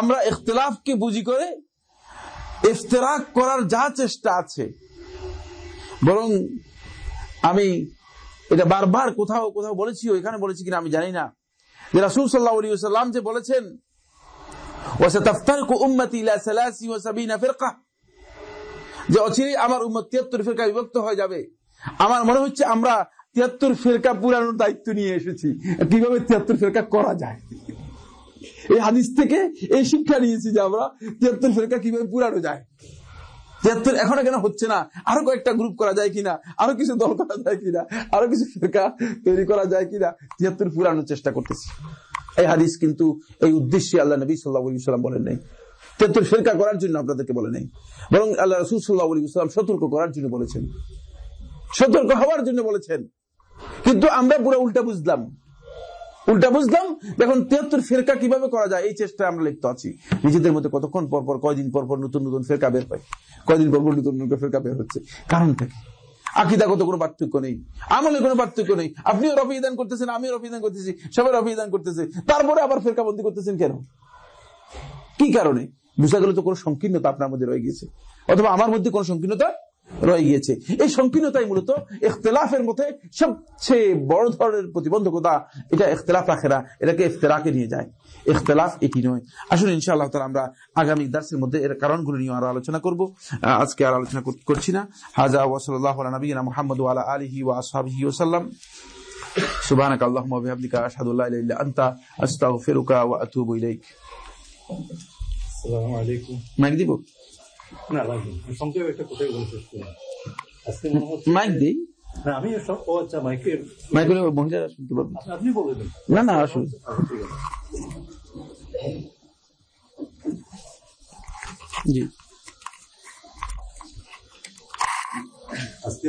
আমরা ইখতলাফকে বুঝি করে ইফতরাক করার যা চেষ্টা আছে বরং আমি এটা বারবার কোথাও কোথাও বলেছি এখানে বলেছি কিনা আমি জানি না যে রাসুল সাল্লাহ আলী সাল্লাম যে বলেছেন যে অচিরে আমার উম্মত তিয়াত্তর ফিরকা বিভক্ত হয়ে যাবে আমার মনে হচ্ছে আমরা তিয়াত্তর ফিরকা পুরানোর দায়িত্ব নিয়ে এসেছি কিভাবে তিয়াত্তর ফিরকা করা যায় এই হাদিস থেকে এই শিক্ষা নিয়েছি যে আমরা তিয়াত্তর ফিরকা কিভাবে পুরানো যায় তিয়াত্তর এখনো কেন হচ্ছে না আরো কয়েকটা গ্রুপ করা যায় কিনা আরো কিছু দল করা যায় কিনা আরো কিছু ফেরকা তৈরি করা যায় কিনা তিয়াত্তর পুরানোর চেষ্টা করতেছি এই হাদিস কিন্তু এই উদ্দেশ্যে আল্লাহ নবী সাল্লাহাম বলেন নাই তিয়াত্তর ফেরকা করার জন্য আপনাদেরকে বলে নেই বরং আল্লাহ রসুল সাল্লাহ সাল্লাম সতর্ক করার জন্য বলেছেন সতর্ক হওয়ার জন্য বলেছেন কিন্তু আমরা পুরো উল্টা বুঝলাম উল্টা বুঝতাম এখন তিয়াত্তর ফেরকা কিভাবে করা যায় এই চেষ্টা আমরা লিখতে আছি নিজেদের মধ্যে কতক্ষণ পরপর কয়দিন পরপর নতুন নতুন ফেরকা বের হয় কয়দিন পরপর নতুন নতুন ফেরকা বের হচ্ছে কারণ কি আকিদাগত কোনো পার্থক্য নেই আমলে কোনো পার্থক্য নেই আপনিও রফিদান করতেছেন আমিও রফিদান করতেছি সবাই রফিদান করতেছে তারপরে আবার ফেরকা ফেরকাবন্দি করতেছেন কেন কি কারণে বিষয়গুলো তো কোনো সংকীর্ণতা আপনার মধ্যে রয়ে গেছে অথবা আমার মধ্যে কোনো সংকীর্ণতা রয়ে গিয়েছে এই সংকীর্ণতাই মূলত ইখতলাফের মধ্যে সবচেয়ে বড় ধরনের প্রতিবন্ধকতা এটা ইখতলাফ রাখে না এটাকে ইফতলাকে নিয়ে যায় ইখতলাফ এটি নয় আসলে ইনশাআল্লাহ তালা আমরা আগামী দার্সের মধ্যে এর কারণগুলো নিয়ে আরো আলোচনা করব আজকে আর আলোচনা করছি না হাজা ওয়াসাল নবীনা মোহাম্মদ আলা আলহি ওয়াসাহি ওসাল্লাম سبحانك اللهم وبحمدك اشهد ان لا اله الا انت استغفرك واتوب اليك السلام عليكم ما দিব আজকে আচ্ছা, আচ্ছা, আচ্ছা,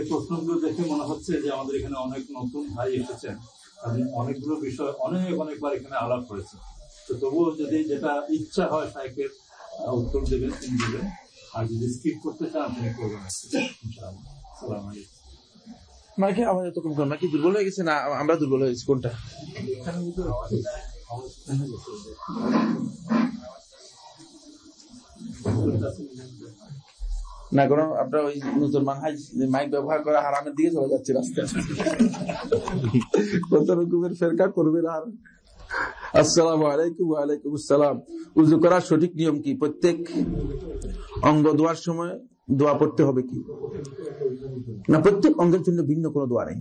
প্রশ্নগুলো দেখে মনে হচ্ছে যে আমাদের এখানে অনেক নতুন ভাই এসেছেন আমি অনেকগুলো বিষয় অনেক অনেকবার এখানে আলাপ করেছে তো তবুও যদি যেটা ইচ্ছা হয় সাইকেল উত্তর দেবেন তিনি দেবেন আর দুর্বল হয়ে গেছে না আমরা দুর্বল কোনটা না কোনো আপনার ওই নতুন মাইক ব্যবহার করে হারামের দিকে চলে যাচ্ছে রাস্তায় কত রকমের ফেরকা করবে আর আসসালাম আলাইকুম আসসালাম উজু করার সঠিক নিয়ম কি প্রত্যেক অঙ্গ দোয়ার সময় দোয়া পড়তে হবে কি না প্রত্যেক অঙ্গের জন্য ভিন্ন কোনো দোয়া নেই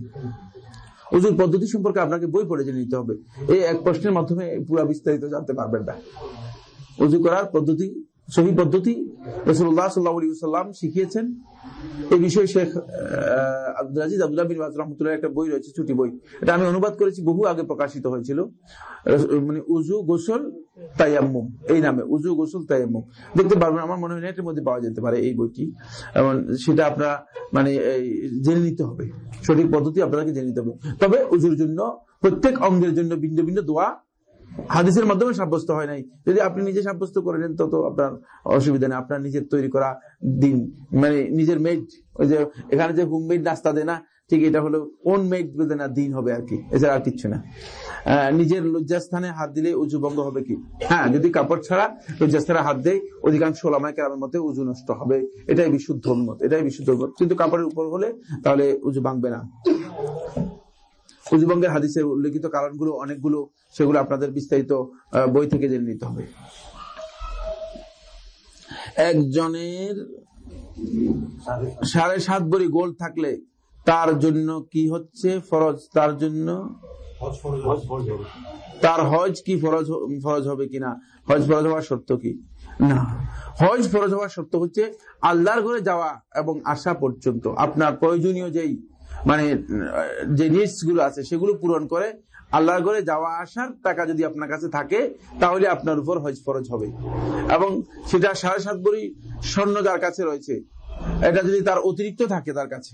উজুর পদ্ধতি সম্পর্কে আপনাকে বই পড়ে জেনে নিতে হবে এই এক প্রশ্নের মাধ্যমে পুরো বিস্তারিত জানতে পারবেন না উজু করার পদ্ধতি সহি পদ্ধতি রসুল্লাহ সাল্লাহাম শিখিয়েছেন এই বিষয়ে শেখ আব্দুল আজিজ আব্দুল্লাহ বিন রহমতুল্লাহ একটা বই রয়েছে ছুটি বই এটা আমি অনুবাদ করেছি বহু আগে প্রকাশিত হয়েছিল মানে উজু গোসল তাইয়াম্মুম এই নামে উজু গোসল তাইয়াম্মুম দেখতে পারবেন আমার মনে হয় নেটের মধ্যে পাওয়া যেতে পারে এই বইটি সেটা আপনার মানে জেনে নিতে হবে সঠিক পদ্ধতি আপনাকে জেনে নিতে হবে তবে উজুর জন্য প্রত্যেক অঙ্গের জন্য ভিন্ন ভিন্ন দোয়া হাদিসের মাধ্যমে সাব্যস্ত হয় নাই যদি আপনি নিজে সাব্যস্ত করে নেন তত আপনার অসুবিধা নেই আপনার নিজের তৈরি করা দিন মানে নিজের মেড ওই যে এখানে যে হোমমেড নাস্তা দেয় না ঠিক এটা হলো ওন মেড বেদে না দিন হবে আর কি এছাড়া আর কিছু না নিজের লজ্জাস্থানে হাত দিলে উজু ভঙ্গ হবে কি হ্যাঁ যদি কাপড় ছাড়া লজ্জাস্থানে হাত দেয় অধিকাংশ ওলামায় কেরামের মধ্যে উজু নষ্ট হবে এটাই বিশুদ্ধ মত এটাই বিশুদ্ধ মত কিন্তু কাপড়ের উপর হলে তাহলে উজু ভাঙবে না উজবঙ্গের হাদিসের উল্লেখিত কারণগুলো অনেকগুলো সেগুলো আপনাদের বিস্তারিত বই থেকে জেনে নিতে হবে একজনের সাড়ে সাত বড়ি গোল থাকলে তার জন্য কি হচ্ছে ফরজ তার জন্য তার হজ কি ফরজ ফরজ হবে কিনা হজ ফরজ হওয়ার সত্য কি না হজ ফরজ হওয়ার সত্য হচ্ছে আল্লাহর ঘরে যাওয়া এবং আসা পর্যন্ত আপনার প্রয়োজনীয় যেই মানে যে নিডসগুলো আছে সেগুলো পূরণ করে আল্লাহর ঘরে যাওয়া আসার টাকা যদি আপনার কাছে থাকে তাহলে আপনার উপর হজ ফরজ হবে এবং সেটা সাড়ে সাত বড়ি স্বর্ণ যার কাছে রয়েছে এটা যদি তার অতিরিক্ত থাকে তার কাছে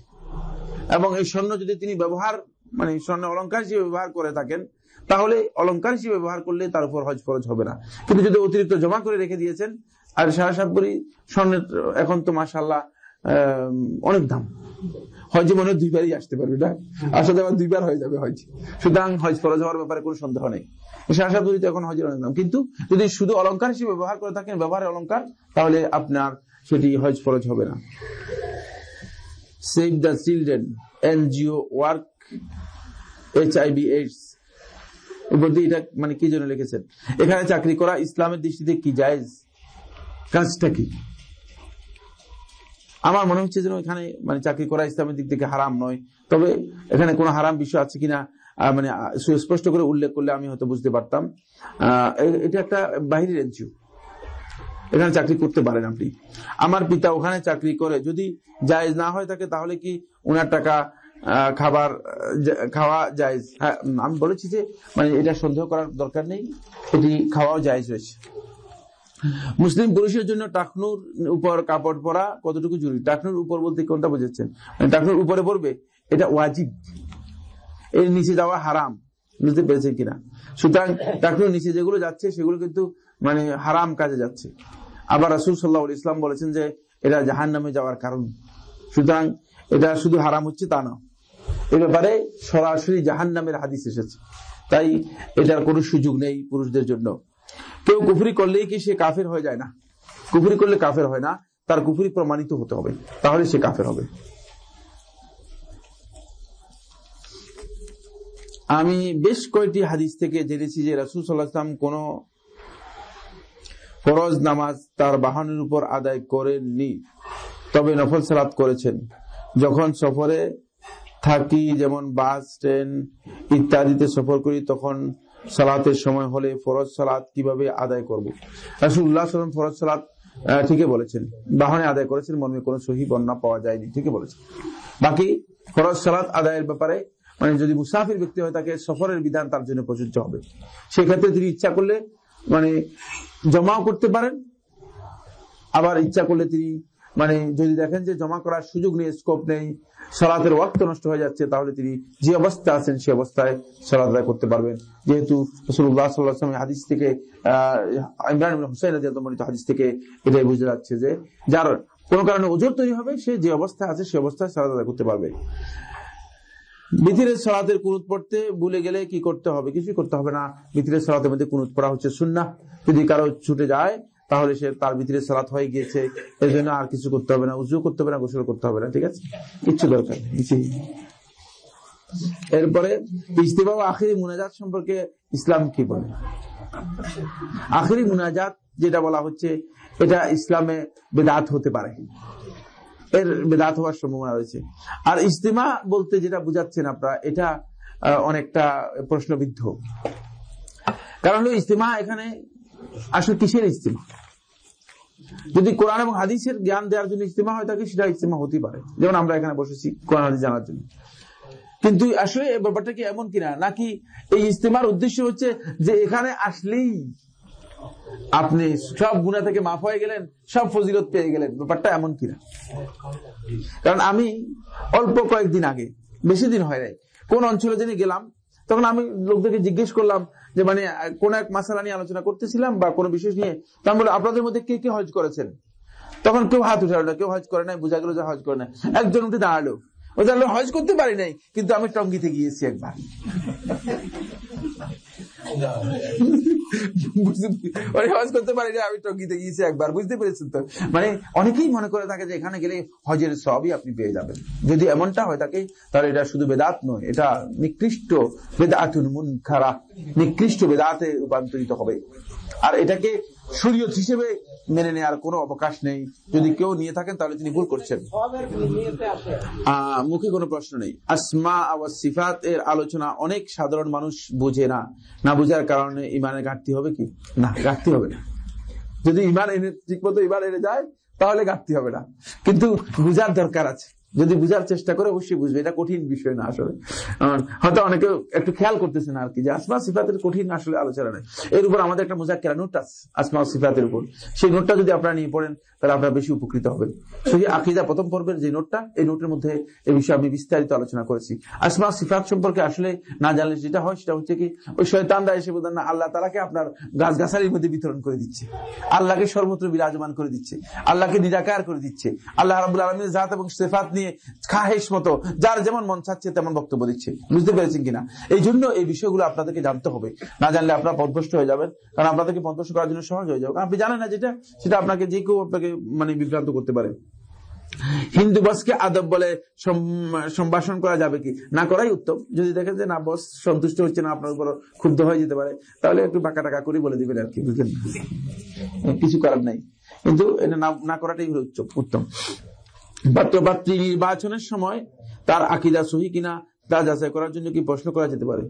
এবং এই স্বর্ণ যদি তিনি ব্যবহার মানে স্বর্ণ অলঙ্কার হিসেবে ব্যবহার করে থাকেন তাহলে অলঙ্কার হিসেবে ব্যবহার করলে তার উপর হজ ফরজ হবে না কিন্তু যদি অতিরিক্ত জমা করে রেখে দিয়েছেন আর সাড়ে সাত বড়ি স্বর্ণের এখন তো মাসাল্লাহ অনেক দাম হজ মনে হয় দুইবারই আসতে পারবে না আসা যাওয়া দুইবার হয়ে যাবে হজ সুতরাং হজ ফরজ হওয়ার ব্যাপারে কোনো সন্দেহ নেই আশা করি এখন হজের অনেক নাম কিন্তু যদি শুধু অলঙ্কার হিসেবে ব্যবহার করে থাকেন ব্যবহারের অলঙ্কার তাহলে আপনার সেটি হজ ফরজ হবে না save the children NGO work H IV AIDS বলতে এটা মানে কি জন্য লিখেছেন এখানে চাকরি করা ইসলামের দৃষ্টিতে কি জায়েজ কাজটা কি আমার মনে হচ্ছে যেন এখানে মানে চাকরি করা ইসলামের দিক থেকে হারাম নয় তবে এখানে কোনো হারাম বিষয় আছে কিনা মানে সুস্পষ্ট করে উল্লেখ করলে আমি হয়তো বুঝতে পারতাম এটা একটা বাহিরের এনজিও এখানে চাকরি করতে পারেন আপনি আমার পিতা ওখানে চাকরি করে যদি জায়েজ না হয় থাকে তাহলে কি ওনার টাকা খাবার খাওয়া জায়েজ হ্যাঁ, আমি বলেছি যে মানে এটা সন্দেহ করার দরকার নেই এটি খাওয়াও জায়েজ হয়েছে মুসলিম পুরুষের জন্য টাকনুর উপর কাপড় পরা কতটুকু জরুরি টাকনুর উপর বলতে কোনটা বোঝাচ্ছেন মানে টাকনুর উপরে পড়বে এটা ওয়াজিব এর নিচে যাওয়া হারাম বুঝতে পেরেছেন কিনা সুতরাং টাকনুর নিচে যেগুলো যাচ্ছে সেগুলো কিন্তু মানে হারাম কাজে যাচ্ছে আবার রাসুল সাল্লাহ ইসলাম বলেছেন যে এটা জাহান নামে যাওয়ার কারণ সুতরাং এটা শুধু হারাম হচ্ছে তা না এ ব্যাপারে সরাসরি জাহান নামের হাদিস এসেছে তাই এটার কোনো সুযোগ নেই পুরুষদের জন্য কেউ কুফরি করলেই কি সে কাফের হয়ে যায় না কুফরি করলে কাফের হয় না তার কুফরি প্রমাণিত হতে হবে তাহলে সে কাফের হবে আমি বেশ কয়েকটি হাদিস থেকে জেনেছি যে রাসুল সাল্লাহাম কোন ফরজ নামাজ তার বাহনের উপর আদায় করেননি তবে নফল সালাত করেছেন যখন সফরে থাকি যেমন বাস ট্রেন ইত্যাদিতে সফর করি তখন সালাতের সময় হলে ফরজ সালাত কিভাবে আদায় করবো রাসুল্লাহ সাল্লাম ফরজ সালাত ঠিকই বলেছেন বাহনে আদায় করেছেন মর্মে কোনো সহি বন্যা পাওয়া যায়নি ঠিকই বলেছেন বাকি ফরজ সালাত আদায়ের ব্যাপারে মানে যদি মুসাফির ব্যক্তি হয় তাকে সফরের বিধান তার জন্য প্রযোজ্য হবে সেক্ষেত্রে তিনি ইচ্ছা করলে মানে জমাও করতে পারেন আবার ইচ্ছা করলে তিনি মানে যদি দেখেন যে জমা করার সুযোগ নেই স্কোপ নেই সলাতের ওয়াক্ত নষ্ট হয়ে যাচ্ছে তাহলে তিনি যে অবস্থা আছেন সে অবস্থায় সলাত আদায় করতে পারবেন যেহেতু হাদিস থেকে আহ ইমরান হুসাইন হাদিস থেকে এটাই বুঝে যাচ্ছে যে যার কোন কারণে ওজোর তৈরি হবে সে যে অবস্থায় আছে সে অবস্থায় সলাত আদায় করতে পারবে মিথিরের সালাতের কুনুত পড়তে ভুলে গেলে কি করতে হবে কিছুই করতে হবে না মিথিরের সালাতের মধ্যে কুনুত পড়া হচ্ছে সুন্না যদি কারো ছুটে যায় তাহলে সে তার ভিতরে সালাত হয়ে গিয়েছে এই জন্য আর কিছু করতে হবে না উজু করতে হবে না গোসল করতে হবে না ঠিক আছে কিচ্ছু দরকার এরপরে ইস্তিফা আখিরি মুনাজাত সম্পর্কে ইসলাম কি বলে আখিরি মুনাজাত যেটা বলা হচ্ছে এটা ইসলামে বেদাত হতে পারে এর বেদাত হওয়ার সম্ভাবনা রয়েছে আর ইস্তিমা বলতে যেটা বুঝাচ্ছেন আপনারা এটা অনেকটা প্রশ্নবিদ্ধ কারণ হলো ইস্তিমা এখানে আসলে কিসের ইজতিমা যদি কোরআন এবং হাদিসের জ্ঞান দেওয়ার জন্য ইজতিমা হয় তাকে সেটা ইজতিমা হতে পারে যেমন আমরা এখানে বসেছি কোরআন হাদিস জানার জন্য কিন্তু আসলে ব্যাপারটা কি এমন কিনা নাকি এই ইজতিমার উদ্দেশ্য হচ্ছে যে এখানে আসলেই আপনি সব গুণা থেকে মাফ হয়ে গেলেন সব ফজিলত পেয়ে গেলেন ব্যাপারটা এমন কিনা কারণ আমি অল্প কয়েকদিন আগে বেশি দিন হয় নাই কোন অঞ্চলে যিনি গেলাম তখন আমি লোকদেরকে জিজ্ঞেস করলাম যে মানে কোন এক মাসালা নিয়ে আলোচনা করতেছিলাম বা কোনো বিষয় নিয়ে তখন বলে আপনাদের মধ্যে কে কে হজ করেছেন তখন কেউ হাত উঠালো না কেউ হজ করে নাই বোঝা গেল যে হজ করে না একজন উঠে দাঁড়ালো ও দাঁড়ালো হজ করতে পারি নাই কিন্তু আমি টঙ্গিতে গিয়েছি একবার মানে মানে অনেকেই মনে করে থাকে যে এখানে গেলে হজের সবই আপনি পেয়ে যাবেন যদি এমনটা হয় থাকে তাহলে এটা শুধু বেদাত নয় এটা নিকৃষ্ট খারাপ নিকৃষ্ট বেদাতে রূপান্তরিত হবে আর এটাকে শরীয়ত হিসেবে মেনে নেওয়ার কোনো অবকাশ নেই যদি কেউ নিয়ে থাকেন তাহলে তিনি ভুল করছেন মুখে কোনো প্রশ্ন নেই আসমা আওয়াজ সিফাত এর আলোচনা অনেক সাধারণ মানুষ বুঝে না না বুঝার কারণে ইমানের ঘাটতি হবে কি না ঘাটতি হবে না যদি ইমান এনে ঠিক মতো ইমান এনে যায় তাহলে ঘাটতি হবে না কিন্তু বুঝার দরকার আছে যদি বুঝার চেষ্টা করে অবশ্যই বুঝবে এটা কঠিন বিষয় না আসলে হয়তো অনেকে একটু খেয়াল করতেছেন আর কি যে আসমা সিফাতের কঠিন আসলে আলোচনা নেই এর উপর আমাদের একটা মোজাক্কেরা নোট আছে আসমা সিফাতের উপর সেই নোটটা যদি আপনারা নিয়ে পড়েন তাহলে আপনারা বেশি উপকৃত হবেন সেই আকিদা প্রথম পর্বের যে নোটটা এই নোটের মধ্যে এই বিষয়ে আমি বিস্তারিত আলোচনা করেছি আসমা সিফাত সম্পর্কে আসলে না জানলে যেটা হয় সেটা হচ্ছে কি ওই শয়তানরা এসে বোধেন না আল্লাহ তালাকে আপনার গাছ গাছালির মধ্যে বিতরণ করে দিচ্ছে আল্লাহকে সর্বত্র বিরাজমান করে দিচ্ছে আল্লাহকে নিরাকার করে দিচ্ছে আল্লাহ রাবুল আলমীর জাত এবং সেফাত নিয়ে নিয়ে খাহেস মতো যার যেমন মন চাচ্ছে তেমন বক্তব্য দিচ্ছে বুঝতে পেরেছেন কিনা এই জন্য এই বিষয়গুলো আপনাদেরকে জানতে হবে না জানলে আপনার পদভস্ট হয়ে যাবেন কারণ আপনাদেরকে পদভ্রষ্ট করার জন্য সহজ হয়ে যাবে আপনি জানেন না যেটা সেটা আপনাকে যে কেউ আপনাকে মানে বিভ্রান্ত করতে পারে হিন্দু বসকে আদব বলে সম্ভাষণ করা যাবে কি না করাই উত্তম যদি দেখেন যে না বস সন্তুষ্ট হচ্ছে না আপনার উপর ক্ষুব্ধ হয়ে যেতে পারে তাহলে একটু বাঁকা টাকা করে বলে দিবেন আর কি বুঝলেন কিছু করার নাই কিন্তু এটা না করাটাই হলো উত্তম পাত্রপাত্রী নির্বাচনের সময় তার আকিদা সহি কিনা তা যাচাই করার জন্য কি প্রশ্ন করা যেতে পারে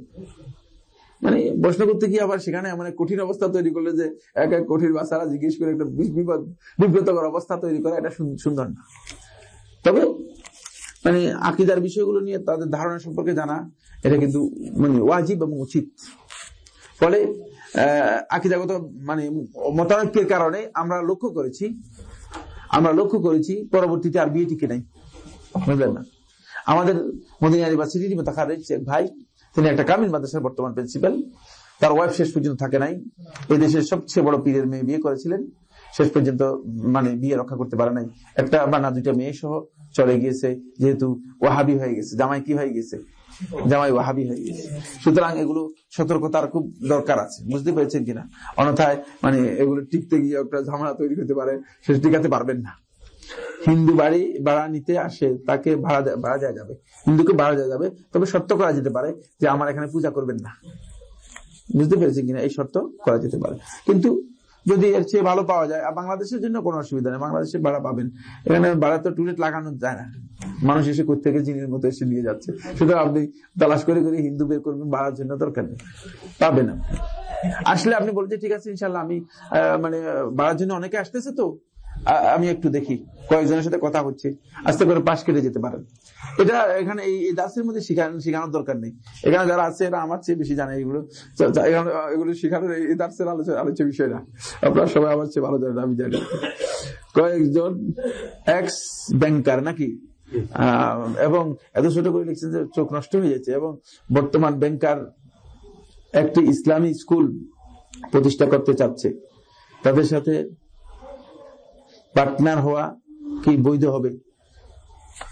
মানে প্রশ্ন করতে গিয়ে আবার সেখানে মানে কঠিন অবস্থা তৈরি করলে যে এক এক কঠিন সারা জিজ্ঞেস করে একটা বিপদ বিব্রতকর অবস্থা তৈরি করা এটা সুন্দর না তবে মানে আকিদার বিষয়গুলো নিয়ে তাদের ধারণা সম্পর্কে জানা এটা কিন্তু মানে ওয়াজিব এবং উচিত ফলে আহ আকিদাগত মানে মতানৈক্যের কারণে আমরা লক্ষ্য করেছি আমরা লক্ষ্য করেছি পরবর্তীতে আর বিয়ে টিকে নাই বুঝলেন না আমাদের মদিনা ইউনিভার্সিটি তাহার এক ভাই তিনি একটা কামিল মাদ্রাসার বর্তমান প্রিন্সিপাল তার ওয়াইফ শেষ পর্যন্ত থাকে নাই দেশের সবচেয়ে বড় পীরের মেয়ে বিয়ে করেছিলেন শেষ পর্যন্ত মানে বিয়ে রক্ষা করতে পারে নাই একটা বা না দুইটা মেয়ে সহ চলে গিয়েছে যেহেতু ওয়াহাবি হয়ে গেছে জামাই কি হয়ে গেছে জামাই ওয়াহাবি হয়ে গেছে সুতরাং এগুলো সতর্কতার খুব দরকার আছে বুঝতে পেরেছেন কিনা অন্যথায় মানে এগুলো টিকতে গিয়ে একটা ঝামেলা তৈরি হতে পারে সে টিকাতে পারবেন না হিন্দু বাড়ি ভাড়া নিতে আসে তাকে ভাড়া ভাড়া দেওয়া যাবে হিন্দুকে ভাড়া দেওয়া যাবে তবে শর্ত করা যেতে পারে যে আমার এখানে পূজা করবেন না বুঝতে পেরেছেন কিনা এই শর্ত করা যেতে পারে কিন্তু যদি এর চেয়ে ভালো পাওয়া যায় আর বাংলাদেশের জন্য কোনো অসুবিধা নেই বাংলাদেশে ভাড়া পাবেন এখানে ভাড়া তো টুলেট লাগানো যায় না মানুষ এসে থেকে জিনের মতো এসে নিয়ে যাচ্ছে সুতরাং আপনি তালাশ করে করে হিন্দু বের করবেন ভাড়ার জন্য দরকার নেই পাবেন আসলে আপনি বলছেন ঠিক আছে ইনশাল্লাহ আমি মানে ভাড়ার জন্য অনেকে আসতেছে তো আমি একটু দেখি কয়েকজনের সাথে কথা হচ্ছে আস্তে করে পাশ কেটে যেতে পারেন এটা এখানে এই দাসের মধ্যে শেখানোর দরকার নেই এখানে যারা আছে এরা আমার চেয়ে বেশি জানে এগুলো এগুলো শেখানোর এই দাসের আলোচনা আলোচনা বিষয় না আপনার সবাই আমার চেয়ে ভালো জানেন আমি জানি কয়েকজন এক্স ব্যাংকার নাকি এবং এত ছোট করে লিখছেন যে চোখ নষ্ট হয়ে যাচ্ছে এবং বর্তমান ব্যাংকার একটি ইসলামী স্কুল প্রতিষ্ঠা করতে চাচ্ছে তাদের সাথে পার্টনার হওয়া কি বৈধ হবে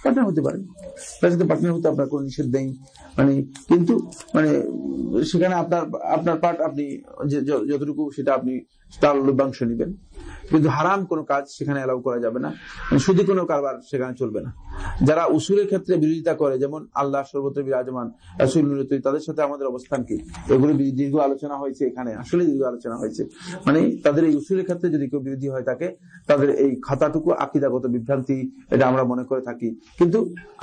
পার্টনার হতে পারে পার্টনার হতে আপনার কোনো নিষেধ নেই মানে কিন্তু মানে সেখানে আপনার আপনার পার্ট আপনি যতটুকু সেটা আপনি তার লভ্যাংশ নেবেন কিন্তু হারাম কোনো কাজ সেখানে এলাও করা যাবে না মানে শুধু কোনো কারবার সেখানে চলবে না যারা উসুলের ক্ষেত্রে বিরোধিতা করে যেমন আল্লাহ সর্বত্র বিরাজমান তাদের সাথে আমাদের অবস্থান কি এগুলো দীর্ঘ আলোচনা হয়েছে এখানে আসলে দীর্ঘ আলোচনা হয়েছে মানে তাদের এই উসুলের ক্ষেত্রে যদি কেউ বিরোধী হয় থাকে তাদের এই খাতাটুকু আকিদাগত বিভ্রান্তি এটা আমরা মনে করে থাকি কিন্তু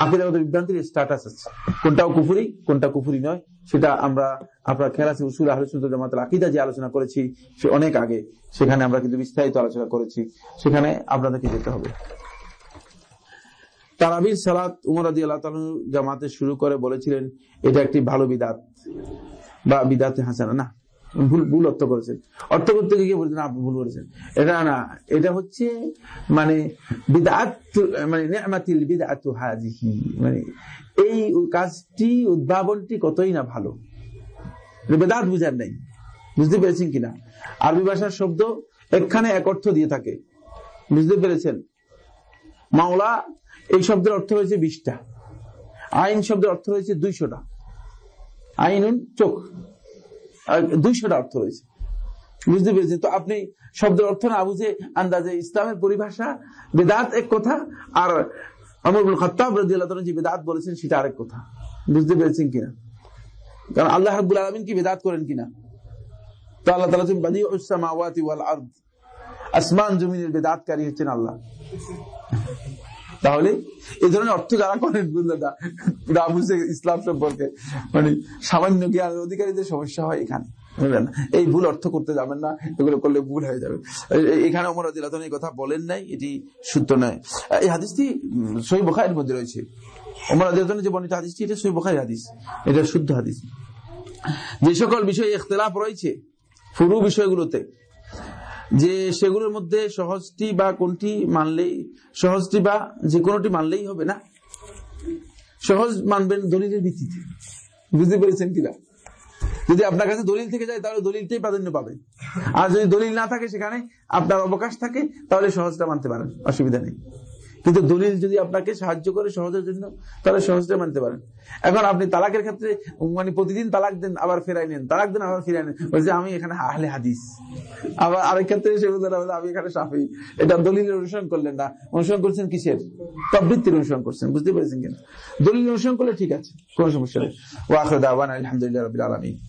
আকিদাগত বিভ্রান্তির স্ট্যাটাস আছে কোনটাও কুফুরি কোনটা কুফুরি নয় সেটা আমরা আপনার খেলা উসুল আহলসুল জামাতের আকিদা যে আলোচনা করেছি সে অনেক আগে সেখানে আমরা কিন্তু বিস্তারিত আলোচনা করেছি সেখানে আপনাদেরকে যেতে হবে তারাবির সালাত উমর আদি আল্লাহ জামাতে শুরু করে বলেছিলেন এটা একটি ভালো বিদাত বা বিদাতে হাসানা না ভুল ভুল অর্থ করেছেন অর্থ করতে গিয়ে বলছেন আপনি ভুল করেছেন এটা না এটা হচ্ছে মানে বিদাত মানে বিদাত মানে এই কাজটি উদ্ভাবনটি কতই না ভালো বেদাত বুঝার নাই বুঝতে পেরেছেন কিনা আরবি ভাষার শব্দ একখানে এক অর্থ দিয়ে থাকে বুঝতে পেরেছেন মাওলা এই শব্দের অর্থ হয়েছে বিশটা আইন শব্দের অর্থ হয়েছে দুইশোটা আইন চোখ দুইশোটা অর্থ রয়েছে বুঝতে পেরেছেন তো আপনি শব্দের অর্থ না বুঝে আন্দাজে ইসলামের পরিভাষা বেদাত এক কথা আর আমরুল খতাব রাজিয়াল যে বেদাত বলেছেন সেটা আরেক কথা বুঝতে পেরেছেন কিনা কারণ আল্লাহ হাবুল আলমিন কি বেদাত করেন কিনা তো আল্লাহ তালা বাদি ওসামাওয়াতি ওয়াল আসমান জমিনের বেদাতকারী হচ্ছেন আল্লাহ তাহলে এই ধরনের অর্থ যারা করেন বুঝলেটা রামুসে ইসলাম সম্পর্কে মানে সামান্য জ্ঞানের অধিকারীদের সমস্যা হয় এখানে এই ভুল অর্থ করতে যাবেন না এগুলো করলে ভুল হয়ে যাবে এখানে অমর আদিল এই কথা বলেন নাই এটি সূত্র নয় এই হাদিসটি সই বখারের মধ্যে রয়েছে অমর আদিল যে বর্ণিত হাদিসটি এটা সই বখারের হাদিস এটা শুদ্ধ হাদিস যে সকল বিষয়ে ইখতলাফ রয়েছে ফুরু বিষয়গুলোতে যে সেগুলোর মধ্যে সহজটি বা কোনটি মানলেই সহজটি বা যে কোনোটি মানলেই হবে না সহজ মানবেন দলিলের ভিত্তিতে বুঝতে পেরেছেন কিনা যদি আপনার কাছে দলিল থেকে যায় তাহলে দলিলটাই প্রাধান্য পাবে আর যদি দলিল না থাকে সেখানে আপনার অবকাশ থাকে তাহলে সহজটা মানতে পারেন অসুবিধা নেই কিন্তু দলিল যদি আপনাকে সাহায্য করে সহজের জন্য তাহলে সহজটা মানতে পারেন এখন আপনি তালাকের ক্ষেত্রে মানে প্রতিদিন তালাক দেন আবার ফেরাই নেন তালাক দেন আবার ফেরাই নেন বলছে আমি এখানে আহলে হাদিস আবার আরেক ক্ষেত্রে সে বলে আমি এখানে সাফি এটা দলিলের অনুসরণ করলেন না অনুসরণ করছেন কিসের প্রবৃত্তির অনুসরণ করছেন বুঝতে পেরেছেন কিনা দলিল অনুসরণ করলে ঠিক আছে কোনো সমস্যা নেই ওয়াখর দাওয়ান আলহামদুলিল্লাহ রবিল আলমী